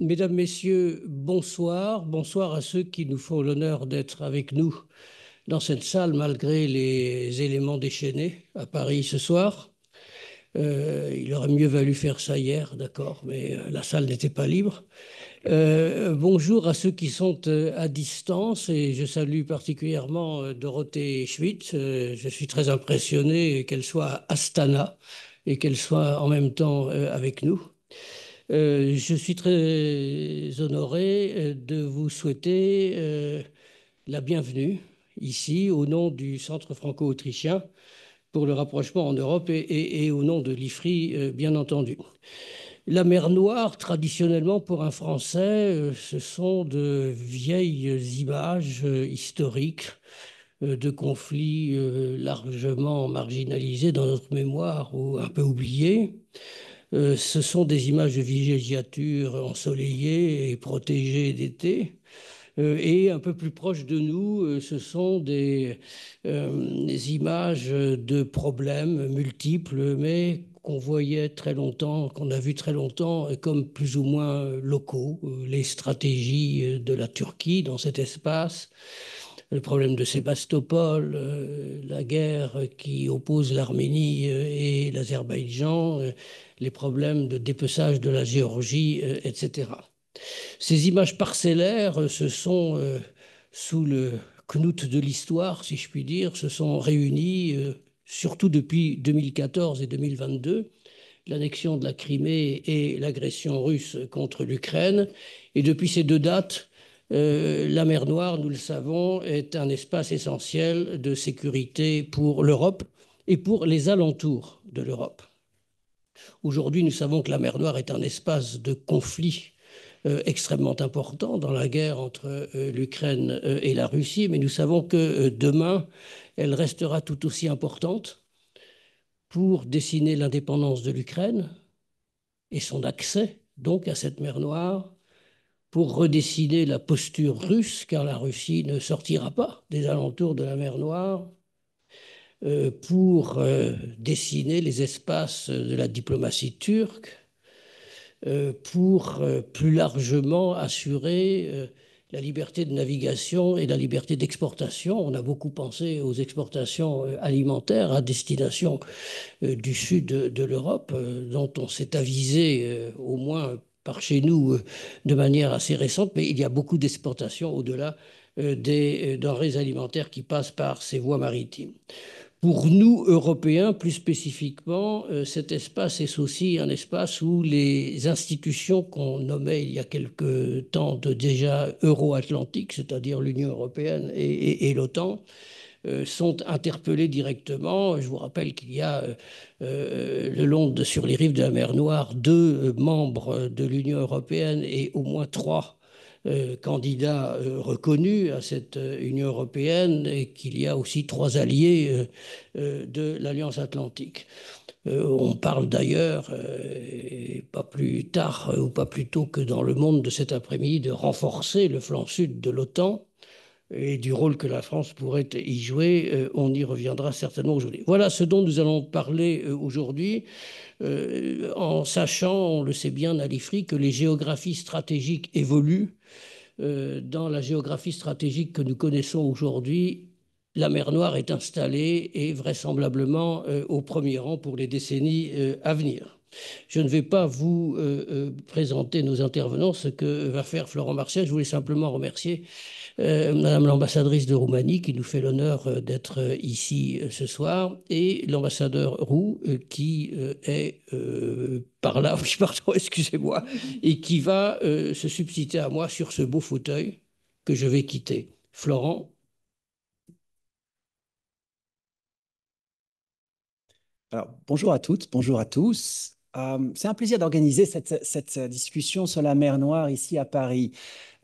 Mesdames, Messieurs, bonsoir. Bonsoir à ceux qui nous font l'honneur d'être avec nous dans cette salle malgré les éléments déchaînés à Paris ce soir. Euh, il aurait mieux valu faire ça hier, d'accord, mais euh, la salle n'était pas libre. Euh, bonjour à ceux qui sont à distance et je salue particulièrement Dorothée Schwitz. je suis très impressionné qu'elle soit à Astana et qu'elle soit en même temps avec nous. Euh, je suis très honoré euh, de vous souhaiter euh, la bienvenue ici au nom du Centre franco-autrichien pour le rapprochement en Europe et, au nom de l'IFRI, bien entendu. La mer Noire, traditionnellement pour un Français, ce sont de vieilles images historiques de conflits largement marginalisés dans notre mémoire ou un peu oubliés. Euh, ce sont des images de villégiature ensoleillées et protégées d'été. Euh, et un peu plus proche de nous, euh, ce sont des, des images de problèmes multiples, mais qu'on voyait très longtemps, qu'on a vu très longtemps comme plus ou moins locaux, les stratégies de la Turquie dans cet espace, le problème de Sébastopol, la guerre qui oppose l'Arménie et l'Azerbaïdjan, les problèmes de dépeçage de la Géorgie, euh, etc. Ces images parcellaires euh, se sont, euh, sous le knout de l'histoire, si je puis dire, se sont réunies, surtout depuis 2014 et 2022, l'annexion de la Crimée et l'agression russe contre l'Ukraine. Et depuis ces deux dates, la mer Noire, nous le savons, est un espace essentiel de sécurité pour l'Europe et pour les alentours de l'Europe. Aujourd'hui, nous savons que la mer Noire est un espace de conflit euh, extrêmement important dans la guerre entre euh, l'Ukraine euh, et la Russie, mais nous savons que demain, elle restera tout aussi importante pour dessiner l'indépendance de l'Ukraine et son accès donc à cette mer Noire, pour redessiner la posture russe, car la Russie ne sortira pas des alentours de la mer Noire euh, pour euh, dessiner les espaces de la diplomatie turque, euh, pour plus largement assurer la liberté de navigation et la liberté d'exportation. On a beaucoup pensé aux exportations alimentaires à destination du sud de l'Europe, dont on s'est avisé au moins par chez nous de manière assez récente, mais il y a beaucoup d'exportations au-delà des denrées alimentaires qui passent par ces voies maritimes pour nous, Européens, plus spécifiquement, euh, cet espace est aussi un espace où les institutions qu'on nommait il y a quelque temps de déjà euro atlantique cest c'est-à-dire l'Union européenne et, l'OTAN, euh, sont interpellés directement. Je vous rappelle qu'il y a euh, le long de, sur les rives de la mer Noire deux membres de l'Union européenne et au moins trois euh, candidat euh, reconnu à cette euh, Union européenne et qu'il y a aussi trois alliés de l'Alliance atlantique. on parle d'ailleurs, pas plus tard ou pas plus tôt que dans le monde de cet après-midi, de renforcer le flanc sud de l'OTAN et du rôle que la France pourrait y jouer. Euh, on y reviendra certainement aujourd'hui. Voilà ce dont nous allons parler euh, aujourd'hui, euh, en sachant, on le sait bien à l'IFRI, que les géographies stratégiques évoluent. dans la géographie stratégique que nous connaissons aujourd'hui, la mer Noire est installée et vraisemblablement au premier rang pour les décennies à venir. Je ne vais pas vous présenter nos intervenants, ce que va faire Florent Marchais. Je voulais simplement remercier euh, Madame l'ambassadrice de Roumanie, qui nous fait l'honneur euh, d'être euh, ici ce soir, et l'ambassadeur Roux, qui est par là, oui, pardon, excusez-moi, et qui va se substituer à moi sur ce beau fauteuil que je vais quitter. Florent, bonjour à toutes, bonjour à tous. c'est un plaisir d'organiser cette, discussion sur la mer Noire ici à Paris.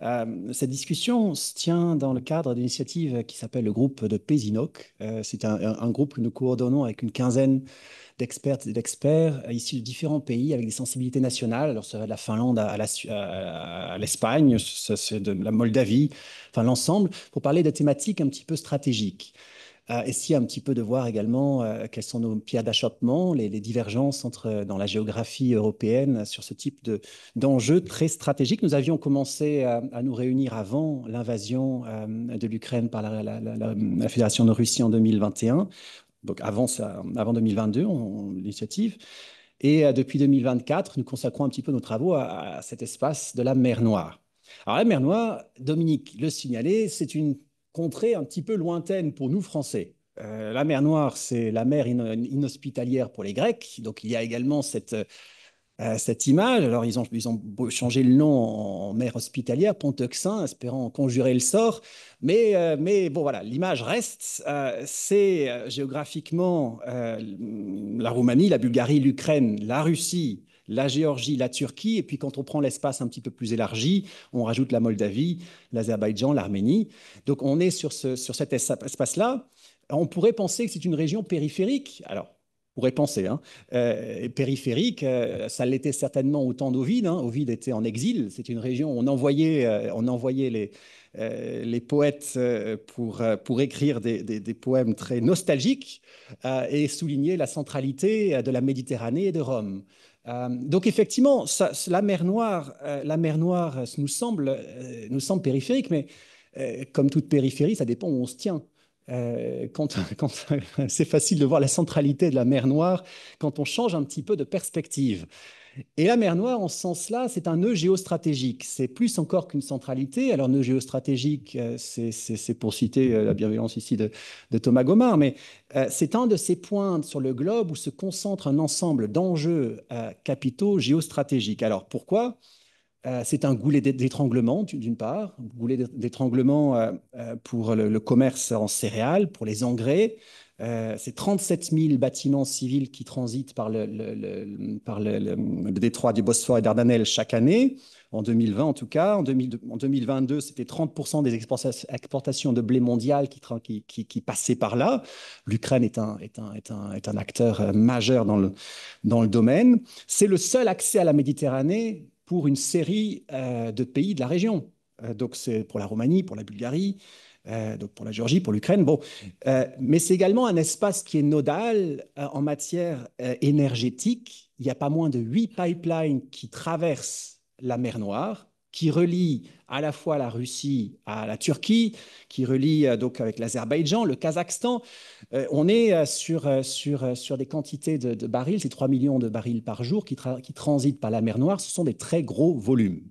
Euh, cette discussion se tient dans le cadre d'une initiative qui s'appelle le groupe de Pézinoc. Euh, c'est un, groupe que nous coordonnons avec une quinzaine d'experts et d'experts euh, issus de différents pays avec des sensibilités nationales. Alors, ça va de la Finlande à, la, à l'Espagne, c'est de la Moldavie, enfin l'ensemble, pour parler de thématiques un petit peu stratégiques euh, essayer un petit peu de voir également euh, quels sont nos pieds d'achoppement, les, divergences entre, euh, dans la géographie européenne sur ce type de, d'enjeux très stratégiques. Nous avions commencé à, nous réunir avant l'invasion euh, de l'Ukraine par la, la, Fédération de Russie en 2021 donc avant, avant 2022, l'initiative. Et depuis 2024, nous consacrons un petit peu nos travaux à, à, cet espace de la mer Noire. Alors la mer Noire, Dominique le signalait, c'est une un petit peu lointaine pour nous Français. Euh, la mer Noire, c'est la mer inhospitalière pour les Grecs, donc il y a également cette, euh, cette image. Alors ils ont, ils ont changé le nom en mer hospitalière, Ponteuxin, espérant conjurer le sort, mais, euh, mais bon voilà, l'image reste. c'est géographiquement la Roumanie, la Bulgarie, l'Ukraine, la Russie, la Géorgie, la Turquie, et puis quand on prend l'espace un petit peu plus élargi, on rajoute la Moldavie, l'Azerbaïdjan, l'Arménie. Donc on est sur, ce, sur cet espace-là. On pourrait penser que c'est une région périphérique. Alors, on pourrait penser. Hein. Euh, périphérique, euh, ça l'était certainement au temps d'Ovide. Hein. Ovide était en exil. C'est une région où on envoyait, euh, on envoyait les, poètes pour, écrire des poèmes très nostalgiques et souligner la centralité de la Méditerranée et de Rome. Euh, donc effectivement, la mer Noire, euh, la mer Noire euh, nous, semble, nous semble périphérique, mais comme toute périphérie, ça dépend où on se tient. c'est facile de voir la centralité de la mer Noire quand on change un petit peu de perspective. Et la mer Noire, en ce sens-là, c'est un nœud géostratégique. C'est plus encore qu'une centralité. Alors, nœud géostratégique, euh, c'est pour citer euh, la bienveillance ici de, Thomas Gomard, mais euh, c'est un de ces points sur le globe où se concentre un ensemble d'enjeux capitaux géostratégiques. Alors, pourquoi c'est un goulet d'étranglement, d'une part, un goulet d'étranglement pour le commerce en céréales, pour les engrais, euh, c'est 37 000 bâtiments civils qui transitent par le, détroit du Bosphore et d'Ardanel chaque année, en 2020 en tout cas. En, 2022, c'était 30 des exportations de blé mondial qui, passaient par là. L'Ukraine est un, acteur euh, majeur dans le, domaine. C'est le seul accès à la Méditerranée pour une série euh, de pays de la région. donc c'est pour la Roumanie, pour la Bulgarie, euh, donc pour la Géorgie, pour l'Ukraine. Bon, euh, mais c'est également un espace qui est nodal euh, en matière énergétique. Il n'y a pas moins de huit pipelines qui traversent la mer Noire, qui relient à la fois la Russie à la Turquie, qui relie donc avec l'Azerbaïdjan, le Kazakhstan. on est sur, des quantités de, barils, c'est 3 millions de barils par jour qui transitent par la mer Noire. Ce sont des très gros volumes.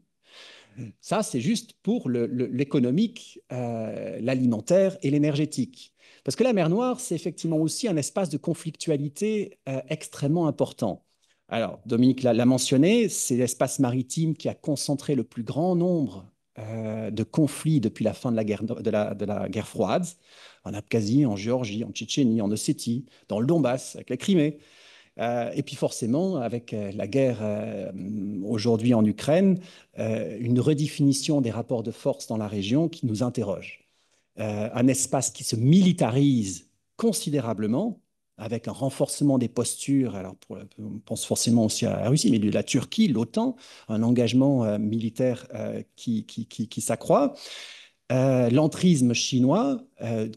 Ça, c'est juste pour l'économique, euh, l'alimentaire et l'énergétique. Parce que la mer Noire, c'est effectivement aussi un espace de conflictualité euh, extrêmement important. Alors, Dominique l'a mentionné, c'est l'espace maritime qui a concentré le plus grand nombre euh, de conflits depuis la fin de la guerre, de la guerre froide, en Abkhazie, en Géorgie, en Tchétchénie, en Ossétie, dans le Donbass, avec la Crimée. Euh, et puis forcément, avec euh, la guerre euh, aujourd'hui en Ukraine, une redéfinition des rapports de force dans la région qui nous interroge. un espace qui se militarise considérablement avec un renforcement des postures, alors on pense forcément aussi à la Russie, mais de la Turquie, l'OTAN, un engagement militaire qui, s'accroît. l'entrisme chinois,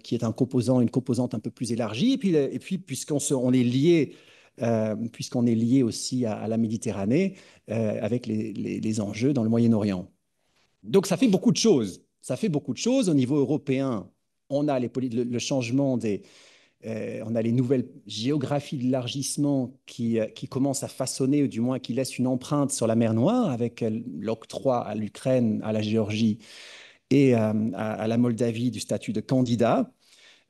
qui est un composant, une composante un peu plus élargie, et puis, puis puisqu'on on est lié euh, puisqu'on est lié aussi à, la Méditerranée, euh, avec les, enjeux dans le Moyen-Orient. Donc ça fait beaucoup de choses. Ça fait beaucoup de choses. Au niveau européen, on a les le, changement des... Euh, on a les nouvelles géographies de largissement qui, commencent à façonner, ou du moins qui laissent une empreinte sur la mer Noire, avec l'octroi à l'Ukraine, à la Géorgie et à, la Moldavie du statut de candidat.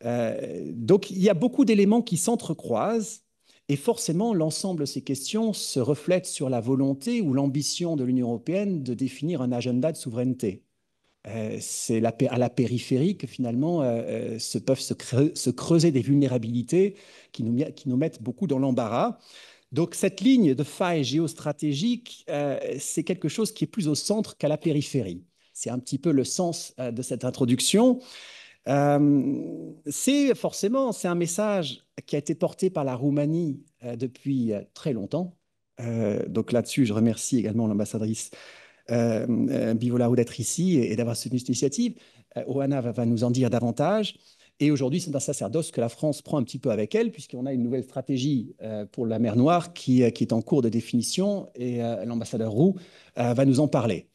donc il y a beaucoup d'éléments qui s'entrecroisent et forcément, l'ensemble de ces questions se reflète sur la volonté ou l'ambition de l'Union européenne de définir un agenda de souveraineté. Euh, c'est à la périphérie que finalement euh, euh, se peuvent se, creuser des vulnérabilités qui nous, mettent beaucoup dans l'embarras. Donc cette ligne de faille géostratégique, c'est quelque chose qui est plus au centre qu'à la périphérie. C'est un petit peu le sens de cette introduction. c'est forcément, c'est un message qui a été portée par la Roumanie euh, depuis euh, très longtemps. Euh, donc là-dessus, je remercie également l'ambassadrice Bivolaou d'être ici et, d'avoir soutenu cette initiative. Oana va, nous en dire davantage. Et aujourd'hui, c'est un sacerdoce que la France prend un petit peu avec elle, puisqu'on a une nouvelle stratégie pour la mer Noire qui, qui est en cours de définition, et l'ambassadeur Roux va nous en parler.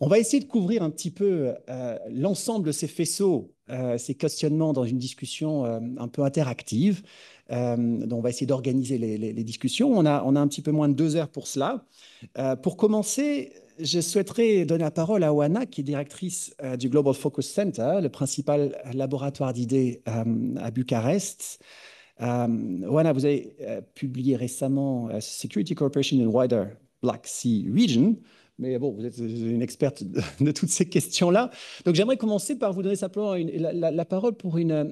On va essayer de couvrir un petit peu euh, l'ensemble de ces faisceaux, euh, ces questionnements dans une discussion euh, un peu interactive. on va essayer d'organiser les, discussions. On a, on a un petit peu moins de deux heures pour cela. pour commencer, je souhaiterais donner la parole à Oana, qui est directrice du Global Focus Center, le principal laboratoire d'idées à Bucarest. Oana, vous avez publié récemment Security Corporation in Wider Black Sea Region, mais bon, vous êtes une experte de toutes ces questions-là. Donc j'aimerais commencer par vous donner simplement la, parole pour, une, euh,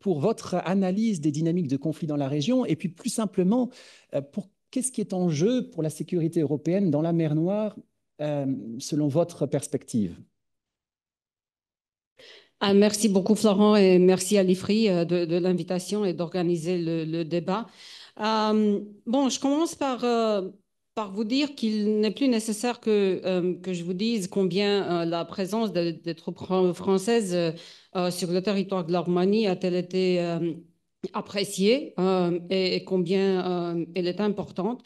pour votre analyse des dynamiques de conflit dans la région et puis plus simplement euh, pour qu'est-ce qui est en jeu pour la sécurité européenne dans la mer Noire euh, selon votre perspective. Ah, merci beaucoup Florent et merci à l'IFRI de, l'invitation et d'organiser le, débat. bon, je commence par par vous dire qu'il n'est plus nécessaire que, euh, que je vous dise combien euh, la présence des troupes françaises euh, sur le territoire de la a-t-elle été appréciée et, combien elle est importante.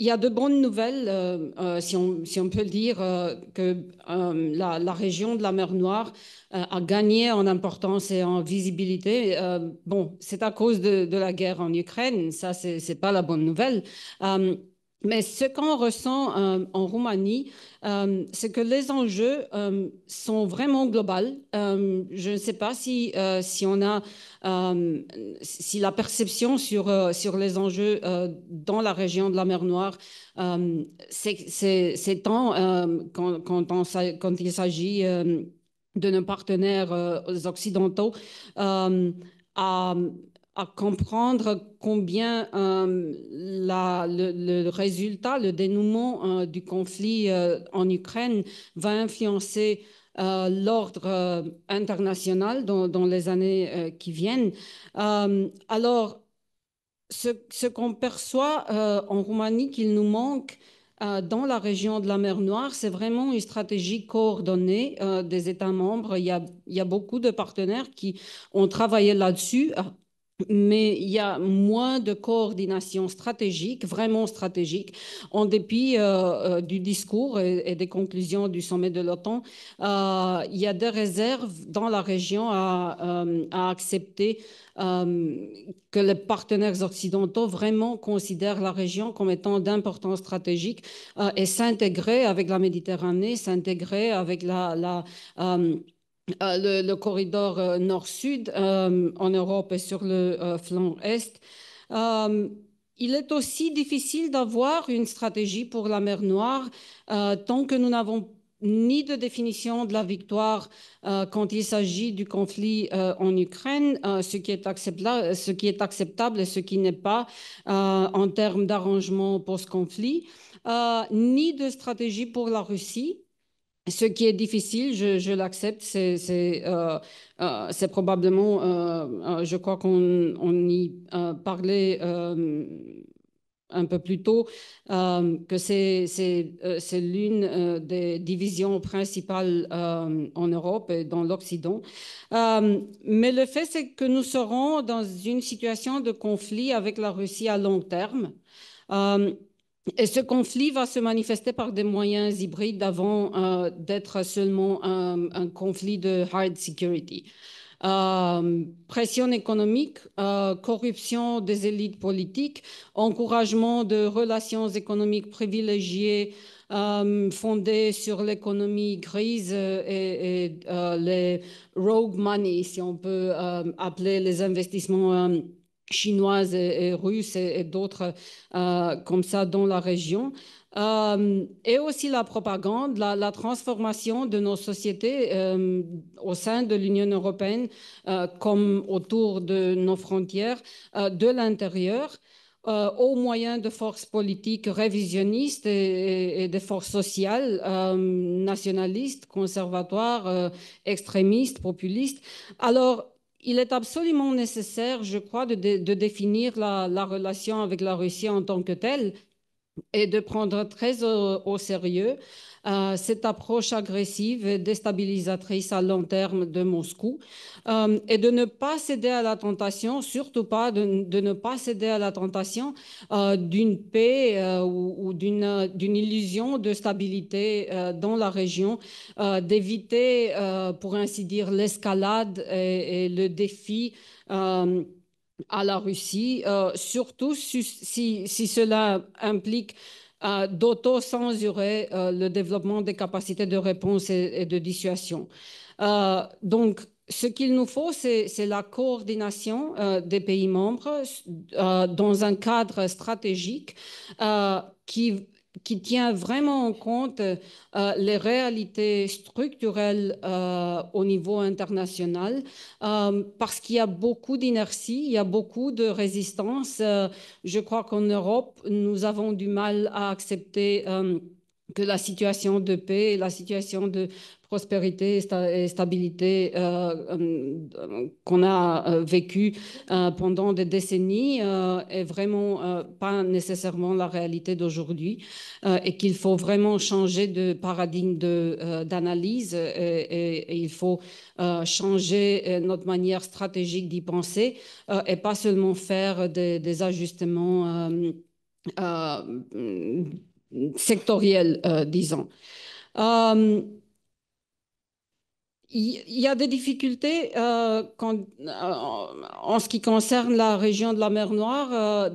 Il y a de bonnes nouvelles, euh, euh, si, on, peut le dire, euh, que la, région de la mer Noire a gagné en importance et en visibilité. bon, c'est à cause de, de, la guerre en Ukraine, ça, c'est pas la bonne nouvelle. Mais ce qu'on ressent euh, en Roumanie, euh, c'est que les enjeux euh, sont vraiment globaux. Euh, je ne sais pas si, si on a si la perception sur, sur les enjeux dans la région de la mer Noire c'est tant quand, quand, on, quand, il s'agit de nos partenaires occidentaux à à comprendre combien euh, le, résultat, le dénouement euh, du conflit euh, en Ukraine va influencer l'ordre international dans, les années qui viennent. alors, ce, qu'on perçoit en Roumanie qu'il nous manque, dans la région de la mer Noire, c'est vraiment une stratégie coordonnée des États membres. Il a, il y, a, beaucoup de partenaires qui ont travaillé là-dessus mais il y a moins de coordination stratégique, vraiment stratégique, en dépit euh, euh, du discours et, des conclusions du sommet de l'OTAN. Euh, il y a des réserves dans la région à, accepter que les partenaires occidentaux vraiment considèrent la région comme étant d'importance stratégique et s'intégrer avec la Méditerranée, s'intégrer avec la... la euh, le, corridor euh, nord-sud euh, en Europe et sur le flanc est. Il est aussi difficile d'avoir une stratégie pour la mer Noire tant que nous n'avons ni de définition de la victoire quand il s'agit du conflit en Ukraine, ce qui, est acceptable, ce qui est acceptable et ce qui n'est pas en termes d'arrangement post-conflit, ni de stratégie pour la Russie ce qui est difficile, je, l'accepte, c'est, euh, euh, probablement, euh, je crois qu'on y parlait un peu plus tôt, que c'est, c'est, l'une des divisions principales en Europe et dans l'Occident. mais le fait, c'est que nous serons dans une situation de conflit avec la Russie à long terme. Et ce conflit va se manifester par des moyens hybrides avant euh, d'être seulement un, conflit de hard security. Euh, pression économique, euh, corruption des élites politiques, encouragement de relations économiques privilégiées fondées sur l'économie grise et, et les rogue money, si on peut appeler les investissements chinoises et, russes et, d'autres euh, comme ça dans la région. Euh, et aussi la propagande, la, transformation de nos sociétés euh, au sein de l'Union européenne euh, comme autour de nos frontières euh, de l'intérieur. Euh, au moyen de forces politiques révisionnistes et, et, de forces sociales euh, nationalistes, conservatoires, euh, extrémistes, populistes. Alors, il est absolument nécessaire, je crois, de, définir la, relation avec la Russie en tant que telle et de prendre très au sérieux euh, cette approche agressive et déstabilisatrice à long terme de Moscou euh, et de ne pas céder à la tentation, surtout pas de, ne pas céder à la tentation euh, d'une paix ou, d'une illusion de stabilité dans la région, d'éviter, pour ainsi dire, l'escalade et, le défi à la Russie, surtout si, cela implique d'auto-censurer euh, le développement des capacités de réponse et, de dissuasion. Euh, donc, ce qu'il nous faut, c'est la coordination euh, des pays membres dans un cadre stratégique qui qui tient vraiment en compte euh, les réalités structurelles euh, au niveau international, euh, parce qu'il y a beaucoup d'inertie, il y a beaucoup de résistance. je crois qu'en Europe, nous avons du mal à accepter que la situation de paix la situation de prospérité et, stabilité euh, euh, qu'on a euh, vécue pendant des décennies euh, est vraiment pas nécessairement la réalité d'aujourd'hui et qu'il faut vraiment changer de paradigme d'analyse de, et, et, il faut changer notre manière stratégique d'y penser et pas seulement faire des, ajustements euh, sectorielle, euh, disons. Euh, il y a des difficultés euh, en ce qui concerne la région de la mer Noire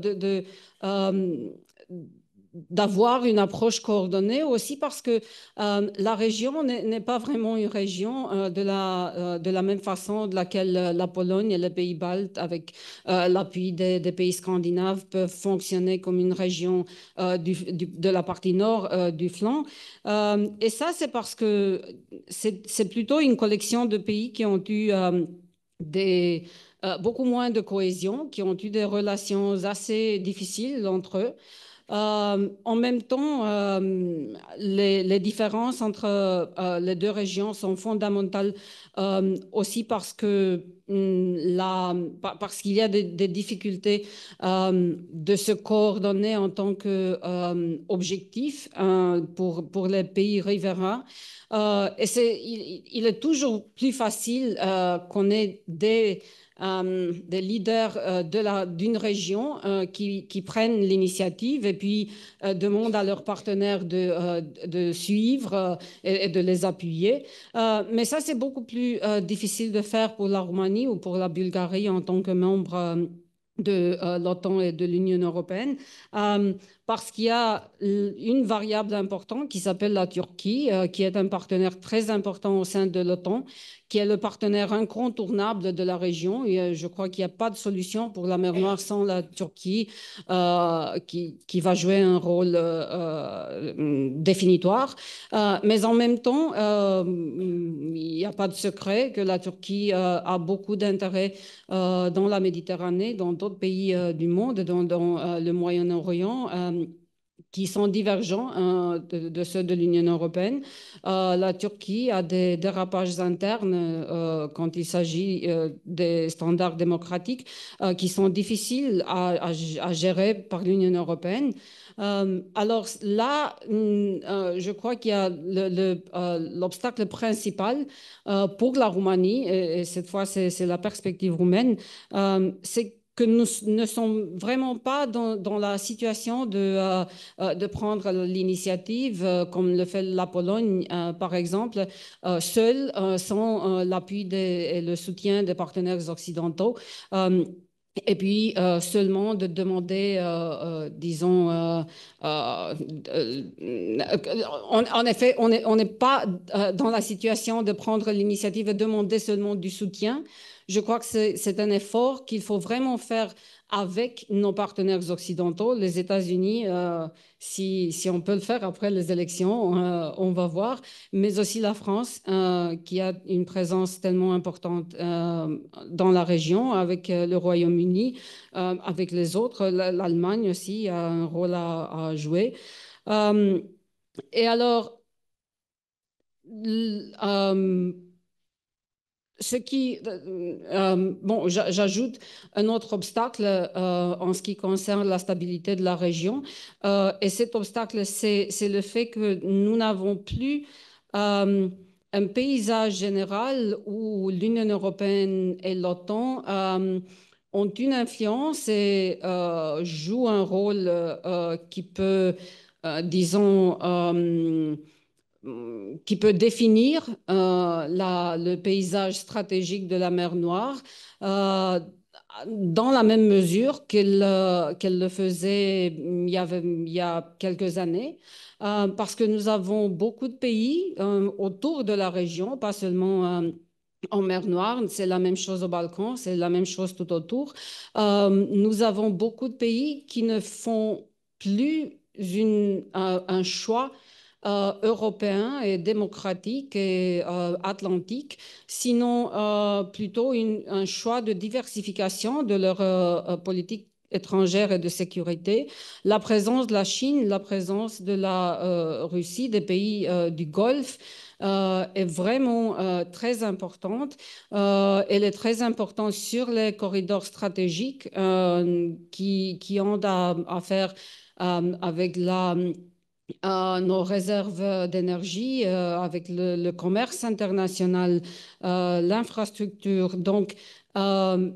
d'avoir une approche coordonnée aussi parce que euh, la région n'est pas vraiment une région euh, de, la, euh, de la même façon de laquelle la Pologne et les pays baltes, avec l'appui des, pays scandinaves, peuvent fonctionner comme une région du, de la partie nord du flanc. et ça, c'est parce que c'est plutôt une collection de pays qui ont eu des beaucoup moins de cohésion, qui ont eu des relations assez difficiles entre eux. Euh, en même temps, euh, les, différences entre euh, les deux régions sont fondamentales aussi parce que mm, parce qu'il y a des, difficultés de se coordonner en tant qu'objectif pour, pour les pays riverains. et c'est il, il, est toujours plus facile qu'on ait des euh, des leaders euh, d'une région euh, qui, prennent l'initiative et puis demandent à leurs partenaires de, suivre et, de les appuyer. mais ça, c'est beaucoup plus difficile de faire pour la Roumanie ou pour la Bulgarie en tant que membre de l'OTAN et de l'Union européenne, parce qu'il y a une variable importante qui s'appelle la Turquie, qui est un partenaire très important au sein de l'OTAN, qui est le partenaire incontournable de la région. Et euh, je crois qu'il n'y a pas de solution pour la mer Noire sans la Turquie, euh, qui, va jouer un rôle euh, définitoire. mais en même temps, il n'y a pas de secret que la Turquie a beaucoup d'intérêt dans la Méditerranée, dans d'autres pays du monde, dans le Moyen-Orient qui sont divergents hein, de, ceux de l'Union européenne. Euh, la Turquie a des dérapages internes euh, quand il s'agit euh, des standards démocratiques qui sont difficiles à, gérer par l'Union européenne. alors là, mm, je crois qu'il y a l'obstacle principal pour la Roumanie, et, cette fois c'est la perspective roumaine, c'est que nous ne sommes vraiment pas dans, la situation de, euh, euh, prendre l'initiative, euh, comme le fait la Pologne, par exemple, seule, sans l'appui et le soutien des partenaires occidentaux. et puis seulement de demander, disons, en, effet, on n'est pas dans la situation de prendre l'initiative et demander seulement du soutien, je crois que c'est un effort qu'il faut vraiment faire avec nos partenaires occidentaux, les États-Unis, euh, si, on peut le faire après les élections, euh, on va voir, mais aussi la France, euh, qui a une présence tellement importante dans la région, avec le Royaume-Uni, avec les autres, l'Allemagne aussi a un rôle à, à jouer. et alors, ce qui, euh, euh, bon, j'ajoute un autre obstacle euh, en ce qui concerne la stabilité de la région. et cet obstacle, c'est le fait que nous n'avons plus un paysage général où l'Union européenne et l'OTAN ont une influence et jouent un rôle qui peut, disons, qui peut définir euh, le paysage stratégique de la mer Noire euh, dans la même mesure euh, qu'elle le faisait il y, a quelques années, parce que nous avons beaucoup de pays autour de la région, pas seulement en mer Noire, c'est la même chose au Balkan, c'est la même chose tout autour. nous avons beaucoup de pays qui ne font plus un, un choix euh, européen et démocratique et euh, atlantique, sinon euh, plutôt un choix de diversification de leur politique étrangère et de sécurité, la présence de la Chine, la présence de la Russie, des pays du Golfe, est vraiment très importante. elle est très importante sur les corridors stratégiques qui, ont à faire avec la nos réserves d'énergie euh, avec le, commerce international, euh, l'infrastructure. Donc, euh,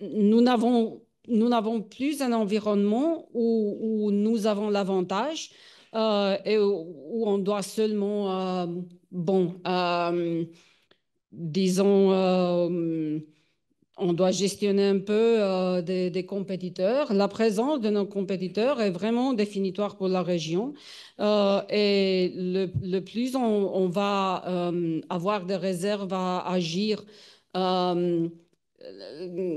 nous n'avons nous n'avons plus un environnement où, nous avons l'avantage et où, où, on doit seulement, bon, disons, on doit gestionner un peu euh, des, compétiteurs. La présence de nos compétiteurs est vraiment définitoire pour la région. Euh, et le, plus on, va euh, avoir des réserves à agir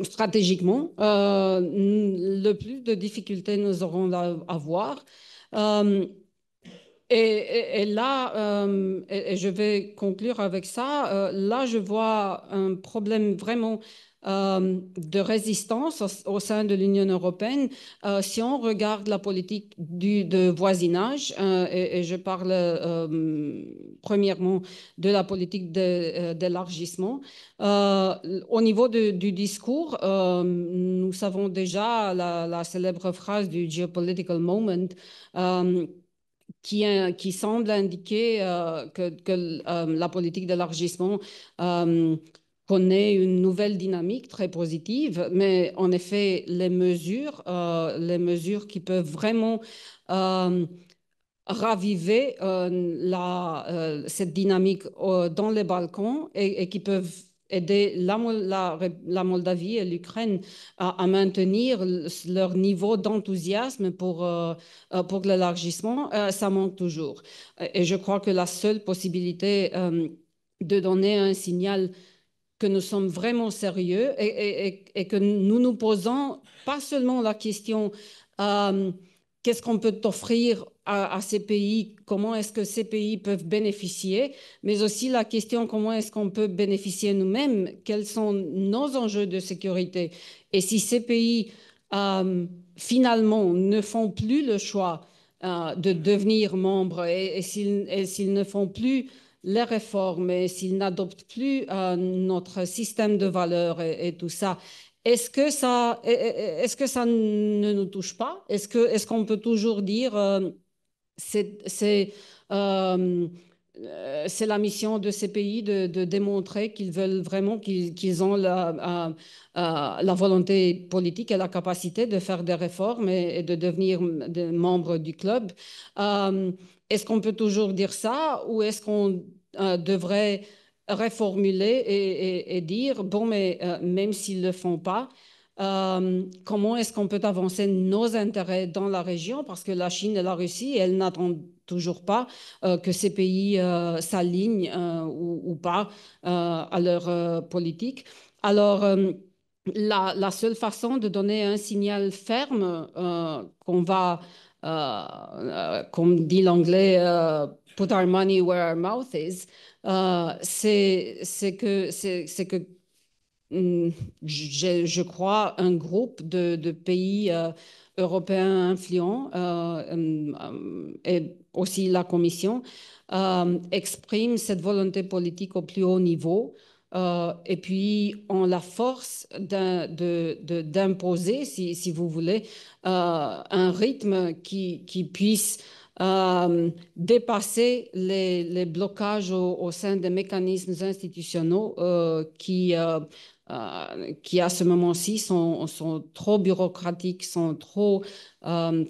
stratégiquement, le plus de difficultés nous aurons à avoir. Et, là, et, je vais conclure avec ça, là, je vois un problème vraiment euh, de résistance au, sein de l'Union européenne. Euh, si on regarde la politique du, de voisinage, euh, et, je parle premièrement de la politique d'élargissement, au niveau du discours, nous savons déjà la, célèbre phrase du geopolitical moment. Qui, qui, semble indiquer que, que la politique d'élargissement qu'on ait une nouvelle dynamique très positive, mais en effet, les mesures, euh, les mesures qui peuvent vraiment euh, raviver euh, la, cette dynamique dans les Balkans et, qui peuvent aider la, Moldavie et l'Ukraine à, maintenir leur niveau d'enthousiasme pour, pour l'élargissement, ça manque toujours. Et je crois que la seule possibilité de donner un signal que nous sommes vraiment sérieux et, que nous nous posons pas seulement la question euh, qu'est-ce qu'on peut offrir à, ces pays, comment est-ce que ces pays peuvent bénéficier, mais aussi la question comment est-ce qu'on peut bénéficier nous-mêmes, quels sont nos enjeux de sécurité. Et si ces pays, euh, finalement, ne font plus le choix euh, de devenir membres et, s'ils ne font plus les réformes, s'ils n'adoptent plus euh, notre système de valeurs et, tout ça, est-ce que ça, est-ce que ça ne nous touche pas Est-ce que, qu'on peut toujours dire euh, c'est, euh, c'est, la mission de ces pays de, démontrer qu'ils veulent vraiment qu'ils, ont la, la, volonté politique et la capacité de faire des réformes et, de devenir des membres du club. Est-ce qu'on peut toujours dire ça ou est-ce qu'on euh, devrait reformuler et, dire, bon, mais euh, même s'ils ne le font pas, euh, comment est-ce qu'on peut avancer nos intérêts dans la région Parce que la Chine et la Russie, elles n'attendent toujours pas que ces pays s'alignent ou, pas à leur politique. Alors, la, la, seule façon de donner un signal ferme qu'on va euh, euh, comme dit l'anglais, euh, put our money where our mouth is, c'est que, que mm, je, crois, un groupe de, pays européens influents mm, et aussi la Commission exprime cette volonté politique au plus haut niveau euh, et puis, ont la force d'imposer, si, vous voulez, euh, un rythme qui, puisse euh, dépasser les, blocages au, sein des mécanismes institutionnels qui, qui, à ce moment-ci, sont, sont, trop bureaucratiques, sont trop,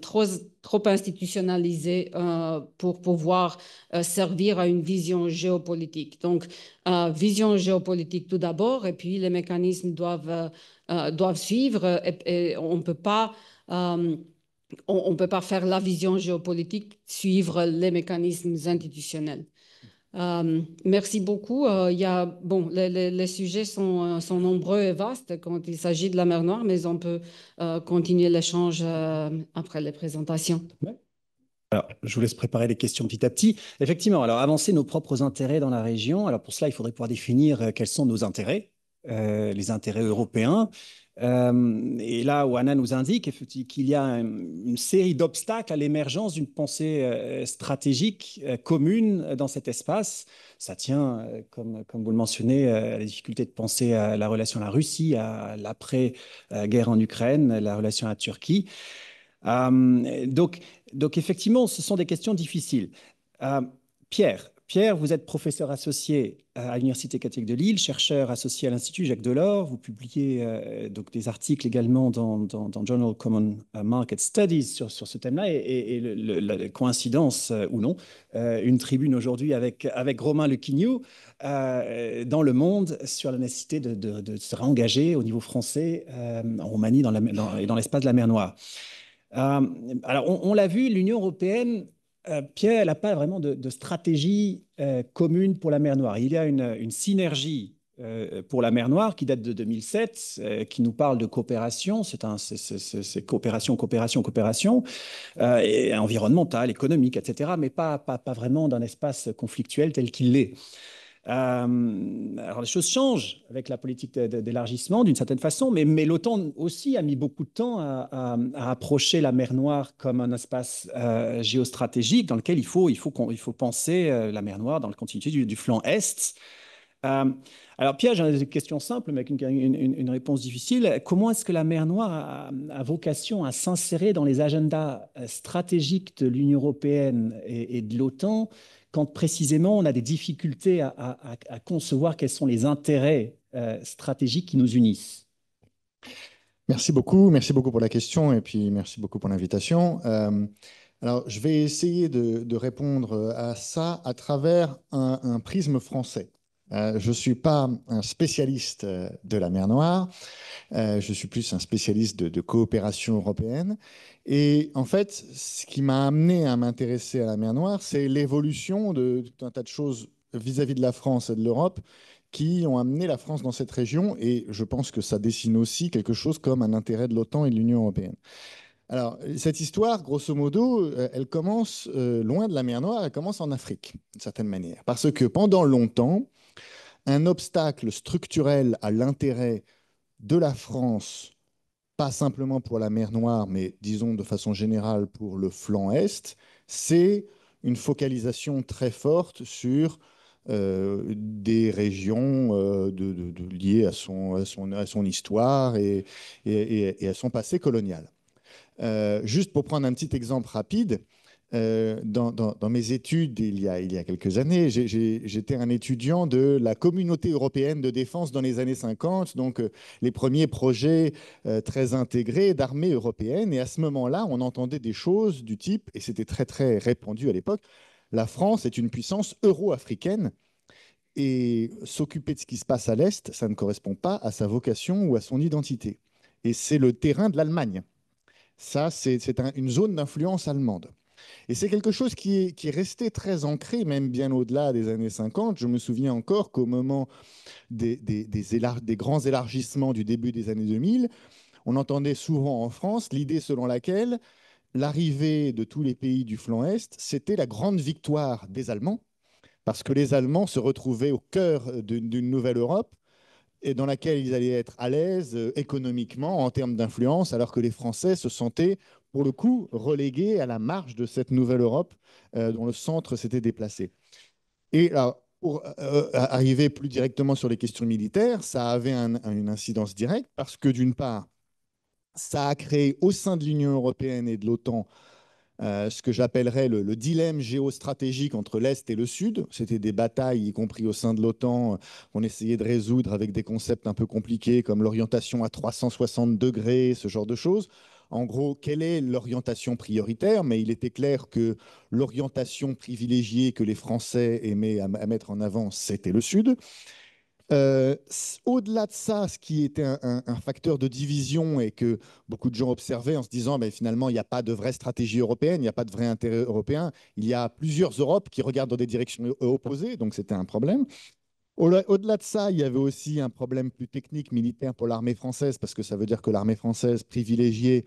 trop, trop institutionnalisé euh, pour pouvoir euh, servir à une vision géopolitique. Donc, euh, vision géopolitique tout d'abord, et puis les mécanismes doivent, doivent suivre, et, on peut pas... on ne peut pas faire la vision géopolitique, suivre les mécanismes institutionnels. Euh, merci beaucoup. Euh, il y a, bon, les, sujets euh, sont, nombreux et vastes quand il s'agit de la mer Noire, mais on peut continuer l'échange après les présentations. Alors, je vous laisse préparer les questions petit à petit. Effectivement, alors avancer nos propres intérêts dans la région. Alors pour cela, il faudrait pouvoir définir quels sont nos intérêts, les intérêts européens, euh, et là, où Anna nous indique qu'il y a une série d'obstacles à l'émergence d'une pensée euh, stratégique euh, commune dans cet espace. Ça tient, comme, vous le mentionnez, à la difficulté de penser à la relation à la Russie, à l'après-guerre en Ukraine, la relation à la Turquie. donc, donc, effectivement, ce sont des questions difficiles. Pierre, Pierre, vous êtes professeur associé euh, à l'Université catholique de Lille, chercheur associé à l'Institut Jacques Delors. Vous publiez euh, donc des articles également dans, dans, Journal Common euh, Market Studies sur, sur ce thème-là. Et, la coïncidence ou non, une tribune aujourd'hui avec, avec Romain euh, dans Le Monde sur la nécessité de, de, se réengager au niveau français en Roumanie dans la, et dans l'espace de la mer Noire. alors, on, on l'a vu, l'Union européenne euh, Pierre, Pierre n'a pas vraiment de, stratégie euh, commune pour la mer Noire. Il y a une, synergie euh, pour la mer Noire qui date de 2007, qui nous parle de coopération. C'est coopération, coopération, coopération, environnementale, économique, etc., mais pas, pas vraiment d'un espace conflictuel tel qu'il l'est. Euh, alors les choses changent avec la politique d'élargissement d'une certaine façon, mais, mais l'OTAN aussi a mis beaucoup de temps à, approcher la mer Noire comme un espace euh, géostratégique dans lequel il faut, il faut, faut penser euh, la mer Noire dans le continuité du, flanc Est. alors Pierre, j'ai une question simple, mais avec une, réponse difficile. Comment est-ce que la mer Noire a, vocation à s'insérer dans les agendas stratégiques de l'Union européenne et, et de l'OTAN quand précisément on a des difficultés à, concevoir quels sont les intérêts euh, stratégiques qui nous unissent Merci beaucoup, merci beaucoup pour la question et puis merci beaucoup pour l'invitation. Euh, alors, je vais essayer de, répondre à ça à travers un prisme français. Euh, je ne suis pas un spécialiste euh, de la mer Noire, euh, je suis plus un spécialiste de, coopération européenne. Et en fait, ce qui m'a amené à m'intéresser à la mer Noire, c'est l'évolution de tout un tas de choses vis-à-vis -vis de la France et de l'Europe qui ont amené la France dans cette région. Et je pense que ça dessine aussi quelque chose comme un intérêt de l'OTAN et de l'Union européenne. Alors, cette histoire, grosso modo, elle commence loin de la mer Noire, elle commence en Afrique, d'une certaine manière. Parce que pendant longtemps, un obstacle structurel à l'intérêt de la France, pas simplement pour la mer Noire, mais disons de façon générale pour le flanc Est, c'est une focalisation très forte sur euh, des régions euh, de, liées à son, histoire et, à son passé colonial. Euh, juste pour prendre un petit exemple rapide, euh, dans, mes études il y a, quelques années, j'étais un étudiant de la communauté européenne de défense dans les années 50, donc euh, les premiers projets euh, très intégrés d'armée européenne. Et à ce moment-là, on entendait des choses du type, et c'était très très répandu à l'époque, la France est une puissance euro-africaine. Et s'occuper de ce qui se passe à l'Est, ça ne correspond pas à sa vocation ou à son identité. Et c'est le terrain de l'Allemagne. Ça, c'est une zone d'influence allemande. Et c'est quelque chose qui est, resté très ancré, même bien au-delà des années 50. Je me souviens encore qu'au moment des, des, des grands élargissements du début des années 2000, on entendait souvent en France l'idée selon laquelle l'arrivée de tous les pays du flanc Est, c'était la grande victoire des Allemands, parce que les Allemands se retrouvaient au cœur d'une nouvelle Europe et dans laquelle ils allaient être à l'aise euh, économiquement, en termes d'influence, alors que les Français se sentaient pour le coup, relégué à la marge de cette nouvelle Europe euh, dont le centre s'était déplacé. Et pour euh, euh, arriver plus directement sur les questions militaires, ça avait une incidence directe parce que d'une part, ça a créé au sein de l'Union européenne et de l'OTAN ce que j'appellerais le, le, dilemme géostratégique entre l'Est et le Sud. C'était des batailles, y compris au sein de l'OTAN, qu'on essayait de résoudre avec des concepts un peu compliqués comme l'orientation à 360 degrés, ce genre de choses en gros, quelle est l'orientation prioritaire, mais il était clair que l'orientation privilégiée que les Français aimaient à, mettre en avant, c'était le Sud. Euh, au-delà de ça, ce qui était un, facteur de division et que beaucoup de gens observaient en se disant mais ben, finalement, il n'y a pas de vraie stratégie européenne, il n'y a pas de vrai intérêt européen, il y a plusieurs Europes qui regardent dans des directions opposées, donc c'était un problème. Au-delà de ça, il y avait aussi un problème plus technique militaire pour l'armée française, parce que ça veut dire que l'armée française privilégiée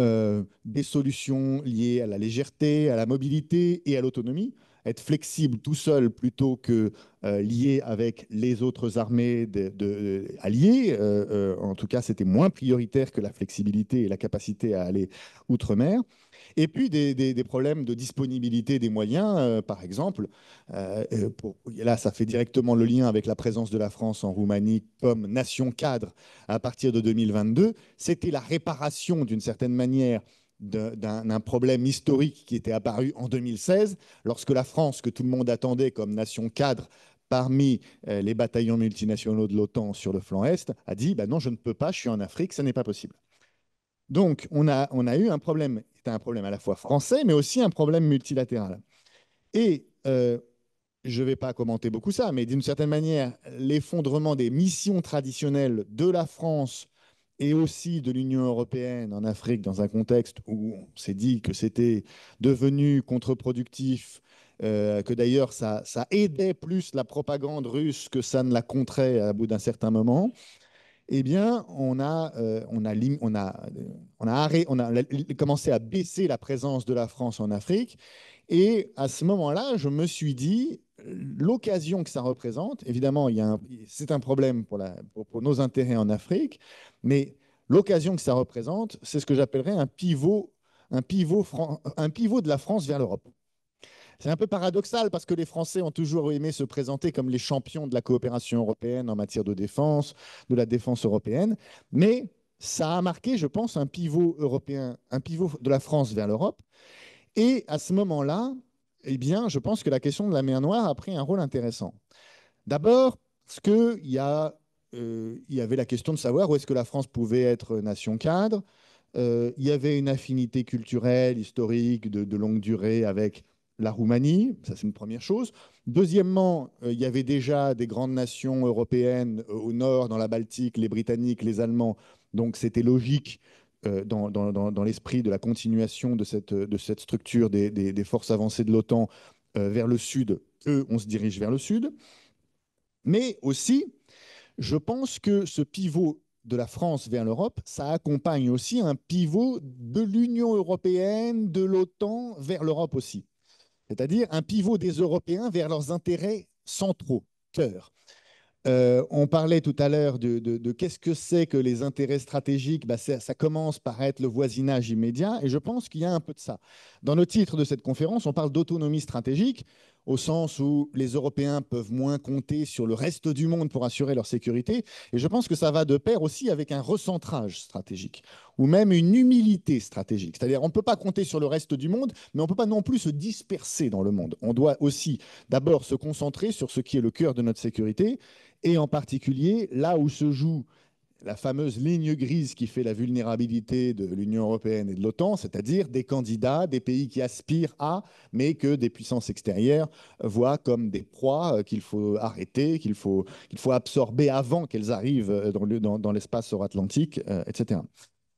euh, des solutions liées à la légèreté, à la mobilité et à l'autonomie, être flexible tout seul plutôt que euh, lié avec les autres armées euh, alliées. en tout cas, c'était moins prioritaire que la flexibilité et la capacité à aller outre-mer. Et puis des, problèmes de disponibilité des moyens, euh, par exemple. Euh, euh, là, ça fait directement le lien avec la présence de la France en Roumanie comme nation cadre à partir de 2022. C'était la réparation, d'une certaine manière, d'un problème historique qui était apparu en 2016, lorsque la France, que tout le monde attendait comme nation cadre parmi les bataillons multinationaux de l'OTAN sur le flanc Est, a dit bah Non, je ne peux pas, je suis en Afrique, ça n'est pas possible. Donc, on a, on a eu un problème c'était un problème à la fois français, mais aussi un problème multilatéral. Et euh, je ne vais pas commenter beaucoup ça, mais d'une certaine manière, l'effondrement des missions traditionnelles de la France et aussi de l'Union européenne en Afrique dans un contexte où on s'est dit que c'était devenu contre-productif, euh, que d'ailleurs ça, ça, aidait plus la propagande russe que ça ne la contrait à bout d'un certain moment, eh bien, on a, euh, on a, on a, commencé à baisser la présence de la France en Afrique. Et à ce moment-là, je me suis dit, l'occasion que ça représente, évidemment, c'est un problème pour, nos intérêts en Afrique, mais l'occasion que ça représente, c'est ce que j'appellerais un, pivot un pivot de la France vers l'Europe. C'est un peu paradoxal parce que les Français ont toujours aimé se présenter comme les champions de la coopération européenne en matière de défense, de la défense européenne, mais ça a marqué, je pense, un pivot européen, un pivot de la France vers l'Europe. Et à ce moment-là, eh bien, je pense que la question de la mer Noire a pris un rôle intéressant. D'abord, parce qu'il y, euh, il y avait la question de savoir où est-ce que la France pouvait être nation cadre. Euh, il y avait une affinité culturelle, historique, de longue durée avec la Roumanie, ça c'est une première chose. Deuxièmement, euh, il y avait déjà des grandes nations européennes euh, au nord, dans la Baltique, les Britanniques, les Allemands, donc c'était logique euh, dans, l'esprit de la continuation de cette, de cette structure des, des forces avancées de l'OTAN vers le sud, eux, on se dirige vers le sud. Mais aussi, je pense que ce pivot de la France vers l'Europe, ça accompagne aussi un pivot de l'Union européenne, de l'OTAN vers l'Europe aussi c'est-à-dire un pivot des Européens vers leurs intérêts centraux, cœur. Euh, on parlait tout à l'heure de, qu'est-ce que c'est que les intérêts stratégiques. Bah, ça, commence par être le voisinage immédiat, et je pense qu'il y a un peu de ça. Dans le titre de cette conférence, on parle d'autonomie stratégique au sens où les Européens peuvent moins compter sur le reste du monde pour assurer leur sécurité. Et je pense que ça va de pair aussi avec un recentrage stratégique, ou même une humilité stratégique. C'est-à-dire on ne peut pas compter sur le reste du monde, mais on ne peut pas non plus se disperser dans le monde. On doit aussi d'abord se concentrer sur ce qui est le cœur de notre sécurité, et en particulier là où se joue la fameuse ligne grise qui fait la vulnérabilité de l'Union européenne et de l'OTAN, c'est-à-dire des candidats, des pays qui aspirent à, mais que des puissances extérieures voient comme des proies euh, qu'il faut arrêter, qu'il faut, qu'il faut absorber avant qu'elles arrivent euh, dans, le, dans, l'espace atlantique, etc. Euh,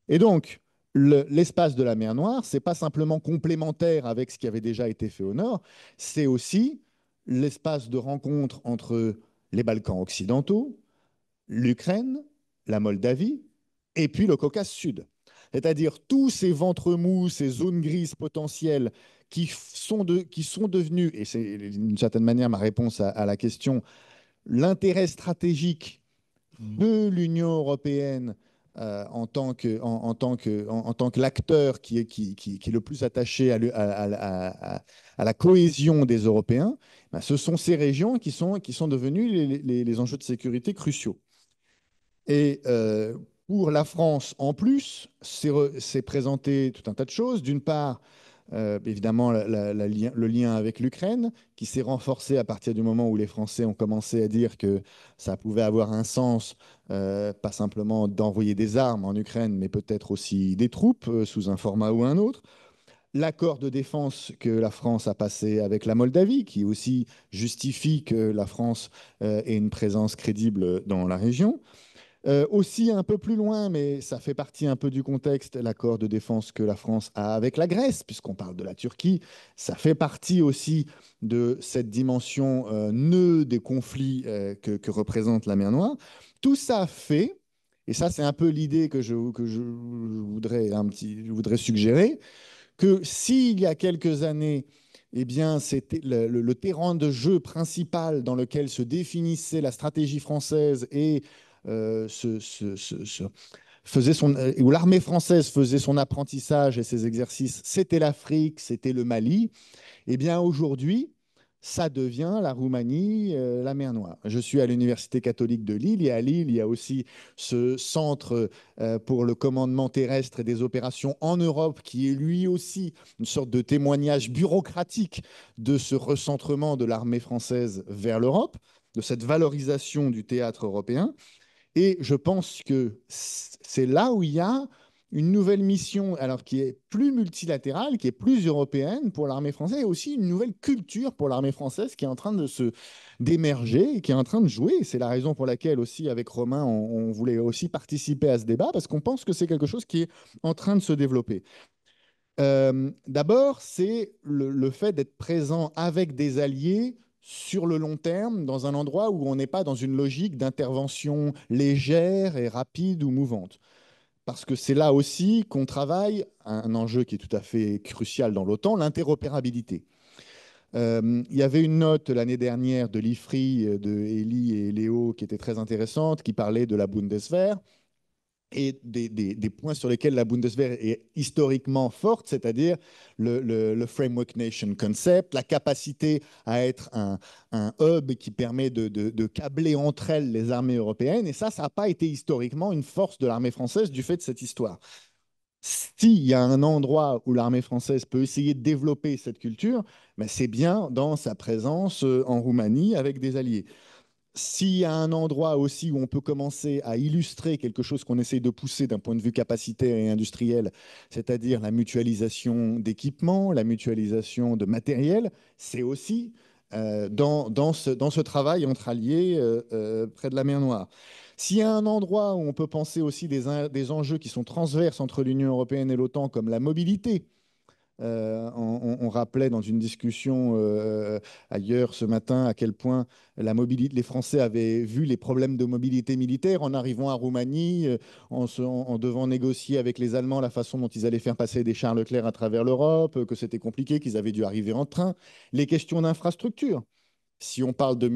et donc, l'espace de la mer Noire, n'est pas simplement complémentaire avec ce qui avait déjà été fait au nord, c'est aussi l'espace de rencontre entre les Balkans occidentaux, l'Ukraine, la Moldavie, et puis le Caucase Sud. C'est-à-dire tous ces ventres mous, ces zones grises potentielles qui sont, de, qui sont devenues, et c'est d'une certaine manière ma réponse à, la question, l'intérêt stratégique mmh. de l'Union européenne euh, en tant que en, que en, que l'acteur qui est qui, est le plus attaché à, la cohésion des Européens, ben, ce sont ces régions qui sont qui sont devenues les enjeux de sécurité cruciaux. Et euh, pour la France, en plus, c'est présenté tout un tas de choses. D'une part, euh, évidemment, le lien avec l'Ukraine, qui s'est renforcé à partir du moment où les Français ont commencé à dire que ça pouvait avoir un sens, euh, pas simplement d'envoyer des armes en Ukraine, mais peut-être aussi des troupes sous un format ou un autre. L'accord de défense que la France a passé avec la Moldavie, qui aussi justifie que la France ait une présence crédible dans la région. Euh, aussi un peu plus loin, mais ça fait partie un peu du contexte, l'accord de défense que la France a avec la Grèce, puisqu'on parle de la Turquie, ça fait partie aussi de cette dimension euh, nœud des conflits euh, que, représente la mer Noire. Tout ça fait, et ça c'est un peu l'idée que, je, que je, voudrais un petit, je voudrais suggérer, que s'il y a quelques années, eh bien, c'était le, terrain de jeu principal dans lequel se définissait la stratégie française et euh, faisait euh, où l'armée française faisait son apprentissage et ses exercices, c'était l'Afrique, c'était le Mali, et eh bien aujourd'hui, ça devient la Roumanie, euh, la mer Noire. Je suis à l'Université catholique de Lille et à Lille, il y a aussi ce centre pour le commandement terrestre et des opérations en Europe qui est lui aussi une sorte de témoignage bureaucratique de ce recentrement de l'armée française vers l'Europe, de cette valorisation du théâtre européen. Et je pense que c'est là où il y a une nouvelle mission, alors qui est plus multilatérale, qui est plus européenne pour l'armée française, et aussi une nouvelle culture pour l'armée française qui est en train de se d'émerger, qui est en train de jouer. C'est la raison pour laquelle aussi avec Romain, on, voulait aussi participer à ce débat parce qu'on pense que c'est quelque chose qui est en train de se développer. Euh, d'abord, c'est le, fait d'être présent avec des alliés sur le long terme dans un endroit où on n'est pas dans une logique d'intervention légère et rapide ou mouvante. Parce que c'est là aussi qu'on travaille un enjeu qui est tout à fait crucial dans l'OTAN, l'interopérabilité. Euh, il y avait une note l'année dernière de l'IFRI, euh, de Elie et Léo, qui était très intéressante, qui parlait de la Bundeswehr et des, points sur lesquels la Bundeswehr est historiquement forte, c'est-à-dire le, Framework Nation Concept, la capacité à être un, hub qui permet de, câbler entre elles les armées européennes. Et ça, ça n'a pas été historiquement une force de l'armée française du fait de cette histoire. S'il y a un endroit où l'armée française peut essayer de développer cette culture, ben, c'est bien dans sa présence euh, en Roumanie avec des alliés s'il y a un endroit aussi où on peut commencer à illustrer quelque chose qu'on essaye de pousser d'un point de vue capacitaire et industriel, c'est-à-dire la mutualisation d'équipements, la mutualisation de matériel, c'est aussi euh, dans, ce, travail entre alliés euh, euh, près de la mer Noire. S'il y a un endroit où on peut penser aussi des enjeux qui sont transverses entre l'Union européenne et l'OTAN, comme la mobilité, euh, on, rappelait dans une discussion euh, euh, ailleurs ce matin à quel point la mobilité, les Français avaient vu les problèmes de mobilité militaire en arrivant à Roumanie, en, devant négocier avec les Allemands la façon dont ils allaient faire passer des chars Leclerc à travers l'Europe, que c'était compliqué, qu'ils avaient dû arriver en train. Les questions d'infrastructure. Si on parle de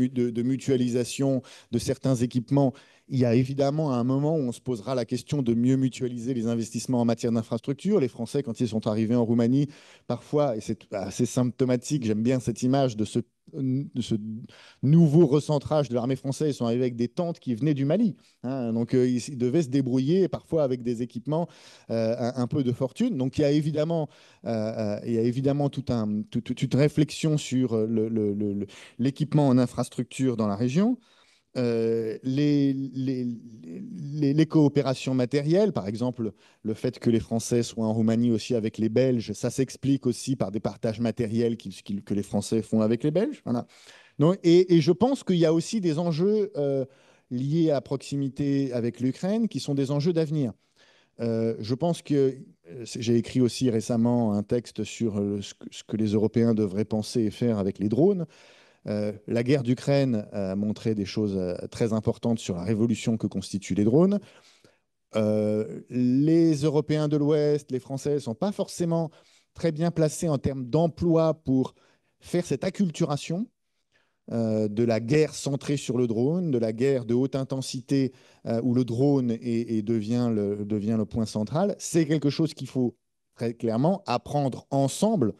mutualisation de certains équipements, il y a évidemment un moment où on se posera la question de mieux mutualiser les investissements en matière d'infrastructure. Les Français, quand ils sont arrivés en Roumanie, parfois, et c'est assez symptomatique, j'aime bien cette image de ce nouveau recentrage de l'armée française, ils sont arrivés avec des tentes qui venaient du Mali. Hein. donc, euh, ils devaient se débrouiller, parfois avec des équipements euh, un, peu de fortune. Donc, il y a évidemment, euh, il y a évidemment toute une réflexion sur l'équipement en infrastructure dans la région. Euh, les, coopérations matérielles, par exemple le fait que les Français soient en Roumanie aussi avec les Belges, ça s'explique aussi par des partages matériels que les Français font avec les Belges. et, je pense qu'il y a aussi des enjeux euh, liés à proximité avec l'Ukraine qui sont des enjeux d'avenir. Euh, je pense que j'ai écrit aussi récemment un texte sur ce que les Européens devraient penser et faire avec les drones. Euh, la guerre d'Ukraine a montré des choses euh, très importantes sur la révolution que constituent les drones. Euh, les Européens de l'Ouest, les Français ne sont pas forcément très bien placés en termes d'emploi pour faire cette acculturation de la guerre centrée sur le drone, de la guerre de haute intensité où le drone devient, le, point central, c'est quelque chose qu'il faut très clairement apprendre ensemble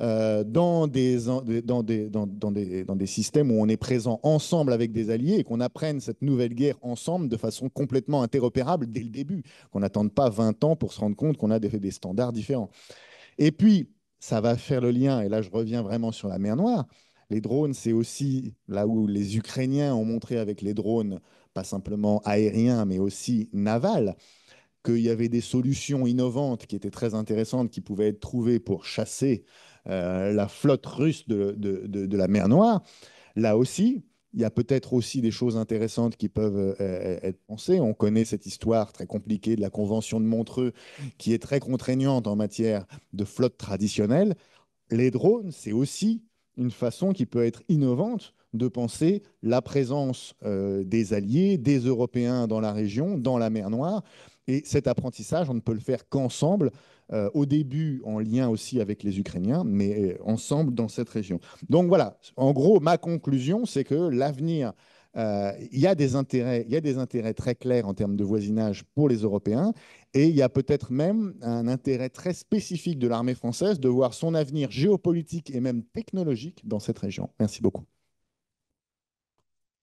euh, dans, des, dans, des, dans, des, dans des systèmes où on est présent ensemble avec des alliés et qu'on apprenne cette nouvelle guerre ensemble de façon complètement interopérable dès le début, qu'on n'attende pas 20 ans pour se rendre compte qu'on a des, des standards différents. Et puis, ça va faire le lien, et là je reviens vraiment sur la mer Noire, les drones, c'est aussi là où les Ukrainiens ont montré avec les drones, pas simplement aériens, mais aussi navals, qu'il y avait des solutions innovantes qui étaient très intéressantes, qui pouvaient être trouvées pour chasser euh, la flotte russe de, la mer Noire, là aussi, il y a peut-être aussi des choses intéressantes qui peuvent euh, e-, être pensées. On connaît cette histoire très compliquée de la Convention de Montreux, qui est très contraignante en matière de flotte traditionnelle. Les drones, c'est aussi une façon qui peut être innovante de penser la présence euh, des alliés, des Européens dans la région, dans la mer Noire, et cet apprentissage, on ne peut le faire qu'ensemble, euh, au début en lien aussi avec les Ukrainiens, mais euh, ensemble dans cette région. Donc voilà, en gros, ma conclusion, c'est que l'avenir euh, il y a des intérêts, il y a des intérêts très clairs en termes de voisinage pour les Européens, et il y a peut-être même un intérêt très spécifique de l'armée française de voir son avenir géopolitique et même technologique dans cette région. Merci beaucoup.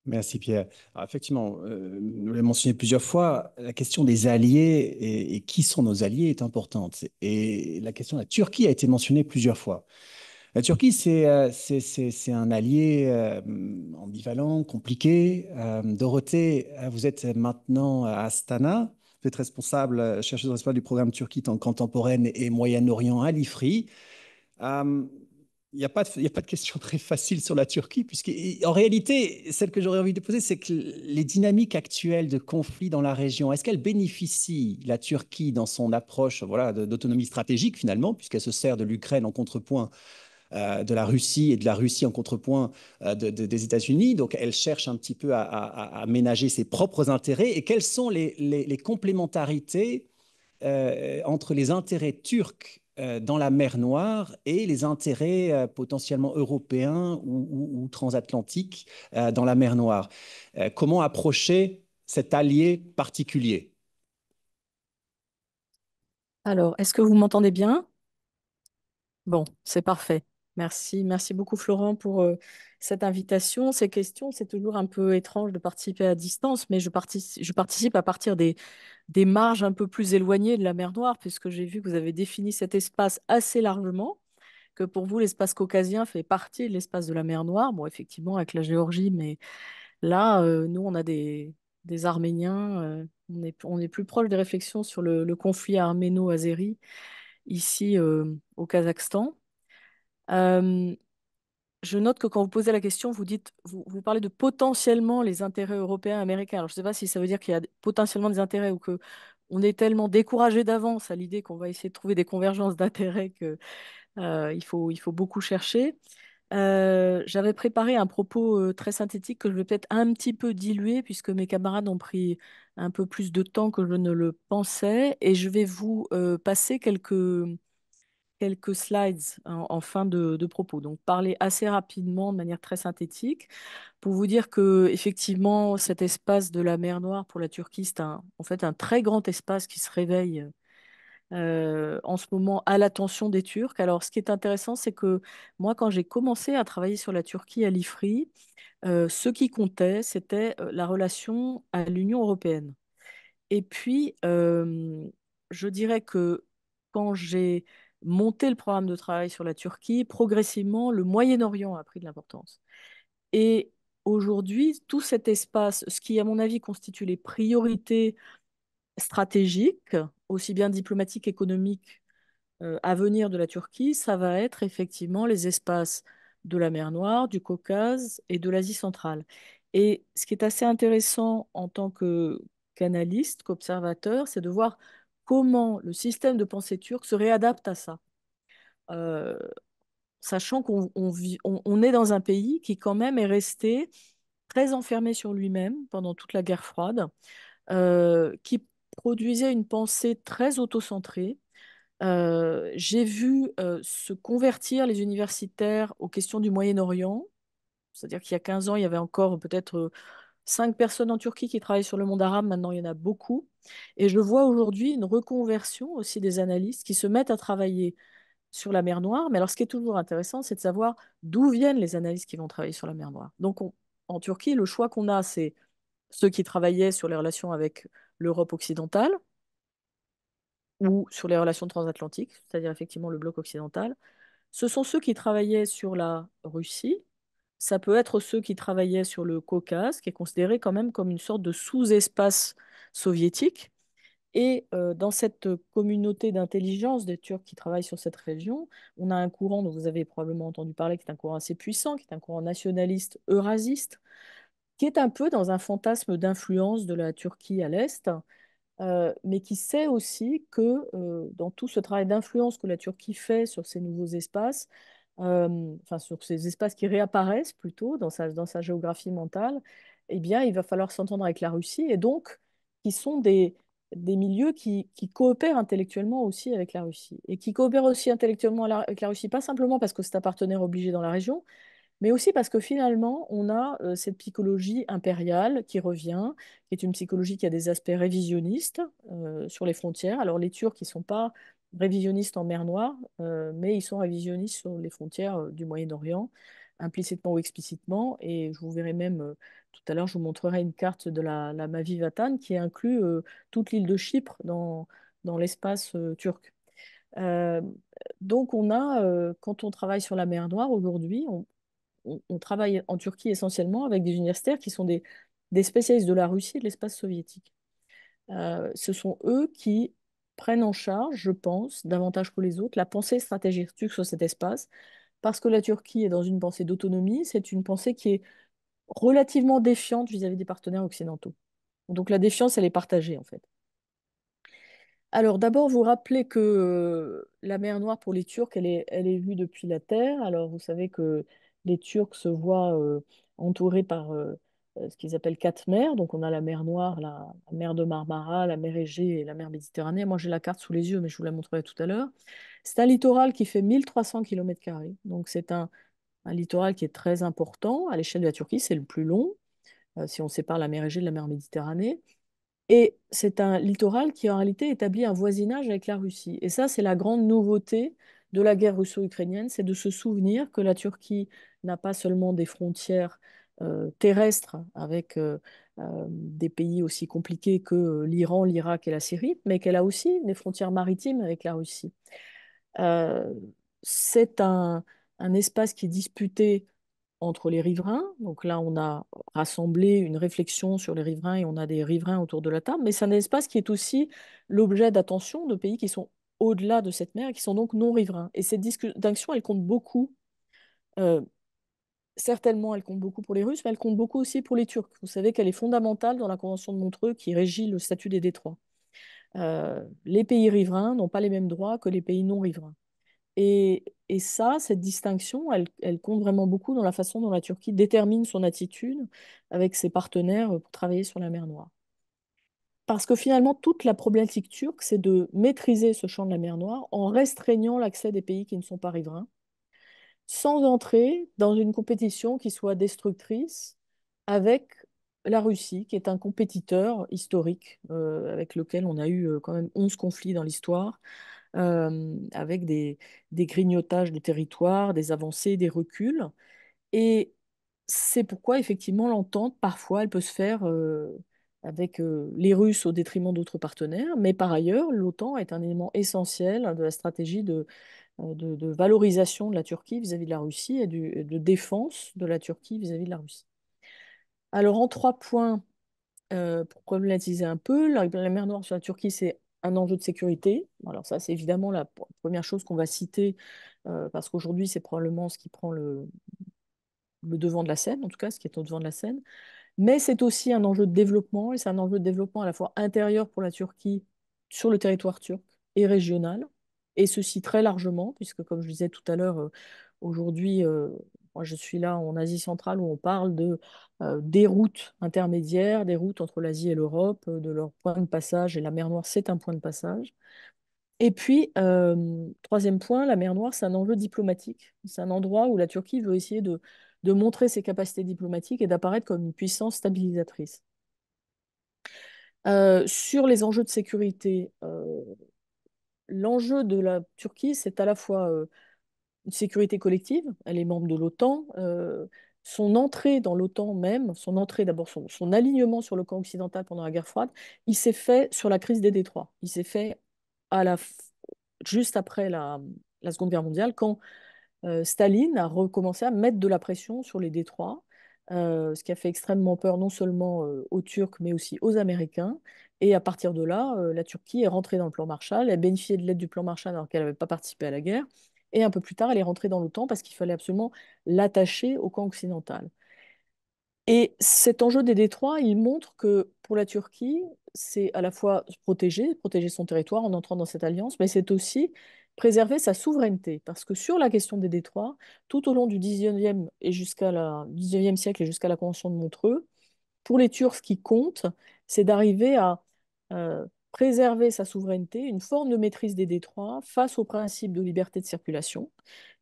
Merci Pierre. effectivement, nous euh, l'avons mentionné plusieurs fois, la question des alliés et, qui sont nos alliés est importante. Et la question de la Turquie a été mentionnée plusieurs fois. La Turquie, c'est euh, un allié euh, ambivalent, compliqué. Dorothée, vous êtes maintenant à Astana. Vous êtes responsable, chercheuse responsable du programme Turquie en contemporaine et Moyen-Orient à l'IFRI il n'y a, pas de, question très facile sur la Turquie, puisque en réalité, celle que j'aurais envie de poser, c'est que les dynamiques actuelles de conflit dans la région, est-ce qu'elle bénéficie, la Turquie, dans son approche voilà, d'autonomie stratégique finalement, puisqu'elle se sert de l'Ukraine en contrepoint euh, de la Russie et de la Russie en contrepoint euh, des États-Unis. Donc, elle cherche un petit peu à, ménager ses propres intérêts. Et quelles sont les, complémentarités euh, entre les intérêts turcs euh, dans la mer Noire et les intérêts euh, potentiellement européens ou, transatlantiques euh, dans la mer Noire. comment approcher cet allié particulier Alors, est-ce que vous m'entendez bien Bon, c'est parfait. Merci, merci beaucoup Florent pour cette invitation, ces questions. C'est toujours un peu étrange de participer à distance, mais je, participe, je participe à partir des, marges un peu plus éloignées de la mer Noire, puisque j'ai vu que vous avez défini cet espace assez largement, que pour vous l'espace caucasien fait partie de l'espace de la mer Noire. Bon, effectivement, avec la Géorgie, mais là, nous, on a des, Arméniens, on, est, plus proche des réflexions sur le, le conflit arméno-azéri ici au Kazakhstan. Euh, je note que quand vous posez la question, vous dites, vous, parlez de potentiellement les intérêts européens et américains. Alors, je ne sais pas si ça veut dire qu'il y a potentiellement des intérêts ou que on est tellement découragé d'avance à l'idée qu'on va essayer de trouver des convergences d'intérêts que euh, il, faut, il faut beaucoup chercher. Euh, j'avais préparé un propos très synthétique que je vais peut-être un petit peu diluer puisque mes camarades ont pris un peu plus de temps que je ne le pensais et je vais vous passer quelques quelques slides en, fin de, propos. Donc, parler assez rapidement, de manière très synthétique, pour vous dire que effectivement, cet espace de la mer Noire pour la Turquie, c'est en fait un très grand espace qui se réveille euh, en ce moment à l'attention des Turcs. Alors, ce qui est intéressant, c'est que moi, quand j'ai commencé à travailler sur la Turquie à l'IFRI, euh, ce qui comptait, c'était euh, la relation à l'Union européenne. Et puis, je dirais que quand j'ai monter le programme de travail sur la Turquie, progressivement, le Moyen-Orient a pris de l'importance. Et aujourd'hui, tout cet espace, ce qui, à mon avis, constitue les priorités stratégiques, aussi bien diplomatiques, qu'économiques, euh, à venir de la Turquie, ça va être effectivement les espaces de la mer Noire, du Caucase et de l'Asie centrale. Et ce qui est assez intéressant en tant que qu'analyste, qu'observateur, c'est de voir comment le système de pensée turc se réadapte à ça. Euh, sachant qu'on on on, est dans un pays qui quand même est resté très enfermé sur lui-même pendant toute la guerre froide, euh, qui produisait une pensée très autocentrée. Euh, j'ai vu se convertir les universitaires aux questions du Moyen-Orient, c'est-à-dire qu'il y a 15 ans, il y avait encore peut-être cinq personnes en Turquie qui travaillent sur le monde arabe, maintenant il y en a beaucoup. Et je vois aujourd'hui une reconversion aussi des analystes qui se mettent à travailler sur la mer Noire. Mais alors ce qui est toujours intéressant, c'est de savoir d'où viennent les analystes qui vont travailler sur la mer Noire. Donc en Turquie, le choix qu'on a, c'est ceux qui travaillaient sur les relations avec l'Europe occidentale ou sur les relations transatlantiques, c'est-à-dire effectivement le bloc occidental. Ce sont ceux qui travaillaient sur la Russie, ça peut être ceux qui travaillaient sur le Caucase, qui est considéré quand même comme une sorte de sous-espace soviétique. Et euh, dans cette communauté d'intelligence des Turcs qui travaillent sur cette région, on a un courant dont vous avez probablement entendu parler, qui est un courant assez puissant, qui est un courant nationaliste eurasiste, qui est un peu dans un fantasme d'influence de la Turquie à l'Est, euh, mais qui sait aussi que euh, dans tout ce travail d'influence que la Turquie fait sur ces nouveaux espaces, enfin sur ces espaces qui réapparaissent plutôt dans sa, géographie mentale, eh bien, il va falloir s'entendre avec la Russie et donc qui sont des, milieux qui, coopèrent intellectuellement aussi avec la Russie et qui coopèrent aussi intellectuellement avec la Russie, pas simplement parce que c'est un partenaire obligé dans la région, mais aussi parce que finalement, on a cette psychologie impériale qui revient, qui est une psychologie qui a des aspects révisionnistes sur les frontières. Alors les Turcs, ils ne sont pas révisionnistes en mer Noire, euh, mais ils sont révisionnistes sur les frontières euh, du Moyen-Orient, implicitement ou explicitement. Et je vous verrai même euh, tout à l'heure, je vous montrerai une carte de la, la Mavivatan qui inclut toute l'île de Chypre dans, dans l'espace turc. donc on a, quand on travaille sur la mer Noire aujourd'hui, on, travaille en Turquie essentiellement avec des universitaires qui sont des, des spécialistes de la Russie et de l'espace soviétique. ce sont eux qui prennent en charge, je pense, davantage que les autres, la pensée stratégique turque sur cet espace, parce que la Turquie est dans une pensée d'autonomie, c'est une pensée qui est relativement défiante vis-à-vis des partenaires occidentaux. Donc la défiance, elle est partagée en fait. Alors d'abord, vous rappelez que euh, la mer Noire pour les Turcs, elle est, vue depuis la Terre. Alors vous savez que les Turcs se voient euh, entourés par... Euh, euh, ce qu'ils appellent quatre mers. Donc, on a la mer Noire, la, mer de Marmara, la mer Égée et la mer Méditerranée. Moi, j'ai la carte sous les yeux, mais je vous la montrerai tout à l'heure. C'est un littoral qui fait 1300 km. Donc, c'est un, littoral qui est très important. À l'échelle de la Turquie, c'est le plus long, euh, si on sépare la mer Égée de la mer Méditerranée. Et c'est un littoral qui, en réalité, établit un voisinage avec la Russie. Et ça, c'est la grande nouveauté de la guerre russo-ukrainienne, c'est de se souvenir que la Turquie n'a pas seulement des frontières euh, terrestre avec euh, euh, des pays aussi compliqués que l'Iran, l'Irak et la Syrie, mais qu'elle a aussi des frontières maritimes avec la Russie. c'est un, espace qui est disputé entre les riverains. Donc là, on a rassemblé une réflexion sur les riverains et on a des riverains autour de la table. Mais c'est un espace qui est aussi l'objet d'attention de pays qui sont au-delà de cette mer et qui sont donc non riverains. Et cette distinction, elle compte beaucoup certainement, elle compte beaucoup pour les Russes, mais elle compte beaucoup aussi pour les Turcs. Vous savez qu'elle est fondamentale dans la Convention de Montreux qui régit le statut des détroits. Euh, les pays riverains n'ont pas les mêmes droits que les pays non riverains. Et, ça, cette distinction, elle, compte vraiment beaucoup dans la façon dont la Turquie détermine son attitude avec ses partenaires pour travailler sur la mer Noire. Parce que finalement, toute la problématique turque, c'est de maîtriser ce champ de la mer Noire en restreignant l'accès des pays qui ne sont pas riverains sans entrer dans une compétition qui soit destructrice avec la Russie, qui est un compétiteur historique euh, avec lequel on a eu euh, quand même 11 conflits dans l'histoire, euh, avec des, des, grignotages de territoire, des avancées, des reculs. Et c'est pourquoi, effectivement, l'entente, parfois, elle peut se faire avec les Russes au détriment d'autres partenaires, mais par ailleurs, l'OTAN est un élément essentiel de la stratégie de, euh, de, valorisation de la Turquie vis-à-vis de la Russie et, de défense de la Turquie vis-à-vis de la Russie. Alors, en trois points, euh, pour problématiser un peu, la, mer Noire sur la Turquie, c'est un enjeu de sécurité. Alors ça, c'est évidemment la première chose qu'on va citer, euh, parce qu'aujourd'hui, c'est probablement ce qui prend le, le devant de la scène, en tout cas, ce qui est au devant de la scène. Mais c'est aussi un enjeu de développement, et c'est un enjeu de développement à la fois intérieur pour la Turquie, sur le territoire turc, et régional, et ceci très largement, puisque comme je disais tout à l'heure, euh, aujourd'hui, euh, moi, je suis là en Asie centrale où on parle de, euh, des routes intermédiaires, des routes entre l'Asie et l'Europe, de leur point de passage, et la mer Noire, c'est un point de passage. Et puis, troisième point, la mer Noire, c'est un enjeu diplomatique. C'est un endroit où la Turquie veut essayer de, montrer ses capacités diplomatiques et d'apparaître comme une puissance stabilisatrice. sur les enjeux de sécurité, l'enjeu de la Turquie, c'est à la fois euh, une sécurité collective, elle est membre de l'OTAN, euh, son entrée dans l'OTAN même, son entrée d'abord, son, alignement sur le camp occidental pendant la guerre froide, il s'est fait sur la crise des Détroits. Il s'est fait juste après la, Seconde Guerre mondiale, quand euh, Staline a recommencé à mettre de la pression sur les Détroits euh, ce qui a fait extrêmement peur non seulement euh, aux Turcs, mais aussi aux Américains. Et à partir de là, euh, la Turquie est rentrée dans le plan Marshall, elle a bénéficié de l'aide du plan Marshall alors qu'elle n'avait pas participé à la guerre. Et un peu plus tard, elle est rentrée dans l'OTAN parce qu'il fallait absolument l'attacher au camp occidental. Et cet enjeu des détroits, il montre que pour la Turquie, c'est à la fois protéger, protéger son territoire en entrant dans cette alliance, mais c'est aussi préserver sa souveraineté. Parce que sur la question des détroits, tout au long du 19e, et jusqu'à siècle et jusqu'à la Convention de Montreux, pour les Turcs, ce qui compte, c'est d'arriver à euh, préserver sa souveraineté, une forme de maîtrise des détroits face au principe de liberté de circulation,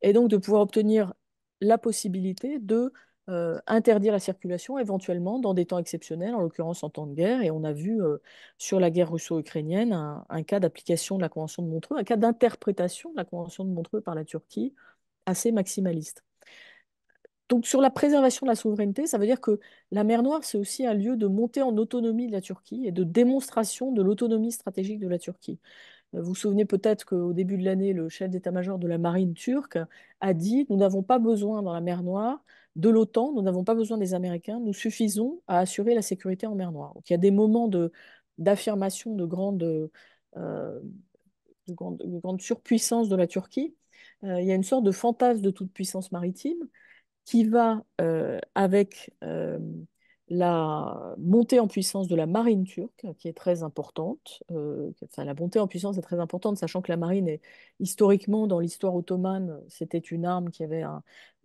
et donc de pouvoir obtenir la possibilité de euh, interdire la circulation éventuellement dans des temps exceptionnels, en l'occurrence en temps de guerre. Et on a vu euh, sur la guerre russo-ukrainienne un, un, cas d'application de la Convention de Montreux, un cas d'interprétation de la Convention de Montreux par la Turquie assez maximaliste. Donc sur la préservation de la souveraineté, ça veut dire que la mer Noire, c'est aussi un lieu de montée en autonomie de la Turquie et de démonstration de l'autonomie stratégique de la Turquie. Euh, vous vous souvenez peut-être qu'au début de l'année, le chef d'état-major de la marine turque a dit Nous n'avons pas besoin dans la mer Noire de l'OTAN, nous n'avons pas besoin des Américains, nous suffisons à assurer la sécurité en mer Noire. Donc, il y a des moments d'affirmation de grande, euh, grande, surpuissance de la Turquie. Euh, il y a une sorte de fantasme de toute puissance maritime qui va euh, avec la montée en puissance de la marine turque, qui est très importante. Euh, la montée en puissance est très importante, sachant que la marine est historiquement, dans l'histoire ottomane, c'était une arme qui avait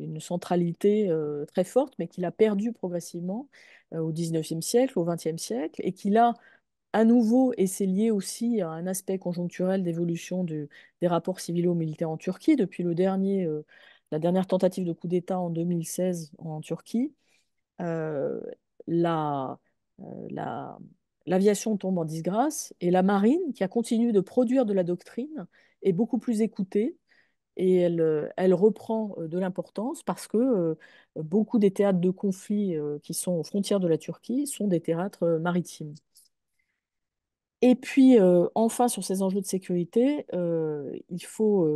une centralité euh, très forte, mais qu'il a perdue progressivement euh, au au XIXe siècle, au XXe siècle, et qu'il a à nouveau, et c'est lié aussi à un aspect conjoncturel d'évolution des rapports civilo-militaires en Turquie depuis le dernier, la dernière tentative de coup d'État en 2016 en Turquie. Euh, la, l'aviation tombe en disgrâce et la marine, qui a continué de produire de la doctrine, est beaucoup plus écoutée et elle, euh, reprend euh, de l'importance parce que beaucoup des théâtres de conflit qui sont aux frontières de la Turquie sont des théâtres maritimes. Et puis, enfin, sur ces enjeux de sécurité, il faut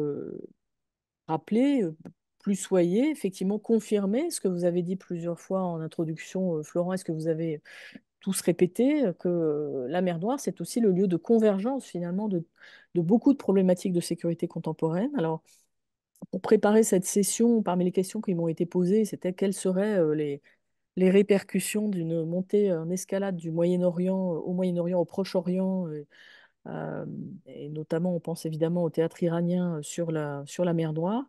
rappeler plus soyez effectivement confirmé ce que vous avez dit plusieurs fois en introduction, euh, Florent, est-ce que vous avez tous répété euh, que euh, la mer Noire, c'est aussi le lieu de convergence finalement de, beaucoup de problématiques de sécurité contemporaine. Alors, pour préparer cette session, parmi les questions qui m'ont été posées, c'était quelles seraient les, les répercussions d'une montée en escalade du Moyen-Orient au Moyen-Orient, au Proche-Orient euh, et notamment, on pense évidemment au théâtre iranien euh, sur la, sur la mer Noire.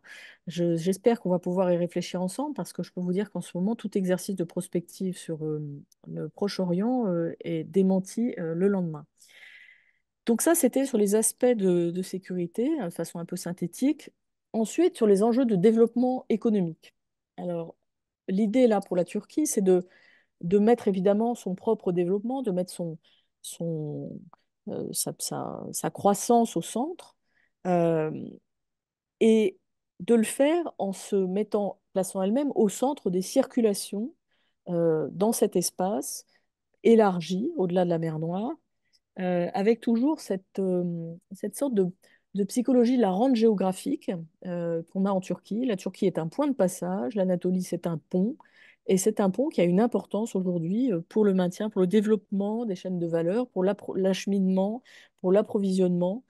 j'espère qu'on va pouvoir y réfléchir ensemble parce que je peux vous dire qu'en ce moment, tout exercice de prospective sur euh, le Proche-Orient est démenti le lendemain. Donc ça, c'était sur les aspects de, sécurité, de façon un peu synthétique. Ensuite, sur les enjeux de développement économique. Alors, l'idée là pour la Turquie, c'est de, de mettre évidemment son propre développement, de mettre son, son, sa, euh, croissance au centre, euh, et de le faire en se mettant, plaçant elle-même au centre des circulations euh, dans cet espace élargi au-delà de la mer Noire, avec toujours cette, sorte de, psychologie de la rente géographique qu'on a en Turquie. La Turquie est un point de passage, l'Anatolie c'est un pont, et c'est un pont qui a une importance aujourd'hui euh, pour le maintien, pour le développement des chaînes de valeur, pour l'acheminement, pour l'approvisionnement.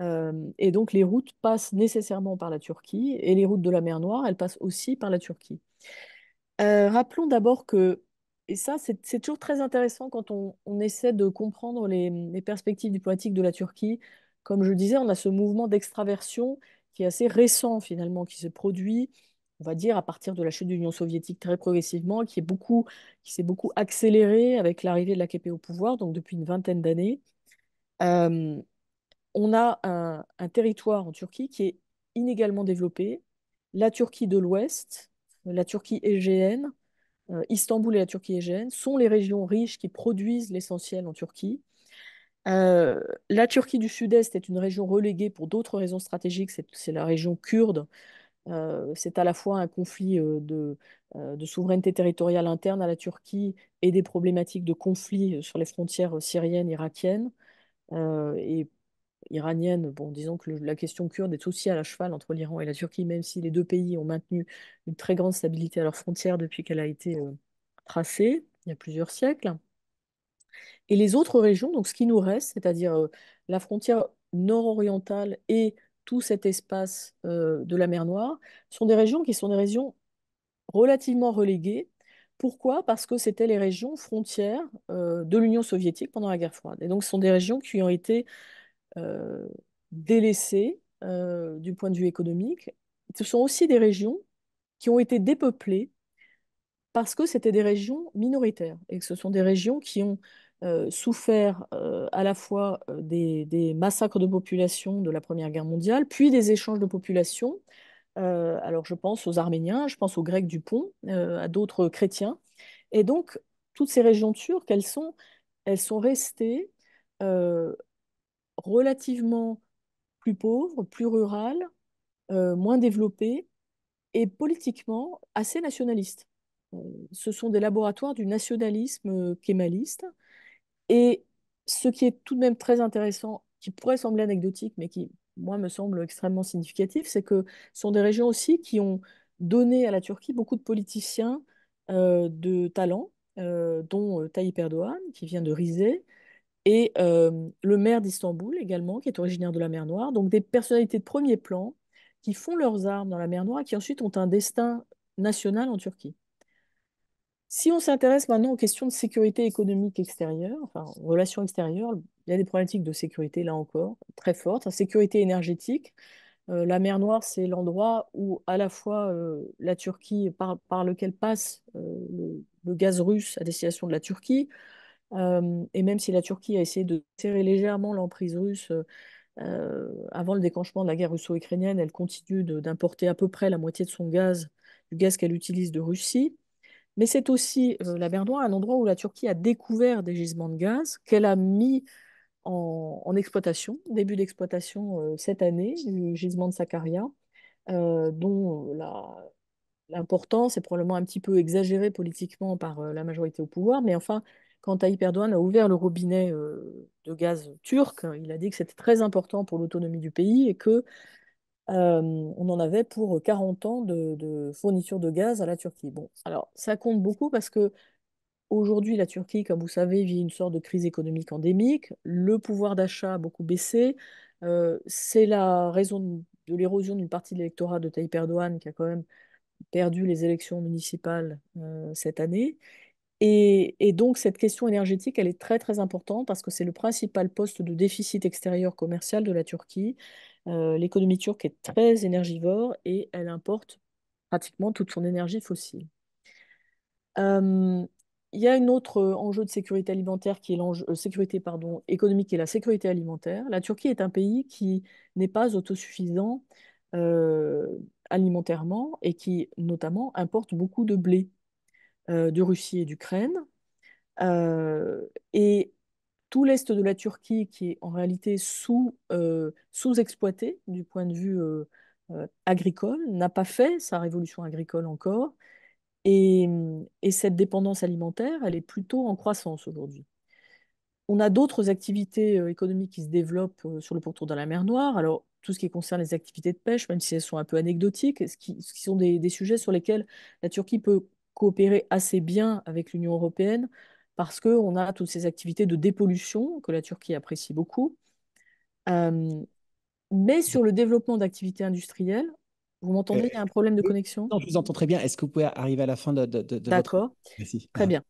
Euh, et donc les routes passent nécessairement par la Turquie et les routes de la mer Noire, elles passent aussi par la Turquie. Euh, rappelons d'abord que, et ça c'est toujours très intéressant quand on, essaie de comprendre les, perspectives diplomatiques de la Turquie, comme je disais, on a ce mouvement d'extraversion qui est assez récent finalement, qui se produit on va dire, à partir de la chute de l'Union soviétique très progressivement, qui, beaucoup, s'est beaucoup accélérée avec l'arrivée de l'AKP au pouvoir, donc depuis une vingtaine d'années. Euh, on a un, territoire en Turquie qui est inégalement développé. La Turquie de l'Ouest, la Turquie égéenne, euh, Istanbul et la Turquie égéenne sont les régions riches qui produisent l'essentiel en Turquie. Euh, la Turquie du Sud-Est est une région reléguée pour d'autres raisons stratégiques, c'est la région kurde euh, c'est à la fois un conflit euh, euh, de, souveraineté territoriale interne à la Turquie et des problématiques de conflit sur les frontières syriennes, irakiennes et iraniennes. Bon, disons que la question kurde est aussi à la cheval entre l'Iran et la Turquie, même si les deux pays ont maintenu une très grande stabilité à leurs frontières depuis qu'elle a été tracée il y a plusieurs siècles. Et les autres régions, donc ce qui nous reste, c'est-à-dire la frontière nord-orientale et tout cet espace euh, de la mer Noire, sont des régions qui sont des régions relativement reléguées. Pourquoi Parce que c'était les régions frontières euh, de l'Union soviétique pendant la guerre froide. Et donc, ce sont des régions qui ont été euh, délaissées du point de vue économique. Ce sont aussi des régions qui ont été dépeuplées parce que c'était des régions minoritaires et ce sont des régions qui ont euh, souffert euh, à la fois euh, des, massacres de population de la Première Guerre mondiale, puis des échanges de population. alors je pense aux Arméniens, je pense aux Grecs du Pont, à d'autres chrétiens. Et donc, toutes ces régions turques, elles sont restées relativement plus pauvres, plus rurales, moins développées et politiquement assez nationalistes. Ce sont des laboratoires du nationalisme kémaliste et ce qui est tout de même très intéressant, qui pourrait sembler anecdotique, mais qui, moi, me semble extrêmement significatif, c'est que ce sont des régions aussi qui ont donné à la Turquie beaucoup de politiciens euh, de talent, euh, dont euh, Tayyip Erdogan, qui vient de Rize, et le maire d'Istanbul également, qui est originaire de la mer Noire. Donc des personnalités de premier plan qui font leurs armes dans la mer Noire qui ensuite ont un destin national en Turquie. Si on s'intéresse maintenant aux questions de sécurité économique extérieure, enfin relations extérieures, il y a des problématiques de sécurité là encore très fortes. sécurité énergétique, euh, la mer Noire, c'est l'endroit où à la fois euh, la Turquie, par, lequel passe euh, le, le, gaz russe à destination de la Turquie, et même si la Turquie a essayé de serrer légèrement l'emprise russe avant le déclenchement de la guerre russo-ukrainienne, elle continue d'importer à peu près la moitié de son gaz, du gaz qu'elle utilise de Russie mais c'est aussi euh, la mer un endroit où la Turquie a découvert des gisements de gaz qu'elle a mis en, exploitation, début d'exploitation euh, cette année, du gisement de Sakarya, euh, dont l'importance est probablement un petit peu exagérée politiquement par la majorité au pouvoir, mais enfin, quand Tayyip Erdogan a ouvert le robinet de gaz turc, il a dit que c'était très important pour l'autonomie du pays et que on en avait pour 40 ans de, fourniture de gaz à la Turquie. Bon, alors ça compte beaucoup parce que aujourd'hui, la Turquie, comme vous savez, vit une sorte de crise économique endémique. Le pouvoir d'achat a beaucoup baissé. c'est la raison de, l'érosion d'une partie de l'électorat de Tayyip Erdogan qui a quand même perdu les élections municipales cette année. et, donc cette question énergétique, elle est très très importante parce que c'est le principal poste de déficit extérieur commercial de la Turquie euh, l'économie turque est très énergivore et elle importe pratiquement toute son énergie fossile. Euh, il y a un autre euh, enjeu de sécurité alimentaire qui est l'enjeu sécurité pardon, économique et la sécurité alimentaire. La Turquie est un pays qui n'est pas autosuffisant alimentairement et qui notamment importe beaucoup de blé de Russie et d'Ukraine. et tout l'est de la Turquie qui est en réalité sous, euh, exploité du point de vue euh, euh, agricole, n'a pas fait sa révolution agricole encore. Et, cette dépendance alimentaire, elle est plutôt en croissance aujourd'hui. On a d'autres activités économiques qui se développent sur le pourtour de la mer Noire. Alors, tout ce qui concerne les activités de pêche, même si elles sont un peu anecdotiques, ce qui, sont des sujets sur lesquels la Turquie peut coopérer assez bien avec l'Union européenne parce qu'on a toutes ces activités de dépollution que la Turquie apprécie beaucoup. Euh, mais sur le développement d'activités industrielles, vous m'entendez, il y a un problème de euh, connexion Non, je vous entends très bien. Est-ce que vous pouvez arriver à la fin de, de, de D'accord. Très bien.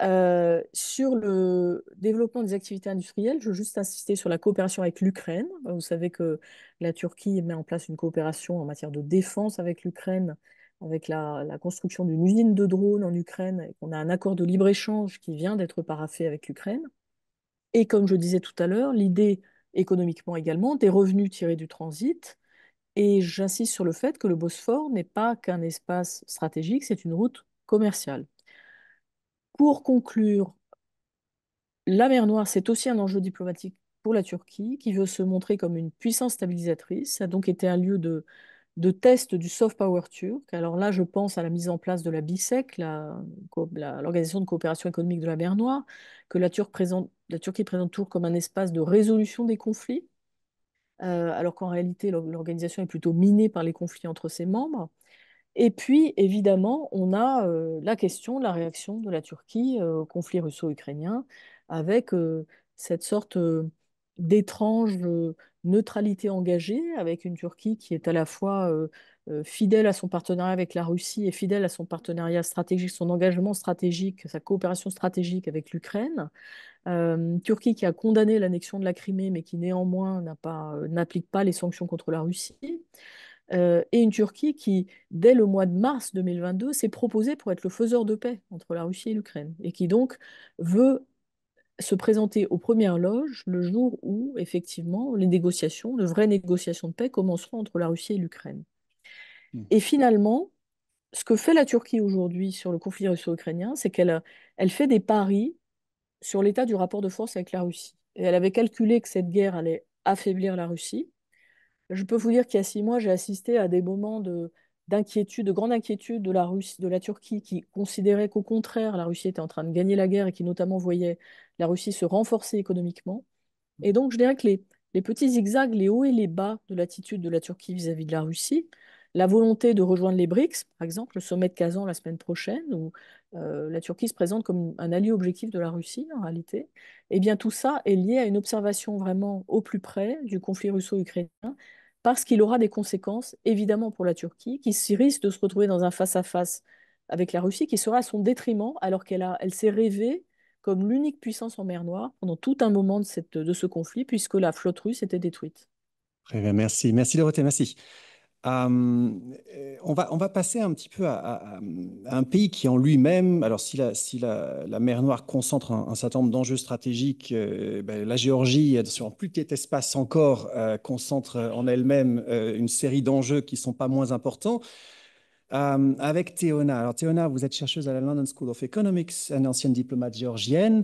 Euh, sur le développement des activités industrielles, je veux juste insister sur la coopération avec l'Ukraine. Vous savez que la Turquie met en place une coopération en matière de défense avec l'Ukraine avec la, construction d'une usine de drones en Ukraine, et qu'on a un accord de libre-échange qui vient d'être paraffé avec l'Ukraine. Et comme je disais tout à l'heure, l'idée économiquement également des revenus tirés du transit. Et j'insiste sur le fait que le Bosphore n'est pas qu'un espace stratégique, c'est une route commerciale. Pour conclure, la mer Noire, c'est aussi un enjeu diplomatique pour la Turquie, qui veut se montrer comme une puissance stabilisatrice. Ça a donc été un lieu de de test du soft power turc. Alors là, je pense à la mise en place de la BISEC, l'Organisation de coopération économique de la mer Noire, que la, Turquie présente, la Turquie présente toujours comme un espace de résolution des conflits, euh, alors qu'en réalité, l'organisation est plutôt minée par les conflits entre ses membres. Et puis, évidemment, on a euh, la question de la réaction de la Turquie euh, au conflit russo-ukrainien, avec cette sorte d'étrange neutralité engagée avec une Turquie qui est à la fois euh, euh, fidèle à son partenariat avec la Russie et fidèle à son partenariat stratégique, son engagement stratégique, sa coopération stratégique avec l'Ukraine. Euh, Turquie qui a condamné l'annexion de la Crimée mais qui néanmoins euh, n'applique pas, les sanctions contre la Russie. et une Turquie qui, dès le mois de mars 2022, s'est proposée pour être le faiseur de paix entre la Russie et l'Ukraine, et qui donc veut se présenter aux premières loges le jour où, effectivement, les négociations, de vraies négociations de paix commenceront entre la Russie et l'Ukraine. Hmm. Et finalement, ce que fait la Turquie aujourd'hui sur le conflit russo-ukrainien, c'est qu'elle elle fait des paris sur l'état du rapport de force avec la Russie. Et elle avait calculé que cette guerre allait affaiblir la Russie. Je peux vous dire qu'il y a six mois, j'ai assisté à des moments de, d'inquiétude, de grande inquiétude de la Russie, de la Turquie, qui considérait qu'au contraire, la Russie était en train de gagner la guerre et qui notamment voyait la Russie se renforcer économiquement. Et mm. donc, je dirais que les, petits zigzags, les hauts et les bas de l'attitude de la Turquie vis-à-vis de la Russie, la volonté de rejoindre les BRICS, par exemple, le sommet de Kazan la semaine prochaine, où euh, la Turquie se présente comme un allié objectif de la Russie, en réalité, eh bien tout ça est lié à une observation vraiment au plus près du conflit russo-ukrainien, parce qu'il aura des conséquences, évidemment, pour la Turquie, qui risque de se retrouver dans un face-à-face avec la Russie, qui sera à son détriment, alors qu'elle s'est rêvée comme l'unique puissance en mer Noire pendant tout un moment de, ce conflit, puisque la flotte russe était détruite. Très eh merci. Merci Dorothée, merci. Hum, euh, on, va, passer un petit peu à, un pays qui en lui-même, alors si la, si la, mer Noire concentre un, certain nombre d'enjeux stratégiques, euh, ben, la Géorgie, sur un plus petit espace encore, euh, concentre en elle-même une série d'enjeux qui ne sont pas moins importants. Euh, avec Théona. Alors Théona, vous êtes chercheuse à la London School of Economics, une ancienne diplomate géorgienne.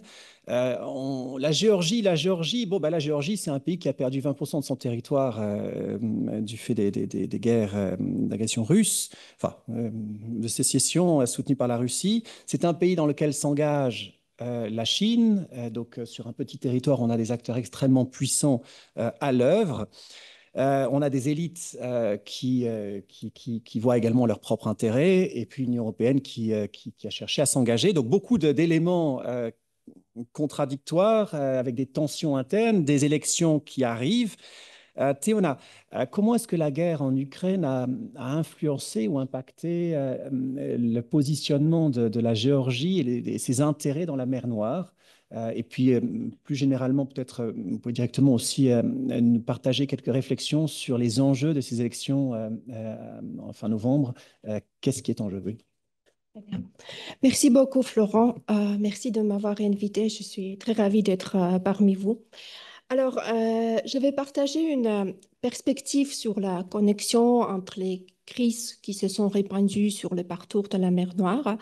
Euh, la Géorgie, la Géorgie, bon, bah, la Géorgie, c'est un pays qui a perdu 20% de son territoire euh, du fait des, guerres d'agression russe, enfin, de sécession soutenue par la Russie. C'est un pays dans lequel s'engage la Chine. donc, sur un petit territoire, on a des acteurs extrêmement puissants à l'œuvre. Euh, on a des élites euh, euh, qui, voient également leurs propres intérêts et puis l'Union européenne qui, a cherché à s'engager. Donc beaucoup d'éléments contradictoires, avec des tensions internes, des élections qui arrivent. Théona, comment est-ce que la guerre en Ukraine a, influencé ou impacté le positionnement de, la Géorgie et, ses intérêts dans la mer Noire euh, et puis, euh, plus généralement, peut-être, euh, vous pouvez directement aussi nous partager quelques réflexions sur les enjeux de ces élections en fin novembre. Qu'est-ce qui est en jeu oui. Merci beaucoup, Florent. merci de m'avoir invité. Je suis très ravie d'être parmi vous. Alors, je vais partager une perspective sur la connexion entre les crises qui se sont répandues sur le parcours de la mer Noire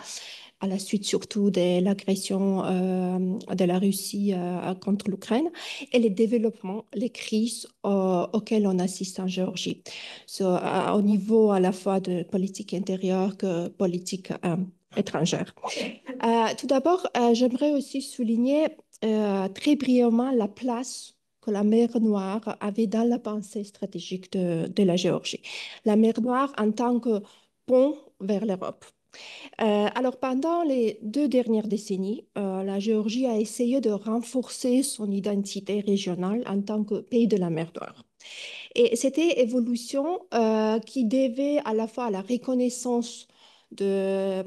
à la suite surtout de l'agression euh, de la Russie euh, contre l'Ukraine, et les développements, les crises euh, auxquelles on assiste en Géorgie, au niveau à la fois de politique intérieure que politique étrangère. tout d'abord, j'aimerais aussi souligner très brièvement la place que la mer Noire avait dans la pensée stratégique de, de la Géorgie. La mer Noire en tant que pont vers l'Europe. Euh, alors, pendant les deux dernières décennies, euh, la Géorgie a essayé de renforcer son identité régionale en tant que pays de la mer d'or. Et une évolution euh, qui devait à la fois à la reconnaissance de,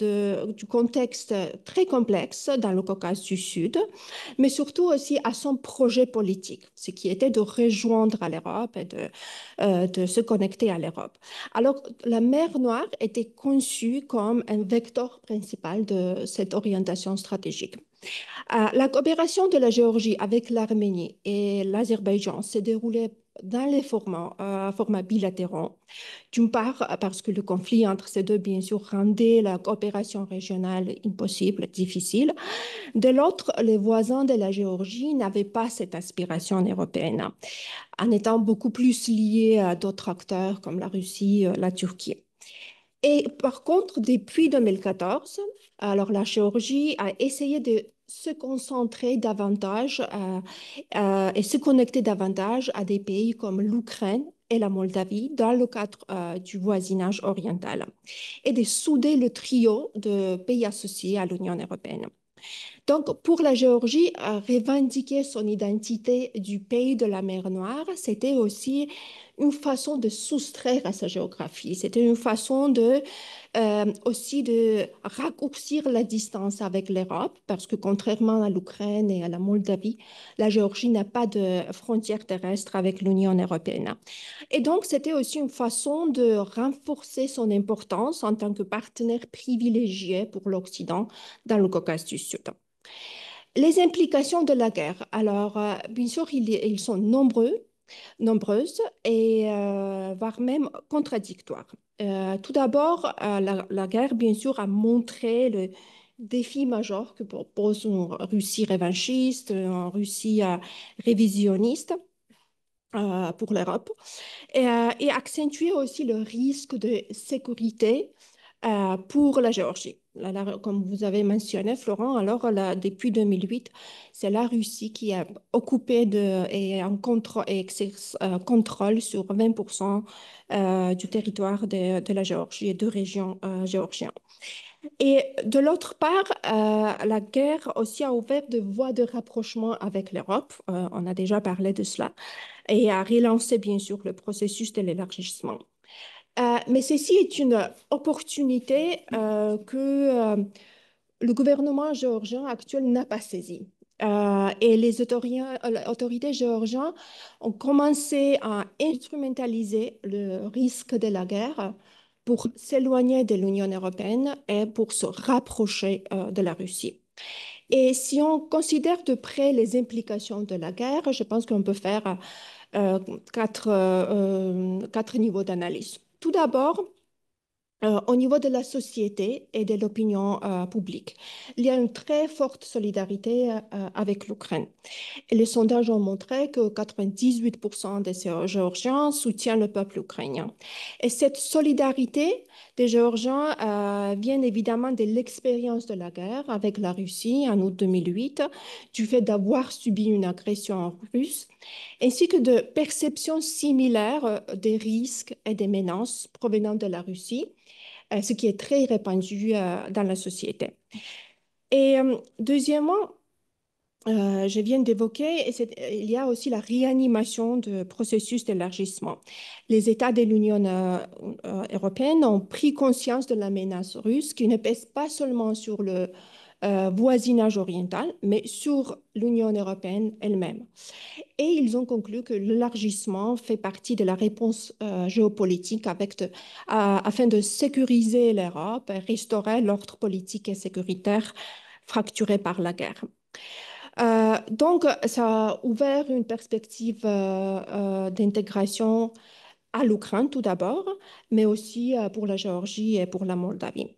de, du contexte très complexe dans le Caucase du Sud, mais surtout aussi à son projet politique, ce qui était de rejoindre l'Europe et de, euh, de, se connecter à l'Europe. Alors, la mer Noire était conçue comme un vecteur principal de cette orientation stratégique. Euh, la coopération de la Géorgie avec l'Arménie et l'Azerbaïdjan s'est déroulée dans les euh, formats, bilatéraux. D'une part, parce que le conflit entre ces deux, bien sûr, rendait la coopération régionale impossible, difficile. De l'autre, les voisins de la Géorgie n'avaient pas cette aspiration européenne, en étant beaucoup plus liés à d'autres acteurs comme la Russie, euh, la Turquie. Et par contre, depuis 2014, alors la Géorgie a essayé de se concentrer davantage et se connecter davantage à des pays comme l'Ukraine et la Moldavie dans le cadre euh, du voisinage oriental et de souder le trio de pays associés à l'Union européenne. Donc, pour la Géorgie, revendiquer son identité du pays de la mer Noire, c'était aussi une façon de soustraire à sa géographie. C'était une façon euh, aussi de raccourcir la distance avec l'Europe, parce que contrairement à l'Ukraine et à la Moldavie, la Géorgie n'a pas de frontière terrestre avec l'Union européenne. Et donc, c'était aussi une façon de renforcer son importance en tant que partenaire privilégié pour l'Occident dans le Caucase du Sud. Les implications de la guerre. Alors, euh, bien sûr, ils, sont nombreux, nombreuses et euh, voire même contradictoires. Euh, tout d'abord, la, guerre, bien sûr, a montré le défi majeur que propose une Russie revanchiste, une Russie révisionniste. pour l'Europe et, accentuer aussi le risque de sécurité pour la Géorgie comme vous avez mentionné, Florent, alors depuis 2008, c'est la Russie qui a occupé et contrôle, exerce, contrôle sur 20% euh, du territoire de, la Géorgie et de régions euh, géorgiennes. Et de l'autre part, euh, la guerre aussi a ouvert des voies de rapprochement avec l'Europe. on a déjà parlé de cela. Et a relancé, bien sûr, le processus de l'élargissement. Euh, mais ceci est une opportunité euh, que euh, le gouvernement géorgien actuel n'a pas saisie. et les autorités géorgiennes ont commencé à instrumentaliser le risque de la guerre pour s'éloigner de l'Union européenne et pour se rapprocher de la Russie. Et si on considère de près les implications de la guerre, je pense qu'on peut faire quatre niveaux d'analyse. Tout d'abord, euh, au niveau de la société et de l'opinion euh, publique. Il y a une très forte solidarité euh, avec l'Ukraine. Les sondages ont montré que 98% des Géorgiens soutiennent le peuple ukrainien. Et cette solidarité des Géorgiens vient évidemment de l'expérience de la guerre avec la Russie en août 2008, du fait d'avoir subi une agression russe ainsi que de perceptions similaires euh, des risques et des menaces provenant de la Russie, euh, ce qui est très répandu euh, dans la société. Et deuxièmement, je viens d'évoquer, il y a aussi la réanimation du processus d'élargissement. Les États de l'Union européenne ont pris conscience de la menace russe qui ne pèse pas seulement sur le euh, voisinage oriental, mais sur l'Union européenne elle-même. Et ils ont conclu que l'élargissement fait partie de la réponse euh, géopolitique afin de sécuriser l'Europe et restaurer l'ordre politique et sécuritaire fracturé par la guerre. Euh, donc, ça a ouvert une perspective d'intégration à l'Ukraine tout d'abord, mais aussi euh, pour la Géorgie et pour la Moldavie.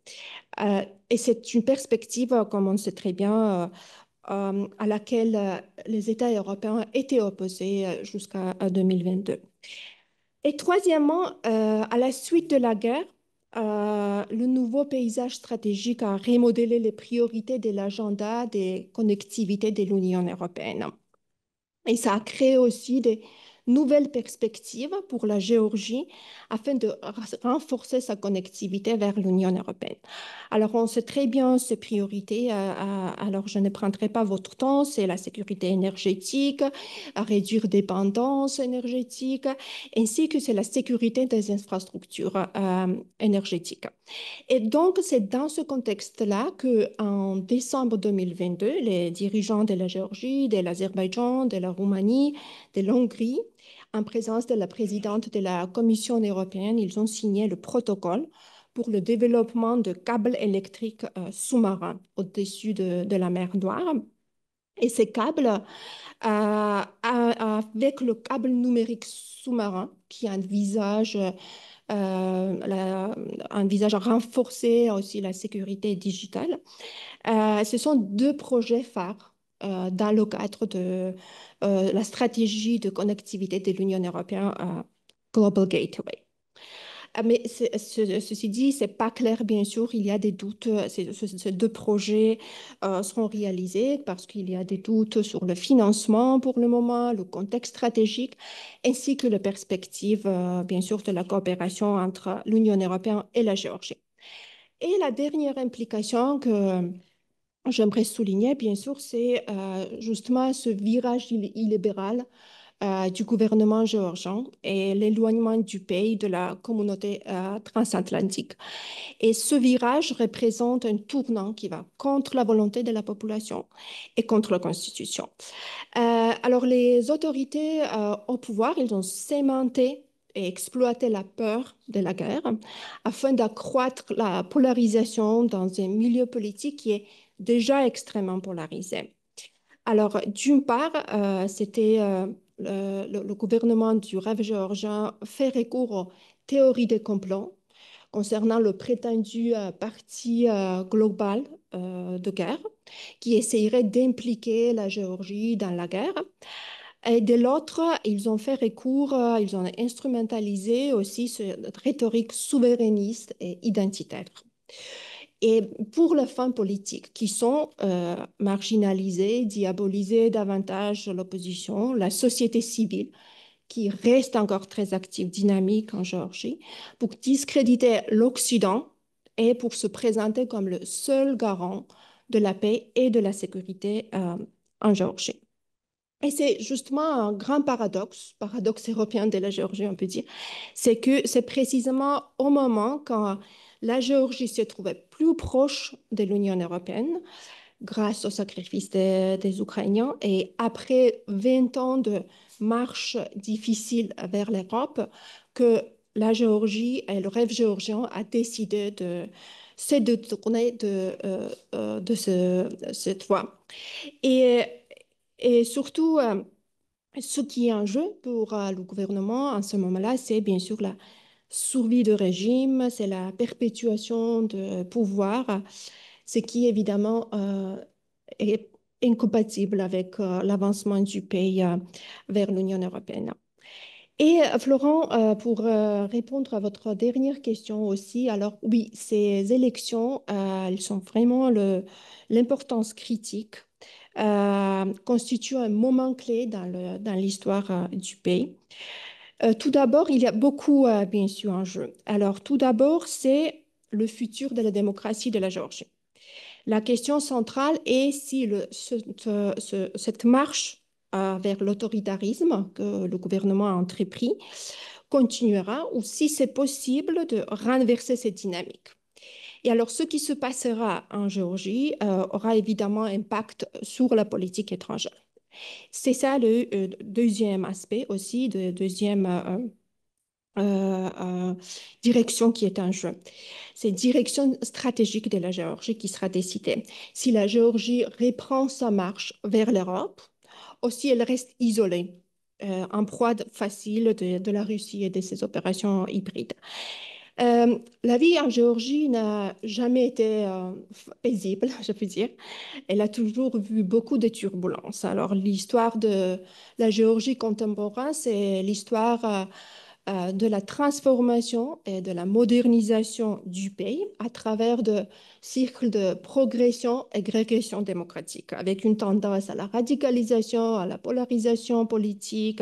Euh, et c'est une perspective, euh, comme on sait très bien, à laquelle les États européens étaient opposés jusqu'à 2022. Et troisièmement, à la suite de la guerre, le nouveau paysage stratégique a remodelé les priorités de l'agenda des connectivités de l'Union européenne. Et ça a créé aussi des nouvelles perspectives pour la Géorgie afin de renforcer sa connectivité vers l'Union européenne. Alors, on sait très bien ces priorités. Euh, alors, je ne prendrai pas votre temps. C'est la sécurité énergétique, à réduire dépendance énergétique, ainsi que c'est la sécurité des infrastructures euh, énergétiques. Et donc, c'est dans ce contexte-là que, en décembre 2022, les dirigeants de la Géorgie, de l'Azerbaïdjan, de la Roumanie, de l'Hongrie en présence de la présidente de la Commission européenne, ils ont signé le protocole pour le développement de câbles électriques euh, sous-marins au-dessus de, la mer Noire. Et ces câbles, euh, avec le câble numérique sous-marin qui envisage, euh, la, renforcer aussi la sécurité digitale, euh, ce sont deux projets phares euh, dans le cadre de euh, la stratégie de connectivité de l'Union européenne Global Gateway. Euh, mais ceci dit, c'est pas clair, bien sûr. Il y a des doutes. Ces, deux projets seront réalisés parce qu'il y a des doutes sur le financement pour le moment, le contexte stratégique, ainsi que la perspective, bien sûr, de la coopération entre l'Union européenne et la Géorgie. Et la dernière implication que j'aimerais souligner, bien sûr, c'est euh, justement ce virage illibéral euh, du gouvernement géorgien et l'éloignement du pays de la communauté euh, transatlantique. Et ce virage représente un tournant qui va contre la volonté de la population et contre la Constitution. alors les autorités au pouvoir, ils ont sémanté et exploité la peur de la guerre afin d'accroître la polarisation dans un milieu politique qui est déjà extrêmement polarisé. Alors, d'une part, euh, c'était euh, le, gouvernement du rêve géorgien fait recours aux théories des complots concernant le prétendu euh, parti global de guerre qui essayerait d'impliquer la Géorgie dans la guerre. Et de l'autre, ils ont fait recours, ils ont instrumentalisé aussi cette rhétorique souverainiste et identitaire et pour les femmes politiques qui sont euh, marginalisées, diabolisées davantage l'opposition, la société civile qui reste encore très active, dynamique en Géorgie, pour discréditer l'Occident et pour se présenter comme le seul garant de la paix et de la sécurité euh, en Géorgie. Et c'est justement un grand paradoxe, paradoxe européen de la Géorgie, on peut dire, c'est que c'est précisément au moment quand la Géorgie se trouvait plus proche de l'Union européenne grâce au sacrifice des Ukrainiens. Et après 20 ans de marche difficile vers l'Europe, que la Géorgie et le rêve géorgien a décidé de se détourner de, euh, euh, cette voie. Et, surtout, euh, ce qui est en jeu pour le gouvernement en ce moment-là, c'est bien sûr la survie de régime, c'est la perpétuation de pouvoir, ce qui évidemment euh, est incompatible avec euh, l'avancement du pays euh, vers l'Union européenne. Et Florent, pour répondre à votre dernière question aussi, alors oui, ces élections, elles sont vraiment l'importance critique, constituent un moment clé dans l'histoire du pays. Euh, tout d'abord, il y a beaucoup, bien sûr, en jeu. Alors, tout d'abord, c'est le futur de la démocratie de la Géorgie. La question centrale est si cette marche euh, vers l'autoritarisme que le gouvernement a entrepris continuera ou si c'est possible de renverser cette dynamique. Et alors, ce qui se passera en Géorgie euh, aura évidemment un impact sur la politique étrangère. C'est ça le euh, deuxième aspect aussi, de, deuxième euh, euh, direction qui est en jeu. C'est direction stratégique de la Géorgie qui sera décidée. Si la Géorgie reprend sa marche vers l'Europe, ou si elle reste isolée, en proie facile de la Russie et de ses opérations hybrides. Euh, la vie en Géorgie n'a jamais été euh, paisible, je peux dire. Elle a toujours vu beaucoup de turbulences. Alors, l'histoire de la Géorgie contemporaine, c'est l'histoire euh, de la transformation et de la modernisation du pays à travers de cycles de progression et de régression démocratique, avec une tendance à la radicalisation, à la polarisation politique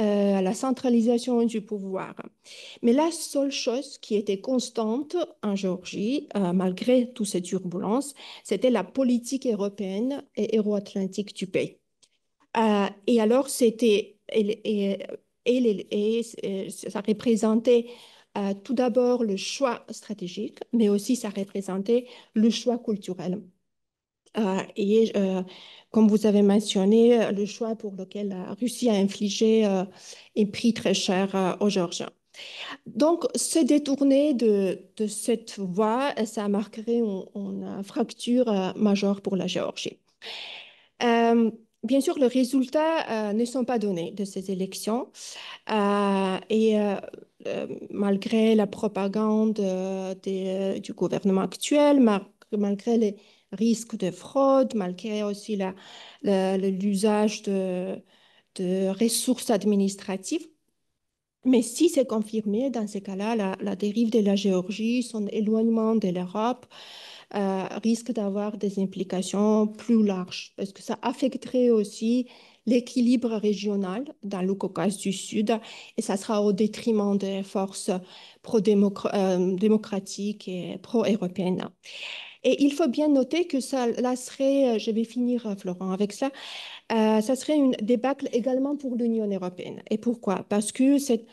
euh, à la centralisation du pouvoir. Mais la seule chose qui était constante en Géorgie, euh, malgré toutes ces turbulences, c'était la politique européenne et euro-atlantique du pays. Euh, et alors, c'était, et, ça représentait tout d'abord le choix stratégique, mais aussi ça représentait le choix culturel. Euh, et euh, comme vous avez mentionné, euh, le choix pour lequel la Russie a infligé un prix très cher aux Georgiens. Donc, se détourner de, cette voie, ça marquerait une, une fracture majeure pour la Géorgie. bien sûr, les résultats ne sont pas donnés de ces élections. et malgré la propagande du gouvernement actuel, malgré les risque de fraude, malgré aussi l'usage de, de, ressources administratives. Mais si c'est confirmé, dans ces cas-là, la, dérive de la Géorgie, son éloignement de l'Europe, euh, risque d'avoir des implications plus larges, parce que ça affecterait aussi l'équilibre régional dans le Caucase du Sud, et ça sera au détriment des forces pro-démocratiques euh, et pro-européennes. Et il faut bien noter que ça là serait, euh, je vais finir euh, Florent avec ça, euh, ça serait une débâcle également pour l'Union européenne. Et pourquoi Parce que cette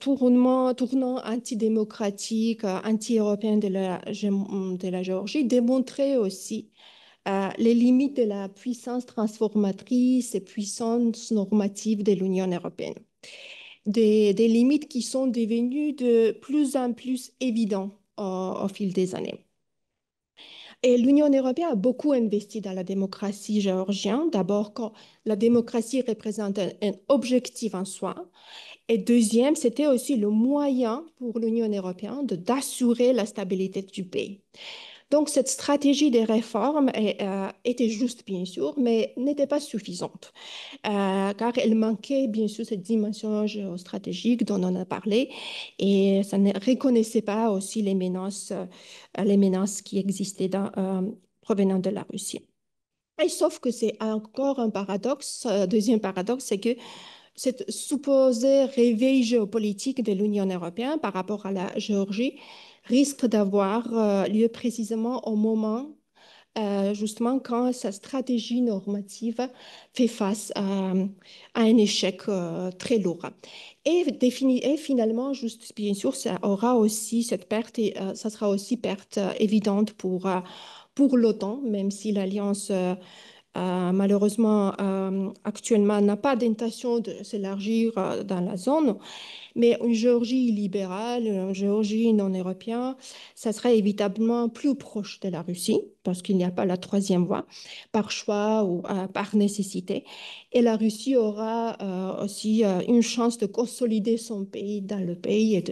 tournement, tournant antidémocratique, anti-européen de la, de la Géorgie, démontrait aussi les limites de la puissance transformatrice et puissance normative de l'Union européenne. Des, limites qui sont devenues de plus en plus évidentes au fil des années. Et l'Union européenne a beaucoup investi dans la démocratie géorgienne. D'abord, la démocratie représente un, objectif en soi. Et deuxième, c'était aussi le moyen pour l'Union européenne d'assurer la stabilité du pays. Donc, cette stratégie des réformes euh, était juste, bien sûr, mais n'était pas suffisante, euh, car elle manquait, bien sûr, cette dimension géostratégique dont on a parlé, et ça ne reconnaissait pas aussi les menaces, euh, les menaces qui existaient provenant de la Russie. Et sauf que c'est encore un paradoxe. Deuxième paradoxe, c'est que cette supposée réveil géopolitique de l'Union européenne par rapport à la Géorgie risque d'avoir euh, lieu précisément au moment euh, justement quand sa stratégie normative fait face à, un échec euh, très lourd. Et, défini, et finalement, juste, bien sûr, ça aura aussi cette perte, et, ça sera aussi perte évidente pour, pour l'OTAN, même si l'alliance euh, malheureusement, euh, actuellement, n'a pas d'intention de s'élargir euh, dans la zone. Mais une Géorgie libérale, une Géorgie non européenne, ça serait évidemment plus proche de la Russie, parce qu'il n'y a pas la troisième voie, par choix ou par nécessité. Et la Russie aura aussi une chance de consolider son pays dans le pays et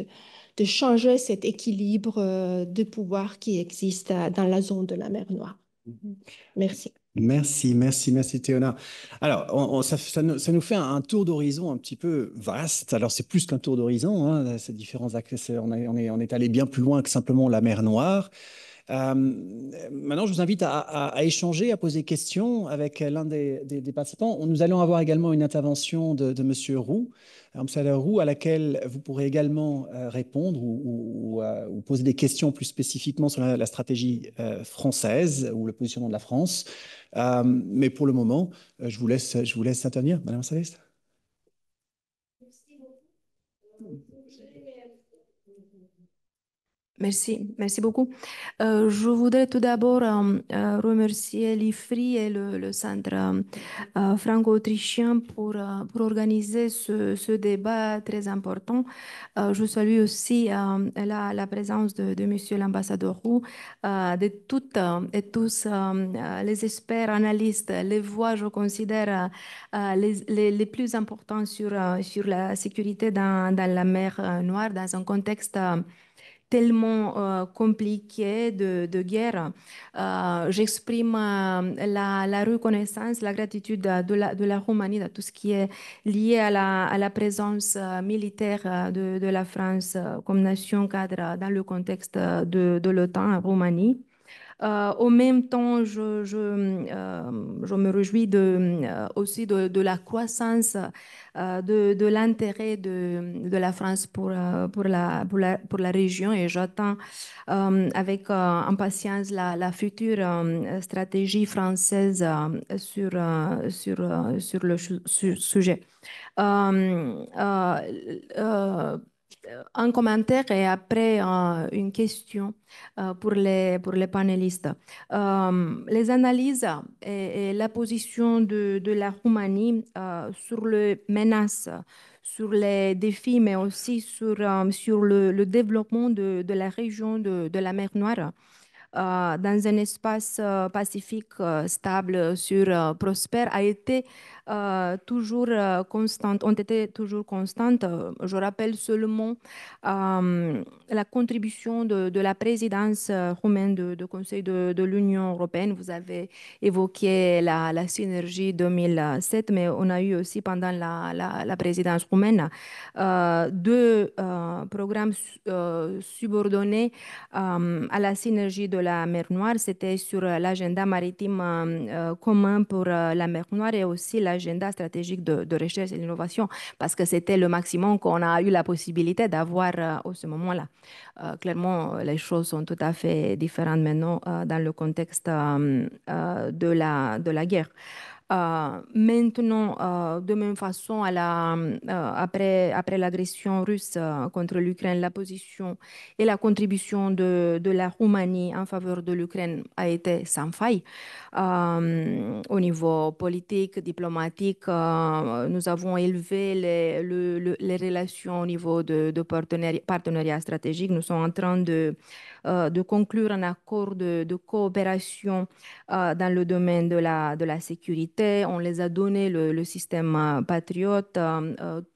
de changer cet équilibre de pouvoir qui existe dans la zone de la mer Noire. Mm-hmm. Merci. Merci, merci, merci Théona. Alors, ça, nous, fait un, tour d'horizon un petit peu vaste. Alors, c'est plus qu'un tour d'horizon, hein, ces différents axes. On, est, allé bien plus loin que simplement la mer Noire. Euh, maintenant, je vous invite à, échanger, à poser questions avec l'un des, participants. Nous allons avoir également une intervention de, de Monsieur Roux, Roux, à laquelle vous pourrez également euh, répondre euh, ou, poser des questions plus spécifiquement sur la, stratégie euh, française ou le positionnement de la France. mais pour le moment, je vous laisse, je vous laisse intervenir, Madame Saleste. Merci, merci beaucoup. Euh, je voudrais tout d'abord euh, euh, remercier l'IFRI et le, Centre franco-autrichien pour, organiser ce, débat très important. je salue aussi la, la, présence de, de Monsieur l'ambassadeur Roux, de toutes et tous les experts, analystes, les voix, je considère, les, plus importants sur, sur la sécurité dans, dans la mer Noire, dans un contexte tellement euh, compliqué de, guerre. Euh, j'exprime euh, la, reconnaissance, la gratitude de la, de Roumanie, de tout ce qui est lié à la, présence euh, militaire de, la France comme nation cadre dans le contexte de, de l'OTAN en Roumanie. Euh, au même temps, je, je, euh, me réjouis de, euh, aussi de, la croissance de, l'intérêt de, la France pour, pour, la, pour la région et j'attends avec impatience la, la future stratégie française sur, sur, sur le sujet un commentaire et après euh, une question euh, pour, les, pour les panélistes. Euh, les analyses et, la position de, de la Roumanie sur les menaces, sur les défis, mais aussi sur, sur le, développement de, de la région de, de, la mer Noire. dans un espace pacifique, stable, sur prospère, a été euh, toujours euh, constantes, ont été toujours constantes. Euh, je rappelle seulement la contribution de, la présidence roumaine du de, Conseil de, l'Union européenne. Vous avez évoqué la, synergie 2007, mais on a eu aussi pendant la, la présidence roumaine deux programmes subordonnés à la synergie de la mer Noire. C'était sur l'agenda maritime commun pour la mer Noire et aussi l'agenda agenda stratégique de, recherche et d'innovation parce que c'était le maximum qu'on a eu la possibilité d'avoir à euh, ce moment-là. Euh, clairement, euh, les choses sont tout à fait différentes maintenant dans le contexte de, la, de la guerre. Euh, maintenant, euh, de même façon, à la, euh, après, après l'agression russe contre l'Ukraine, la position et la contribution de, la Roumanie en faveur de l'Ukraine a été sans faille. au niveau politique, diplomatique, nous avons élevé les, les relations au niveau de, de partenariat stratégique. Nous sommes en train de euh, de conclure un accord de, coopération euh, dans le domaine de la, sécurité. On les a donné le, système euh, patriote,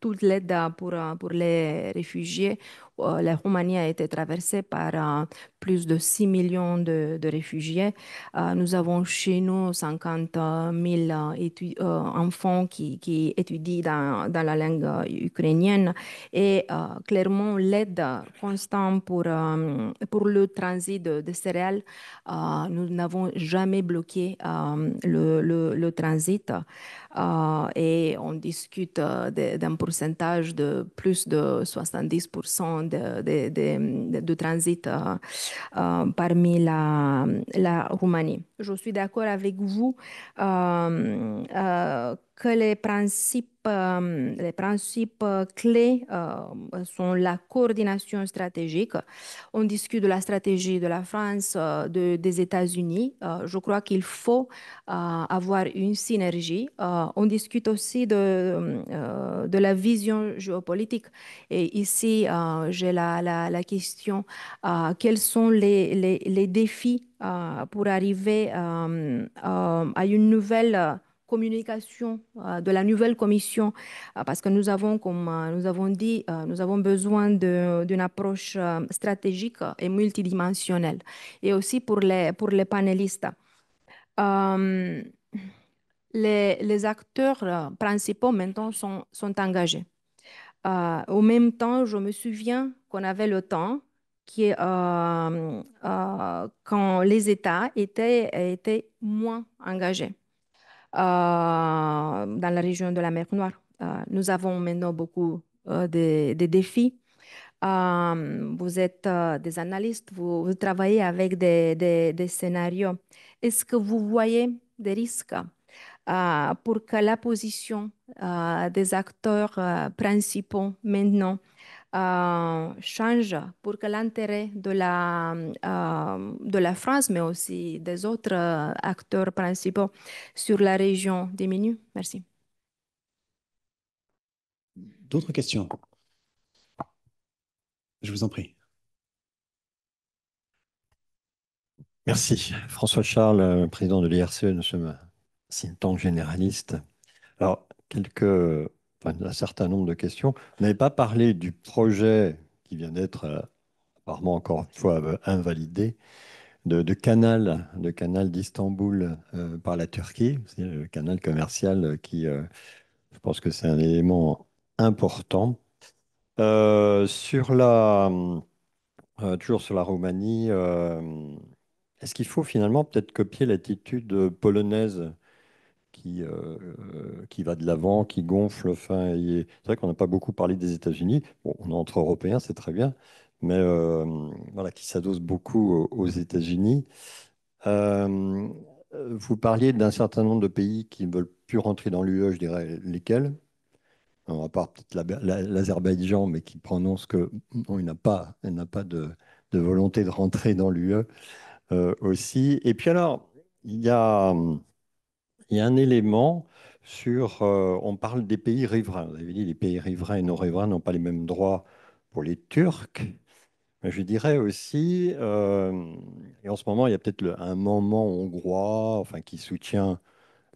toute l'aide pour, pour les réfugiés euh, la Roumanie a été traversée par euh, plus de 6 millions de, réfugiés. Euh, nous avons chez nous 50 000 enfants qui, étudient dans, la langue ukrainienne et clairement l'aide constante pour, pour le transit de, céréales. nous n'avons jamais bloqué le, le, transit et on discute d'un pourcentage de plus de 70% de, transit euh, euh, parmi la, la, Roumanie. Je suis d'accord avec vous euh, que les principes, euh, les principes euh, clés euh, sont la coordination stratégique. On discute de la stratégie de la France, de, des États-Unis. je crois qu'il faut avoir une synergie. on discute aussi de, de la vision géopolitique. Et ici, j'ai la, la, question, quels sont les, les, les défis pour arriver à une nouvelle communication euh, de la nouvelle commission, euh, parce que nous avons, comme euh, nous avons dit, nous avons besoin d'une approche stratégique et multidimensionnelle, et aussi pour les, pour les panélistes. les, acteurs principaux maintenant sont, engagés. au même temps, je me souviens qu'on avait le temps qui quand les États étaient, étaient moins engagés. Euh, dans la région de la mer Noire. Euh, nous avons maintenant beaucoup euh, de, défis. vous êtes des analystes, vous, travaillez avec des scénarios. Est-ce que vous voyez des risques pour que la position des acteurs principaux maintenant euh, change pour que l'intérêt de la, euh, de la France, mais aussi des autres euh, acteurs principaux sur la région diminue Merci. D'autres questions Je vous en prie. Merci. François Charles, euh, président de l'IRCE, nous sommes un tank généraliste. Alors, quelques un certain nombre de questions. Vous n'avez pas parlé du projet qui vient d'être euh, apparemment encore une fois euh, invalidé de, canal, de canal d'Istanbul euh, par la Turquie, c'est le canal commercial qui, je pense que c'est un élément important. sur la, toujours sur la Roumanie, est-ce qu'il faut finalement peut-être copier l'attitude polonaise qui, euh, euh, qui va de l'avant, qui gonfle. Enfin, c'est vrai qu'on n'a pas beaucoup parlé des États-Unis. Bon, on est entre Européens, c'est très bien, mais euh, voilà, qui s'adosse beaucoup aux, États-Unis. vous parliez d'un certain nombre de pays qui ne veulent plus rentrer dans l'UE, je dirais lesquels à part peut-être l'Azerbaïdjan, mais qui prononce que il n'a pas, n'a pas de, de, volonté de rentrer dans l'UE aussi. Et puis alors, il y a hum, il y a un élément sur, euh, on parle des pays riverains. Vous avez dit les pays riverains et non riverains n'ont pas les mêmes droits pour les Turcs. Mais je dirais aussi, euh, et en ce moment, il y a peut-être un moment hongrois enfin, qui soutient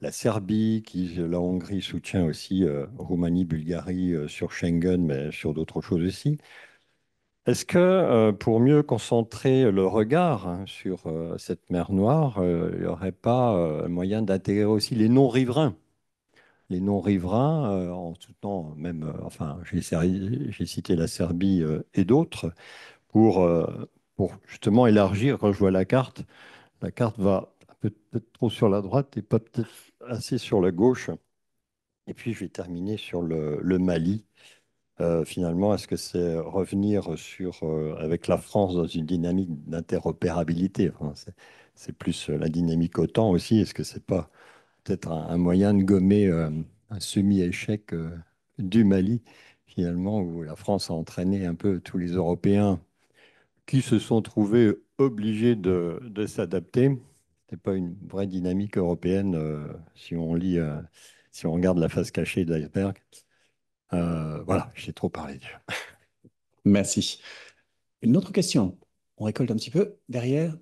la Serbie, qui la Hongrie soutient aussi euh, Roumanie, Bulgarie sur Schengen, mais sur d'autres choses aussi. Est-ce que euh, pour mieux concentrer le regard sur euh, cette mer Noire, euh, il n'y aurait pas moyen d'intégrer aussi les non-riverains Les non-riverains, en soutenant même, enfin, j'ai cité la Serbie et d'autres, pour, justement élargir, quand je vois la carte, la carte va peut-être trop sur la droite et pas peut-être assez sur la gauche. Et puis je vais terminer sur le, le Mali euh, finalement, est-ce que c'est revenir sur, euh, avec la France dans une dynamique d'interopérabilité C'est plus euh, la dynamique OTAN aussi. Est-ce que c'est pas peut-être un, moyen de gommer un semi-échec du Mali, finalement, où la France a entraîné un peu tous les Européens qui se sont trouvés obligés de, de s'adapter n'est pas une vraie dynamique européenne si on lit, si on regarde la face cachée de l'iceberg. Euh, voilà, j'ai trop parlé. Merci. Une autre question. On récolte un petit peu derrière.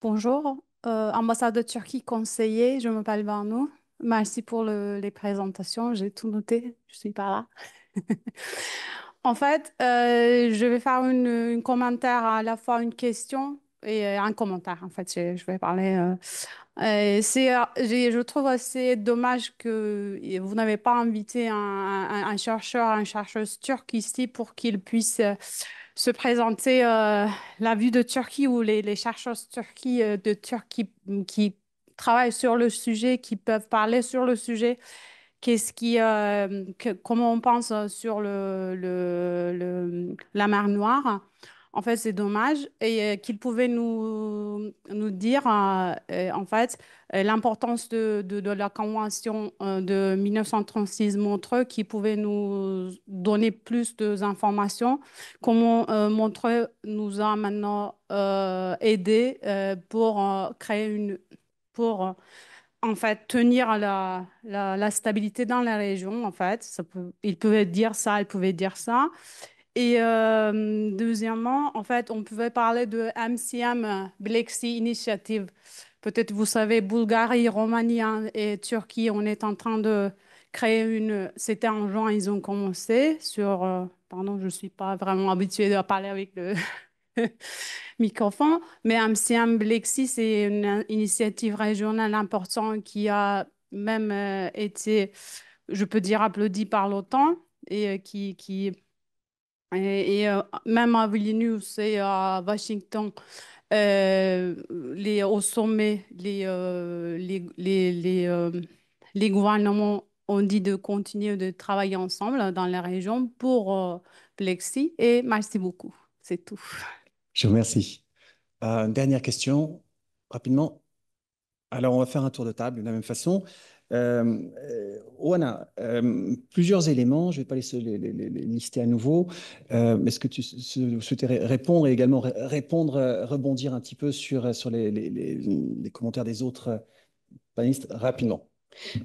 Bonjour, euh, ambassade de Turquie conseiller, je m'appelle nous Merci pour les présentations, j'ai tout noté, je suis pas là. en fait, euh, je vais faire un commentaire à la fois une question et un euh, commentaire, en fait, je, vais parler. Euh, euh, c'est, je trouve assez dommage que vous n'avez pas invité un, chercheur, un chercheuse turc ici pour qu'il puisse se présenter la vue de Turquie ou les, les chercheurs de Turquie mm, qui, travaillent sur le sujet, qui peuvent parler sur le sujet qu'est-ce qui, comment on pense sur le, la mer Noire. En fait, c'est dommage et euh, qu'il pouvait nous, nous dire, euh, euh, en fait, l'importance de, la Convention de 1936 Montreux qui pouvait nous donner plus d'informations, comment Montreux nous a maintenant aidés pour créer une... Pour, en fait, tenir la, stabilité dans la région, en fait. Ça il pouvait dire ça, il pouvait dire ça. Et euh, deuxièmement, en fait, on pouvait parler de MCM, euh, Blexi Initiative. Peut-être vous savez, Bulgarie, Roumanie hein, et Turquie, on est en train de créer une... C'était en juin, ils ont commencé sur... Euh, pardon, je ne suis pas vraiment habituée à parler avec le microphone, mais MCM Blexi, c'est une initiative régionale importante qui a même été, je peux dire, applaudie par l'OTAN et qui... qui et, euh, même à Vilnius et à Washington, euh, les, au sommet, les, euh, les, les, les, gouvernements ont dit de continuer de travailler ensemble dans la région pour Plexi. Et merci beaucoup. C'est tout. Je vous remercie. dernière question, rapidement. Alors, on va faire un tour de table de la même façon. Euh, euh, Oana, euh, plusieurs éléments, je ne vais pas les, les, lister à nouveau. Est-ce que tu souhaiterais répondre et également répondre, rebondir un petit peu sur, sur les, commentaires des autres panélistes rapidement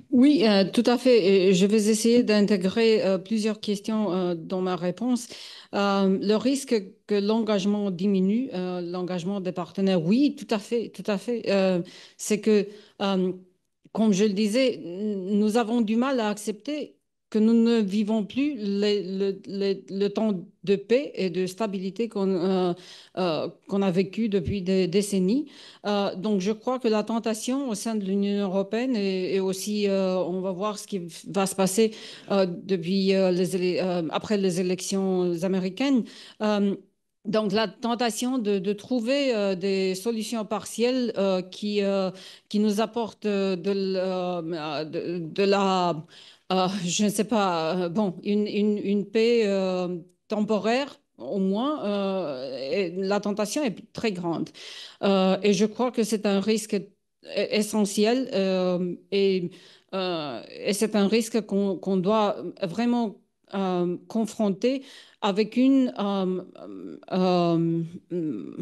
oui, tout à fait. Je vais essayer d'intégrer plusieurs questions dans ma réponse. le risque que l'engagement diminue, l'engagement des partenaires, oui, tout à fait, tout à fait. C'est que comme je le disais, nous avons du mal à accepter que nous ne vivons plus le, temps de paix et de stabilité qu'on euh, euh, qu'on a vécu depuis des décennies. Euh, donc je crois que la tentation au sein de l'Union européenne et, aussi on va voir ce qui va se passer depuis les, après les élections américaines donc la tentation de, trouver euh, des solutions partielles euh, qui, euh, qui nous apportent de, de, la, je ne sais pas, bon, une, une, paix temporaire au moins, la tentation est très grande. et je crois que c'est un risque essentiel et, et c'est un risque qu'on doit vraiment euh, confrontés avec une euh, euh,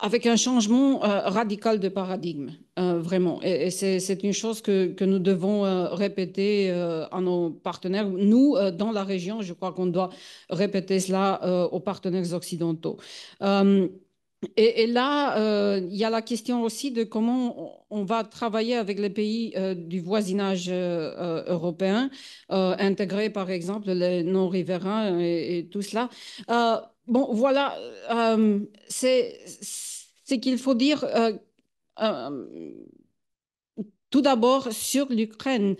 avec un changement euh, radical de paradigme, vraiment. Et, c'est une chose que, que nous devons répéter à nos partenaires. Nous, dans la région, je crois qu'on doit répéter cela aux partenaires occidentaux. Et, là, euh, il y a la question aussi de comment on va travailler avec les pays euh, du voisinage euh, européen, intégrer par exemple les non-riverains et, tout cela. bon, voilà, c'est qu'il faut dire tout d'abord sur l'Ukraine.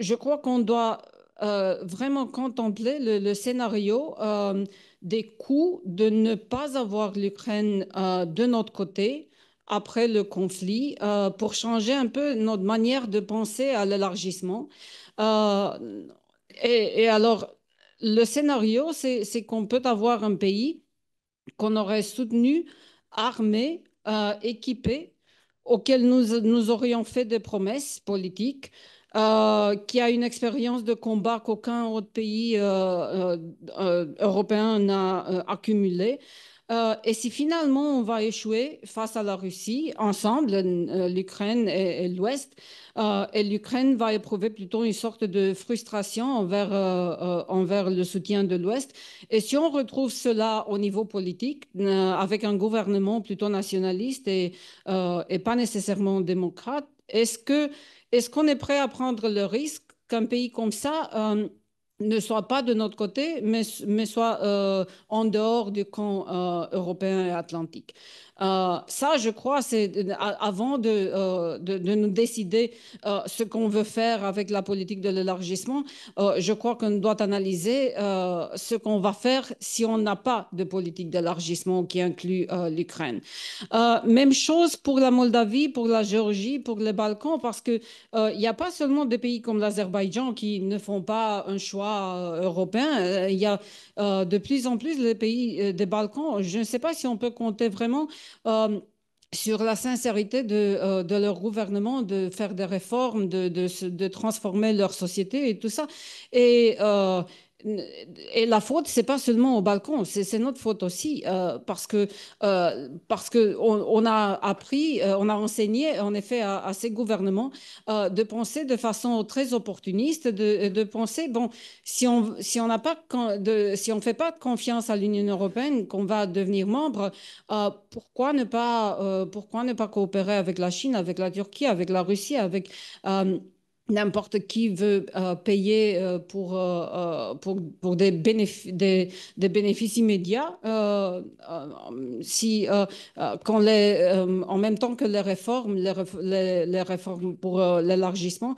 je crois qu'on doit euh, vraiment contempler le, scénario euh, des coûts de ne pas avoir l'Ukraine euh, de notre côté après le conflit pour changer un peu notre manière de penser à l'élargissement. Et, et, alors, le scénario, c'est qu'on peut avoir un pays qu'on aurait soutenu, armé, équipé, auquel nous, nous aurions fait des promesses politiques. Euh, qui a une expérience de combat qu'aucun autre pays euh, euh, européen n'a accumulée. et si finalement on va échouer face à la Russie, ensemble, l'Ukraine et, l'Ouest, et l'Ukraine va éprouver plutôt une sorte de frustration envers, envers le soutien de l'Ouest. Et si on retrouve cela au niveau politique, avec un gouvernement plutôt nationaliste et, et pas nécessairement démocrate, est-ce que est-ce qu'on est prêt à prendre le risque qu'un pays comme ça euh, ne soit pas de notre côté, mais, soit euh, en dehors du camp euh, européen et atlantique euh, ça, je crois, c'est euh, avant euh, de, de, nous décider ce qu'on veut faire avec la politique de l'élargissement, je crois qu'on doit analyser ce qu'on va faire si on n'a pas de politique d'élargissement qui inclut l'Ukraine. même chose pour la Moldavie, pour la Géorgie, pour les Balkans, parce qu'il n'y a pas seulement des pays comme l'Azerbaïdjan qui ne font pas un choix européen. Il y a de plus en plus les pays des Balkans. Je ne sais pas si on peut compter vraiment euh, sur la sincérité euh, de, leur gouvernement, de faire des réformes, de, de, transformer leur société et tout ça. Et euh, et la faute, c'est pas seulement au balcon, c'est notre faute aussi, euh, parce que euh, parce que on, a appris, euh, on a enseigné en effet à, ces gouvernements de penser de façon très opportuniste, de, penser bon, si on si on n'a pas de si on fait pas de confiance à l'Union européenne, qu'on va devenir membre, pourquoi ne pas pourquoi ne pas coopérer avec la Chine, avec la Turquie, avec la Russie, avec n'importe qui veut euh, payer euh, pour, euh, des, bénéfices, immédiats, si, en même temps que les réformes, les, réformes pour l'élargissement,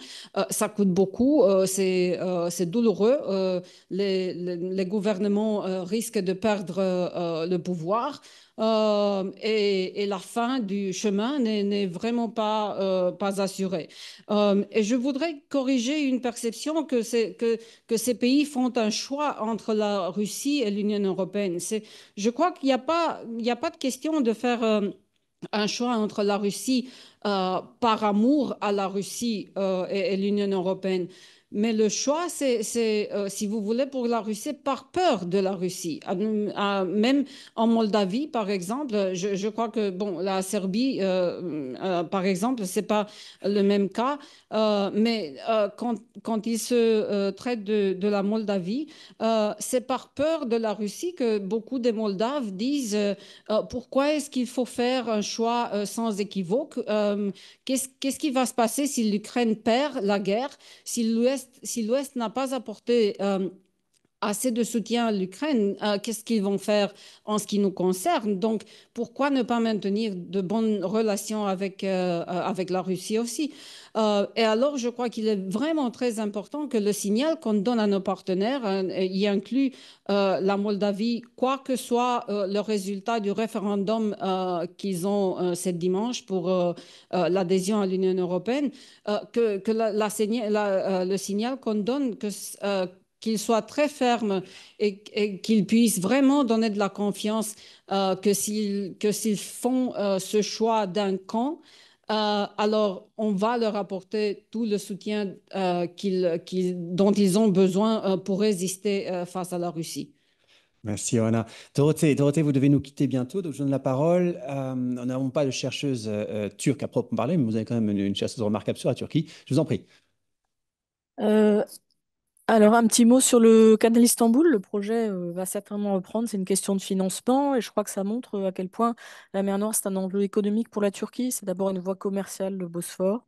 ça coûte beaucoup, c'est douloureux, les, gouvernements risquent de perdre le pouvoir. Euh, et, la fin du chemin n'est vraiment pas, euh, pas assurée. Euh, et je voudrais corriger une perception que, que, ces pays font un choix entre la Russie et l'Union européenne. Je crois qu'il n'y a, pas, a pas de question de faire un choix entre la Russie par amour à la Russie et l'Union européenne. Mais le choix, c'est, euh, si vous voulez, pour la Russie, par peur de la Russie. même en Moldavie, par exemple, je, crois que bon, la Serbie, euh, euh, par exemple, c'est pas le même cas. mais quand, quand il se traite de, la Moldavie, c'est par peur de la Russie que beaucoup des Moldaves disent pourquoi est-ce qu'il faut faire un choix sans équivoque Qu'est-ce qu'est-ce qui va se passer si l'Ukraine perd la guerre Si l'US si l'Ouest n'a pas apporté euh, assez de soutien à l'Ukraine. Euh, qu'est-ce qu'ils vont faire en ce qui nous concerne Donc, pourquoi ne pas maintenir de bonnes relations avec, euh, euh, avec la Russie aussi Et alors, je crois qu'il est vraiment très important que le signal qu'on donne à nos partenaires, y inclut la Moldavie, quoi que soit le résultat du référendum qu'ils ont ce dimanche pour l'adhésion à l'Union européenne, que, le signal qu'on donne que qu'ils soient très ferme et, qu'ils puissent vraiment donner de la confiance euh, que s'ils font euh, ce choix d'un camp, euh, alors on va leur apporter tout le soutien euh, dont ils ont besoin pour résister face à la Russie. Merci, Anna. Dorothée, Dorothée, vous devez nous quitter bientôt, donc je donne la parole. nous n'avons pas de chercheuse turque à proprement parler, mais vous avez quand même une, une chercheuse remarquable sur la Turquie. Je vous en prie. Euh, alors, un petit mot sur le canal Istanbul. Le projet euh, va certainement reprendre. C'est une question de financement et je crois que ça montre euh, à quel point la mer Noire, c'est un enjeu économique pour la Turquie. C'est d'abord une voie commerciale, le Bosphore.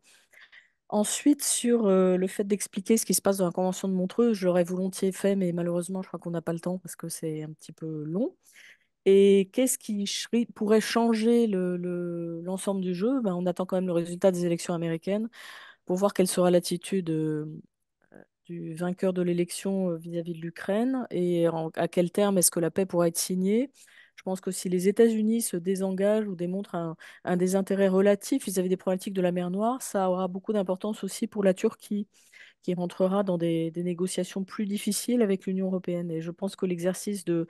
Ensuite, sur euh, le fait d'expliquer ce qui se passe dans la Convention de Montreux, j'aurais volontiers fait, mais malheureusement, je crois qu'on n'a pas le temps parce que c'est un petit peu long. Et qu'est-ce qui pourrait changer l'ensemble du jeu ben, On attend quand même le résultat des élections américaines pour voir quelle sera l'attitude du vainqueur de l'élection vis-à-vis de l'Ukraine et à quel terme est-ce que la paix pourra être signée. Je pense que si les États-Unis se désengagent ou démontrent un, un désintérêt relatif vis-à-vis des problématiques de la mer Noire, ça aura beaucoup d'importance aussi pour la Turquie qui rentrera dans des, négociations plus difficiles avec l'Union européenne. Et je pense que l'exercice de,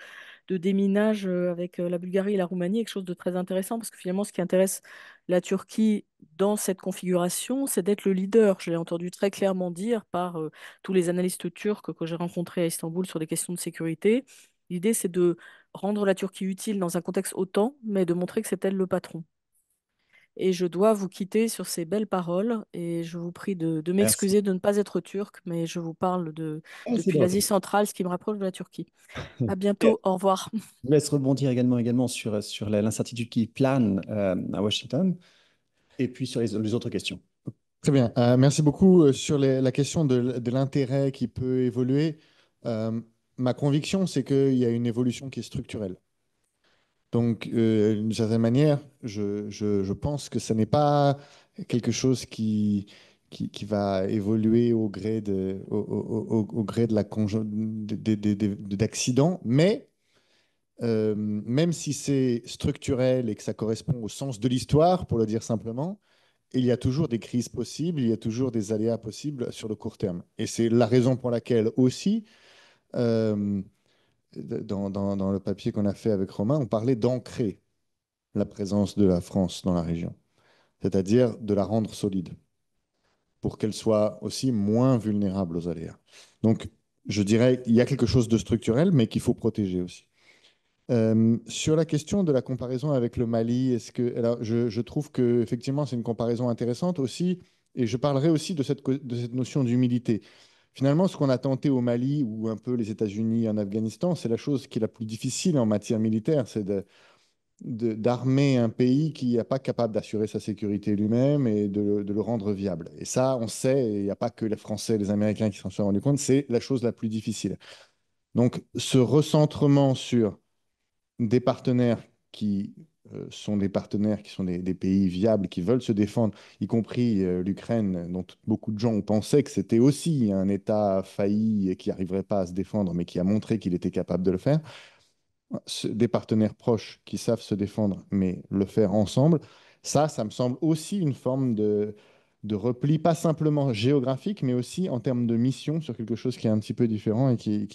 déminage euh, avec euh, la Bulgarie et la Roumanie est quelque chose de très intéressant parce que finalement, ce qui intéresse la Turquie dans cette configuration, c'est d'être le leader. Je l'ai entendu très clairement dire par euh, tous les analystes turcs que j'ai rencontrés à Istanbul sur des questions de sécurité. L'idée, c'est de rendre la Turquie utile dans un contexte autant, mais de montrer que c'est elle le patron. Et je dois vous quitter sur ces belles paroles. Et je vous prie de, m'excuser de ne pas être turc, mais je vous parle de, ah, depuis l'Asie centrale, ce qui me rapproche de la Turquie. À bientôt. au revoir. Je vous laisse rebondir également, sur, l'incertitude qui plane euh, à Washington et puis sur les, autres questions. Très bien. Euh, merci beaucoup euh, sur la question de, l'intérêt qui peut évoluer. ma conviction, c'est qu'il y a une évolution qui est structurelle. Donc, euh, d'une certaine manière, je, pense que ce n'est pas quelque chose qui, qui, va évoluer au gré de, au, gré de la d'accidents, mais euh, même si c'est structurel et que ça correspond au sens de l'histoire, pour le dire simplement, il y a toujours des crises possibles, il y a toujours des aléas possibles sur le court terme. Et c'est la raison pour laquelle aussi, euh, dans, le papier qu'on a fait avec Romain, on parlait d'ancrer la présence de la France dans la région, c'est-à-dire de la rendre solide, pour qu'elle soit aussi moins vulnérable aux aléas. Donc, je dirais, il y a quelque chose de structurel, mais qu'il faut protéger aussi. Euh, sur la question de la comparaison avec le Mali, que je, trouve que effectivement c'est une comparaison intéressante aussi, et je parlerai aussi de cette notion d'humilité. Finalement, ce qu'on a tenté au Mali ou un peu les États-Unis en Afghanistan, c'est la chose qui est la plus difficile en matière militaire, c'est d'armer un pays qui n'est pas capable d'assurer sa sécurité lui-même et de, de, le rendre viable. Et ça, on sait, il n'y a pas que les Français et les Américains qui s'en sont rendus compte, c'est la chose la plus difficile. Donc ce recentrement sur des partenaires qui euh, sont des partenaires qui sont des, pays viables, qui veulent se défendre, y compris euh, l'Ukraine, dont beaucoup de gens pensaient que c'était aussi un État failli et qui n'arriverait pas à se défendre, mais qui a montré qu'il était capable de le faire. Des partenaires proches qui savent se défendre, mais le faire ensemble, ça, ça me semble aussi une forme de, repli, pas simplement géographique, mais aussi en termes de mission sur quelque chose qui est un petit peu différent et qui...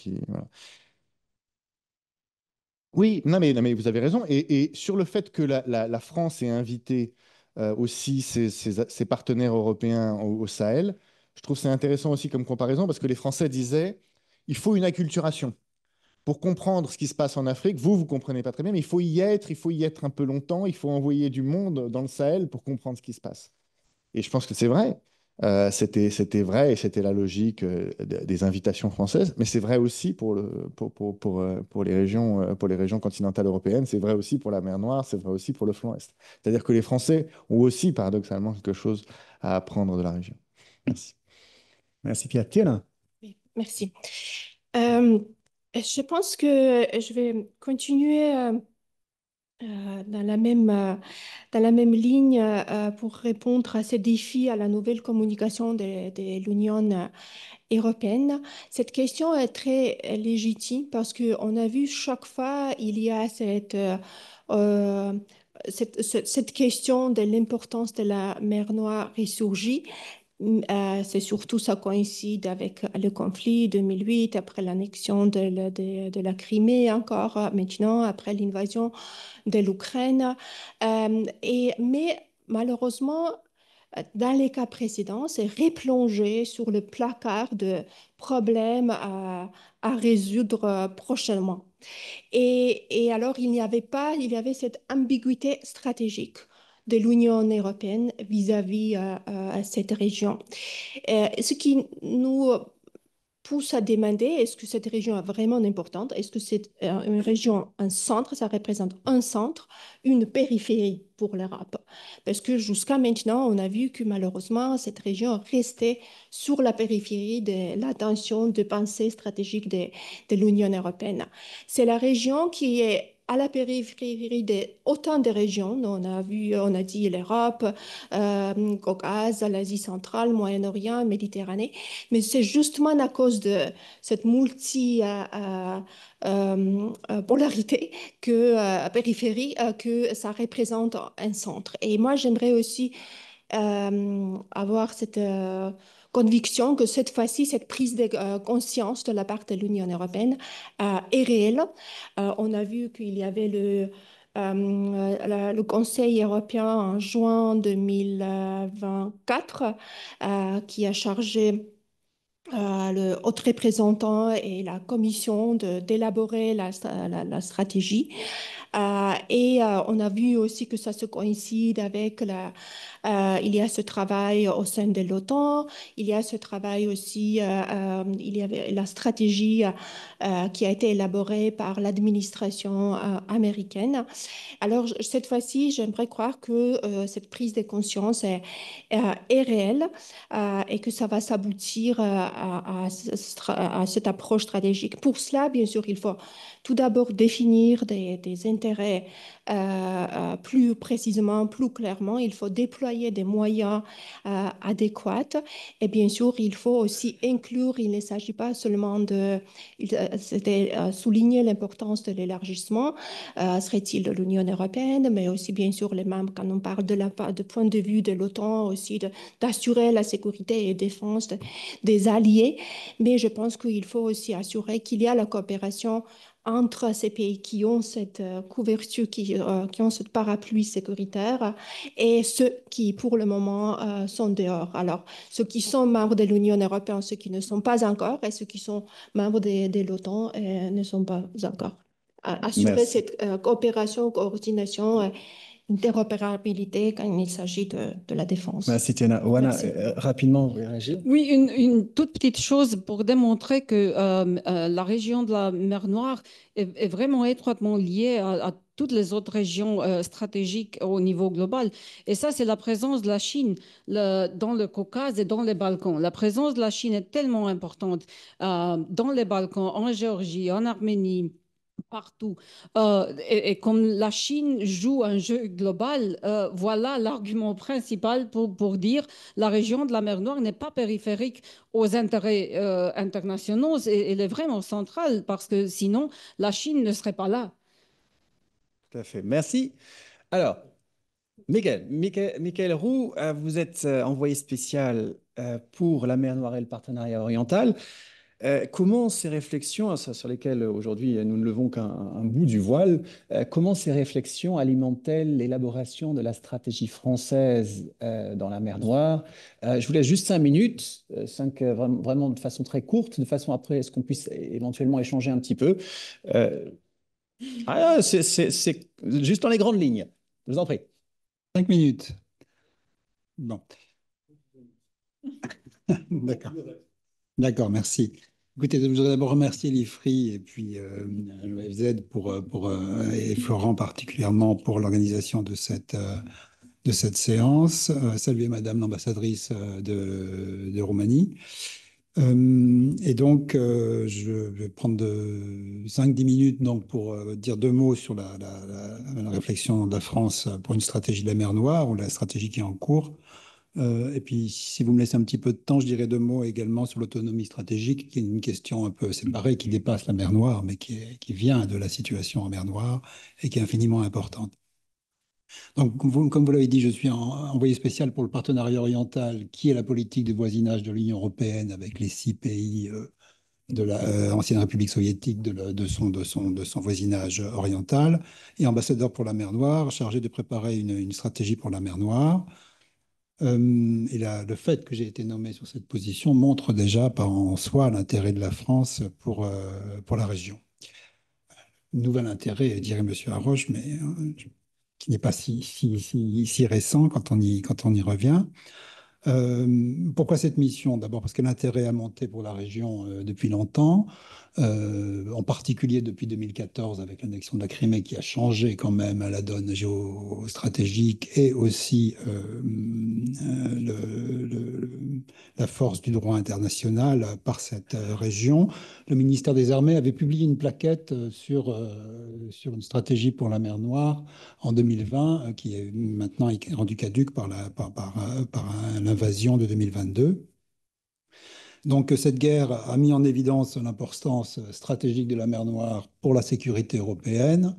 Oui, non mais, mais vous avez raison. Et, sur le fait que la, France ait invité euh, aussi ses, partenaires européens au, Sahel, je trouve c'est intéressant aussi comme comparaison parce que les Français disaient, il faut une acculturation. Pour comprendre ce qui se passe en Afrique, vous, vous comprenez pas très bien, mais il faut y être, il faut y être un peu longtemps, il faut envoyer du monde dans le Sahel pour comprendre ce qui se passe. Et je pense que c'est vrai. Euh, c'était, vrai et c'était la logique euh, des invitations françaises, mais c'est vrai aussi pour, le, pour, euh, les régions, pour les régions continentales européennes, c'est vrai aussi pour la mer Noire, c'est vrai aussi pour le flanc Est. C'est-à-dire que les Français ont aussi paradoxalement quelque chose à apprendre de la région. Merci. Merci merci. je pense que je vais continuer euh, dans la même, euh, dans la même ligne euh, pour répondre à ces défis à la nouvelle communication de, l'Union européenne. Cette question est très légitime parce qu'on a vu chaque fois il y a cette, cette, cette question de l'importance de la mer Noire ressurgit. Euh, c'est surtout ça coïncide avec euh, le conflit 2008, après l'annexion de, la Crimée encore, euh, maintenant après l'invasion de l'Ukraine. et, mais malheureusement, dans les cas précédents, c'est replongé sur le placard de problèmes à, résoudre prochainement. Et, et alors, il n'y avait pas, il y avait cette ambiguïté stratégique de l'Union européenne vis-à-vis euh, euh, -à, cette région. Euh, ce qui nous pousse à demander est-ce que cette région est vraiment importante Est-ce que c'est une région, un centre Ça représente un centre, une périphérie pour l'Europe. Parce que jusqu'à maintenant, on a vu que malheureusement, cette région restait sur la périphérie de l'attention de pensée stratégique de, de l'Union européenne. C'est la région qui est à la périphérie de autant de régions. On a vu, on a dit l'Europe, euh, Caucase, l'Asie centrale, Moyen-Orient, Méditerranée. Mais c'est justement à cause de cette multi euh, euh, euh, polarité que périphérie que ça représente un centre. Et moi, j'aimerais aussi avoir cette conviction que cette fois-ci, cette prise de euh, conscience de la part de l'Union européenne euh, est réelle. Euh, on a vu qu'il y avait le, le Conseil européen en juin 2024 qui a chargé le haut représentant et la commission d'élaborer la, la, stratégie. et on a vu aussi que ça se coïncide avec la, euh, il y a ce travail au sein de l'OTAN. Il y a ce travail aussi, euh, euh, il y avait la stratégie qui a été élaborée par l'administration américaine. Alors, cette fois-ci, j'aimerais croire que cette prise de conscience est, réelle et que ça va s'aboutir à, cette approche stratégique. Pour cela, bien sûr, il faut tout d'abord définir des, des intérêts euh, euh, plus précisément, plus clairement. Il faut déployer des moyens euh, adéquats. Et bien sûr, il faut aussi inclure, il ne s'agit pas seulement de, souligner l'importance de l'élargissement, serait-il de l'Union européenne, mais aussi bien sûr les membres, quand on parle de la, de point de vue de l'OTAN, aussi d'assurer la sécurité et défense des alliés. Mais je pense qu'il faut aussi assurer qu'il y a la coopération entre ces pays qui ont cette euh, couverture, qui, euh, ont ce parapluie sécuritaire et ceux qui, pour le moment, euh, sont dehors. Alors, ceux qui sont membres de l'Union européenne, ceux qui ne sont pas encore, et ceux qui sont membres de, l'OTAN ne sont pas encore. Assurer cette coopération, coordination interopérabilité quand il s'agit de, la défense. Bah, Merci Tiana. Euh, Oana, rapidement, vous réagir Oui, une, toute petite chose pour démontrer que euh, euh, la région de la mer Noire est, vraiment étroitement liée à, toutes les autres régions stratégiques au niveau global. Et ça, c'est la présence de la Chine dans le Caucase et dans les Balkans. La présence de la Chine est tellement importante dans les Balkans, en Géorgie, en Arménie, partout. Euh, et, comme la Chine joue un jeu global, euh, voilà l'argument principal pour, pour dire la région de la mer Noire n'est pas périphérique aux intérêts euh, internationaux, et, elle est vraiment centrale parce que sinon la Chine ne serait pas là. Tout à fait. Merci. Alors, Miguel, Michael Roux, vous êtes envoyé spécial pour la mer Noire et le partenariat oriental. Euh, comment ces réflexions, hein, sur lesquelles euh, aujourd'hui euh, nous ne levons qu'un bout du voile, comment ces réflexions alimentent-elles l'élaboration de la stratégie française dans la mer Noire Je vous laisse juste cinq minutes, cinq vraiment de façon très courte, de façon après est ce qu'on puisse éventuellement échanger un petit peu. Ah, ah c'est juste dans les grandes lignes. Je vous en prie. Cinq minutes. Bon. D'accord. D'accord, merci. Écoutez, je voudrais d'abord remercier l'IFRI et puis l'OFZ euh, pour, euh, pour, euh, et Florent particulièrement pour l'organisation de cette, de cette séance. saluer Madame l'ambassadrice de, Roumanie. et donc, je vais prendre 5-10 minutes donc, pour dire deux mots sur la, réflexion de la France pour une stratégie de la mer Noire ou la stratégie qui est en cours euh, et puis, si vous me laissez un petit peu de temps, je dirais deux mots également sur l'autonomie stratégique, qui est une question un peu séparée, qui dépasse la mer Noire, mais qui, vient de la situation en mer Noire et qui est infiniment importante. Donc, comme vous, l'avez dit, je suis envoyé spécial pour le partenariat oriental, qui est la politique de voisinage de l'Union européenne avec les six pays euh, de l'ancienne euh, République soviétique de, son, voisinage oriental, et ambassadeur pour la mer Noire, chargé de préparer une stratégie pour la mer Noire. Euh, et la, le fait que j'ai été nommé sur cette position montre déjà par en soi l'intérêt de la France pour, euh, pour la région. Nouvel intérêt, dirait M. Haroche, mais euh, qui n'est pas si, si, si, si, récent quand on y, quand on y revient. Euh, pourquoi cette mission D'abord parce qu'elle a intérêt monter pour la région euh, depuis longtemps, euh, en particulier depuis 2014 avec l'annexion de la Crimée qui a changé quand même la donne géostratégique et aussi la force du droit international par cette région. Le ministère des Armées avait publié une plaquette sur, sur une stratégie pour la mer Noire en 2020 qui est maintenant rendue caduque par, la, par un l'invasion de 2022. Donc cette guerre a mis en évidence l'importance stratégique de la mer Noire pour la sécurité européenne,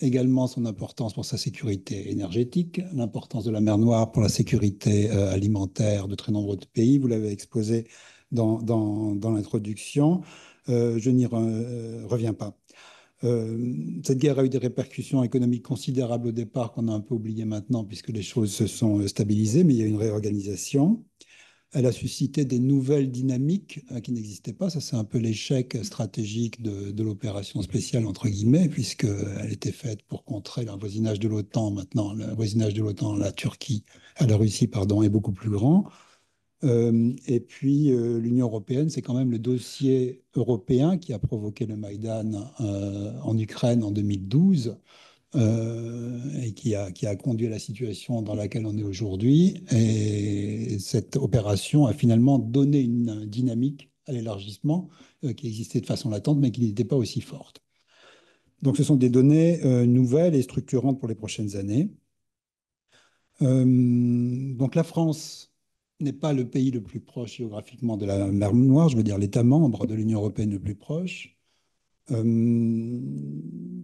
également son importance pour sa sécurité énergétique, l'importance de la mer Noire pour la sécurité euh, alimentaire de très nombreux pays. Vous l'avez exposé dans, dans, l'introduction. Euh, je n'y euh, reviens pas. Euh, cette guerre a eu des répercussions économiques considérables au départ qu'on a un peu oublié maintenant puisque les choses se sont euh, stabilisées, mais il y a une réorganisation. Elle a suscité des nouvelles dynamiques euh, qui n'existaient pas. Ça, c'est un peu l'échec stratégique de, l'opération spéciale, entre guillemets, puisqu'elle était faite pour contrer le voisinage de l'OTAN. Maintenant, le voisinage de l'OTAN, la Turquie, à la Russie, pardon, est beaucoup plus grand. Euh, et puis, euh, l'Union européenne, c'est quand même le dossier européen qui a provoqué le Maïdan euh, en Ukraine en 2012 et qui a, qui a, conduit à la situation dans laquelle on est aujourd'hui. Et cette opération a finalement donné une dynamique à l'élargissement qui existait de façon latente, mais qui n'était pas aussi forte. Donc, ce sont des données nouvelles et structurantes pour les prochaines années. donc, la France n'est pas le pays le plus proche géographiquement de la mer Noire, je veux dire l'État membre de l'Union européenne le plus proche. Euh,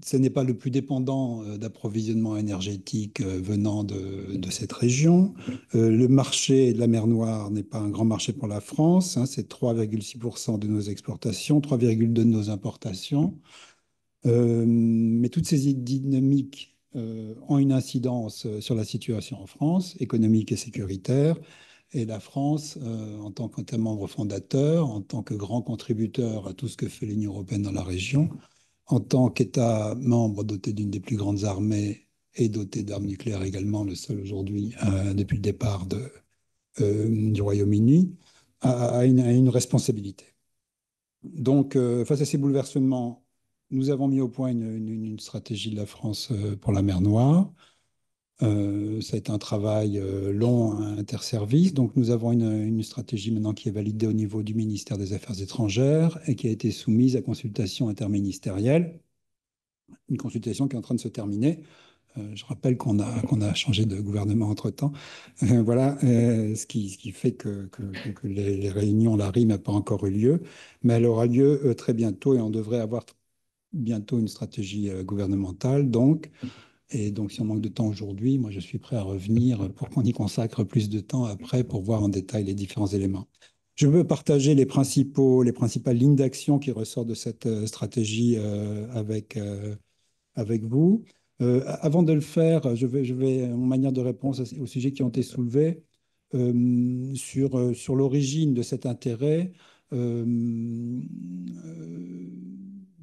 ce n'est pas le plus dépendant euh, d'approvisionnement énergétique euh, venant de, cette région. le marché de la mer Noire n'est pas un grand marché pour la France. Hein. c'est 3,6% de nos exportations, 3,2% de nos importations. mais toutes ces dynamiques ont une incidence sur la situation en France, économique et sécuritaire. Et la France, euh, en tant qu'état membre fondateur, en tant que grand contributeur à tout ce que fait l'Union européenne dans la région, en tant qu'État membre doté d'une des plus grandes armées et doté d'armes nucléaires également, le seul aujourd'hui euh, depuis le départ euh, du Royaume-Uni, a, une, responsabilité. Donc, face à ces bouleversements, nous avons mis au point une stratégie de la France pour la mer Noire. Euh, ça a été un travail euh, long long hein, interservice. Donc, nous avons une, stratégie maintenant qui est validée au niveau du ministère des Affaires étrangères et qui a été soumise à consultation interministérielle. Une consultation qui est en train de se terminer. Euh, je rappelle qu'on a, qu'on a changé de gouvernement entre-temps. voilà, ce qui, ce, qui, fait que, que, les, réunions, la RIM n'a pas encore eu lieu, mais elle aura lieu très bientôt et on devrait avoir bientôt une stratégie gouvernementale. Donc, et donc, si on manque de temps aujourd'hui, moi, je suis prêt à revenir pour qu'on y consacre plus de temps après pour voir en détail les différents éléments. Je veux partager les, principaux, les principales lignes d'action qui ressortent de cette euh, stratégie euh, avec, euh, avec vous. avant de le faire, je vais, je vais, en manière de réponse aux sujets qui ont été soulevés, sur, sur l'origine de cet intérêt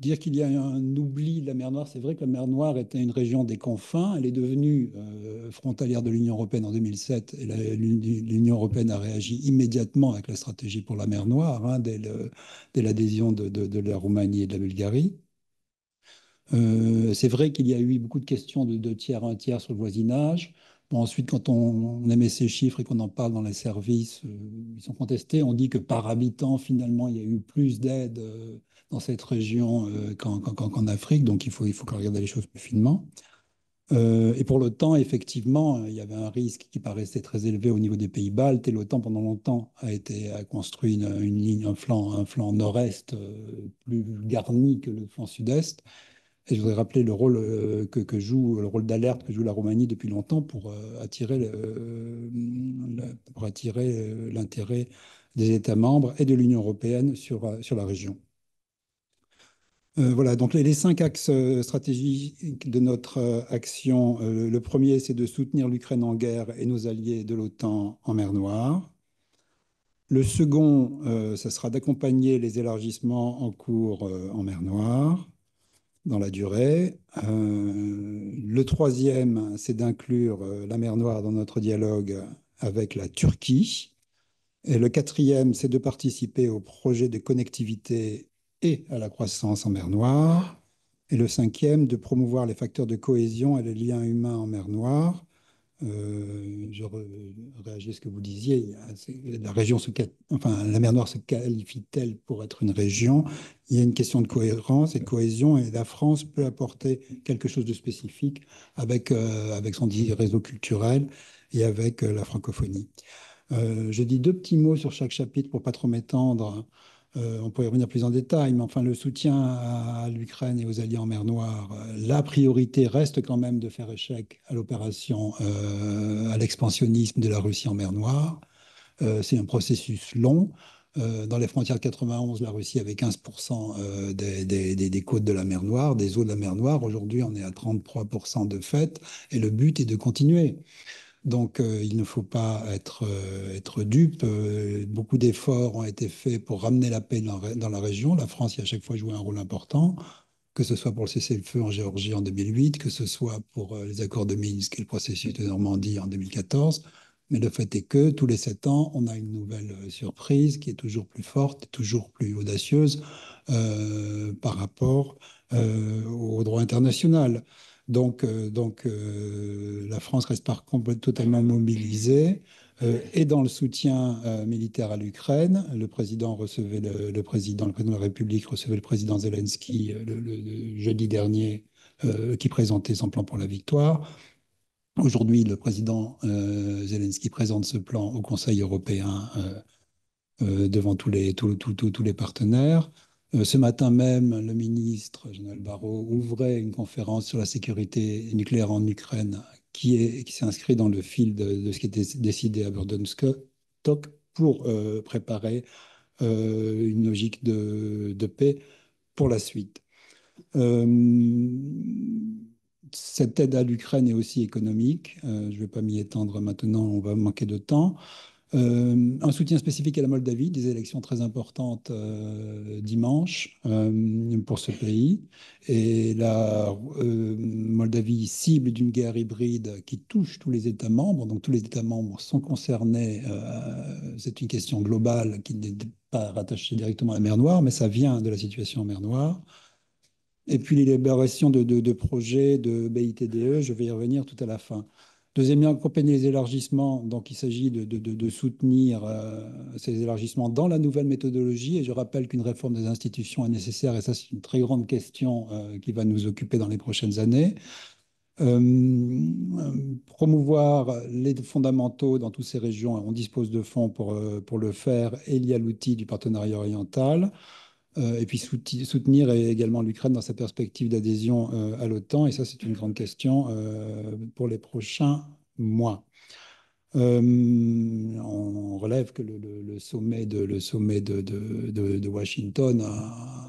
dire qu'il y a un oubli de la mer Noire, c'est vrai que la mer Noire était une région des confins. Elle est devenue euh, frontalière de l'Union européenne en 2007. Et l'Union européenne a réagi immédiatement avec la stratégie pour la mer Noire, hein, dès l'adhésion de, la Roumanie et de la Bulgarie. Euh, c'est vrai qu'il y a eu beaucoup de questions de deux tiers, un tiers sur le voisinage. ensuite, quand on, on émet ces chiffres et qu'on en parle dans les services, euh, ils sont contestés. On dit que par habitant, finalement, il y a eu plus d'aide dans cette région euh, qu'en Afrique, donc il faut, il faut regarder les choses plus finement. Euh, et pour l'OTAN, effectivement, il y avait un risque qui paraissait très élevé au niveau des pays baltes, et l'OTAN, pendant longtemps, a, été, construit une, ligne, un flanc, un flanc nord-est euh, plus garni que le flanc sud-est. Et je voudrais rappeler le rôle que, joue le rôle d'alerte que joue la Roumanie depuis longtemps pour attirer l'intérêt des États membres et de l'Union européenne sur, sur la région. Euh, voilà, donc les, cinq axes euh, stratégiques de notre euh, action, le premier, c'est de soutenir l'Ukraine en guerre et nos alliés de l'OTAN en mer Noire. Le second, ce sera d'accompagner les élargissements en cours en mer Noire dans la durée. le troisième, c'est d'inclure la mer Noire dans notre dialogue avec la Turquie. Et le quatrième, c'est de participer au projet de connectivité et à la croissance en mer Noire, et le cinquième, de promouvoir les facteurs de cohésion et les liens humains en mer Noire. Euh, je réagis à ce que vous disiez. La, région se, enfin, la mer Noire se qualifie-t-elle pour être une région Il y a une question de cohérence et de cohésion, et la France peut apporter quelque chose de spécifique avec, euh, avec son réseau culturel et avec euh, la francophonie. Je dis deux petits mots sur chaque chapitre pour ne pas trop m'étendre. Euh, on pourrait y revenir plus en détail, mais enfin, le soutien à, l'Ukraine et aux alliés en mer Noire, euh, la priorité reste quand même de faire échec à l'opération, euh, à l'expansionnisme de la Russie en mer Noire. c'est un processus long. dans les frontières de 91, la Russie avait 15% des, côtes de la mer Noire, des eaux de la mer Noire. Aujourd'hui, on est à 33% de fait, et le but est de continuer. Donc, euh, il ne faut pas être, euh, dupe. Euh, beaucoup d'efforts ont été faits pour ramener la paix dans, la région. La France y a à chaque fois joué un rôle important, que ce soit pour le cessez-le-feu en Géorgie en 2008, que ce soit pour les accords de Minsk et le processus de Normandie en 2014. Mais le fait est que tous les sept ans, on a une nouvelle surprise qui est toujours plus forte, toujours plus audacieuse par rapport au droit international. Donc, euh, donc euh, la France reste par contre totalement mobilisée euh, et dans le soutien militaire à l'Ukraine. Le président recevait le, président, le de la République recevait le président Zelensky le, jeudi dernier, qui présentait son plan pour la victoire. Aujourd'hui, le président Zelensky présente ce plan au Conseil européen devant les, tous les partenaires. Euh, ce matin même, le ministre Jean-Noël ouvrait une conférence sur la sécurité nucléaire en Ukraine qui est qui s'inscrit dans le fil de, ce qui était décidé à Burdansk-Tok pour euh, préparer euh, une logique de, paix pour la suite. cette aide à l'Ukraine est aussi économique. je ne vais pas m'y étendre maintenant, on va manquer de temps. Euh, un soutien spécifique à la Moldavie, des élections très importantes euh, dimanche euh, pour ce pays. Et la Moldavie cible d'une guerre hybride qui touche tous les États membres. Donc tous les États membres sont concernés. C'est une question globale qui n'est pas rattachée directement à la mer Noire, mais ça vient de la situation en mer Noire. Et puis les de projets de BITDE, je vais y revenir tout à la fin. Deuxièmement, accompagner les élargissements. Donc, il s'agit de, soutenir euh, ces élargissements dans la nouvelle méthodologie. Et je rappelle qu'une réforme des institutions est nécessaire. Et ça, c'est une très grande question euh, qui va nous occuper dans les prochaines années. Euh, promouvoir les fondamentaux dans toutes ces régions. On dispose de fonds pour, pour le faire. Et il y a l'outil du partenariat oriental. Euh, et puis soutenir également l'Ukraine dans sa perspective d'adhésion euh, à l'OTAN. Et ça, c'est une grande question euh, pour les prochains mois. on relève que le, sommet de, le sommet de, Washington a,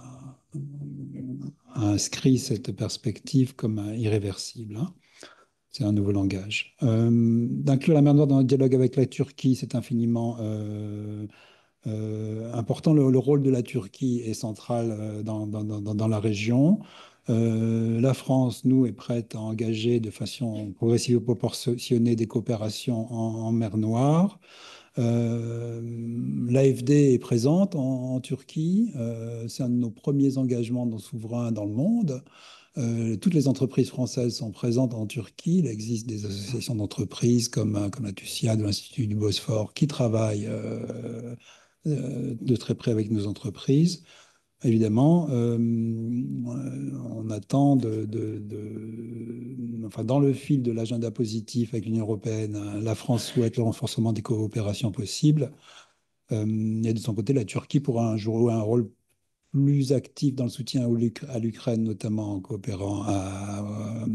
inscrit cette perspective comme irréversible. Hein. C'est un nouveau langage. D'inclure la mer Noire dans le dialogue avec la Turquie, c'est infiniment euh, euh, important. Le, rôle de la Turquie est central euh, dans, la région. Euh, la France, nous, est prête à engager de façon progressive et proportionnée des coopérations en, mer Noire. L'AFD est présente en, Turquie. C'est un de nos premiers engagements dans souverains dans le monde. toutes les entreprises françaises sont présentes en Turquie. Il existe des associations d'entreprises comme, comme la TUSIA de l'Institut du Bosphore qui travaillent euh, de très près avec nos entreprises. Évidemment, euh, euh, on attend de, dans le fil de l'agenda positif avec l'Union européenne, hein, la France souhaite le renforcement des coopérations possibles. et de son côté, la Turquie pourra un jouer un rôle plus actif dans le soutien à l'Ukraine, notamment en coopérant à,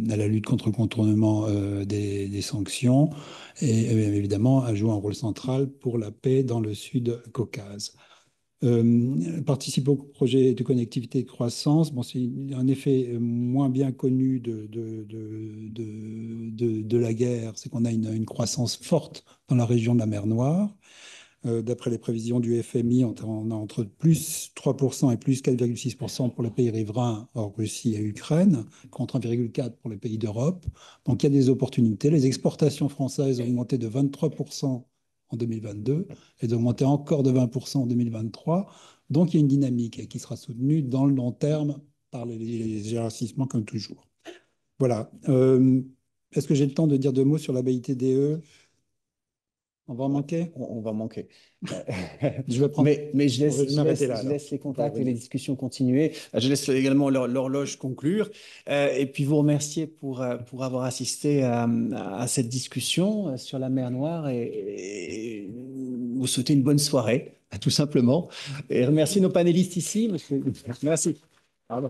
la lutte contre le contournement euh, des, sanctions, et évidemment à jouer un rôle central pour la paix dans le Sud-Caucase. Euh, au projet de connectivité et de croissance, bon, c'est un effet moins bien connu de, de, de, de la guerre, c'est qu'on a une, une, croissance forte dans la région de la mer Noire. Euh, d'après les prévisions du FMI, on a entre plus 3% et plus 4,6% pour les pays riverains, hors Russie et Ukraine, contre 1,4% pour les pays d'Europe. Donc il y a des opportunités. Les exportations françaises ont augmenté de 23% en 2022 et d'augmenter encore de 20% en 2023. Donc il y a une dynamique qui sera soutenue dans le long terme par les, les comme toujours. Voilà. Euh, est-ce que j'ai le temps de dire deux mots sur la BITDE on va en manquer on, va va manquer. je vais prendre... mais, mais je laisse, là, je laisse les contacts et les discussions continuer. Euh, je laisse également l'horloge conclure. Euh, et puis vous remercier pour, euh, pour avoir assisté à, cette discussion sur la mer Noire et, vous souhaiter une bonne soirée, tout simplement. Et remercier nos panélistes ici. Merci. Pardon.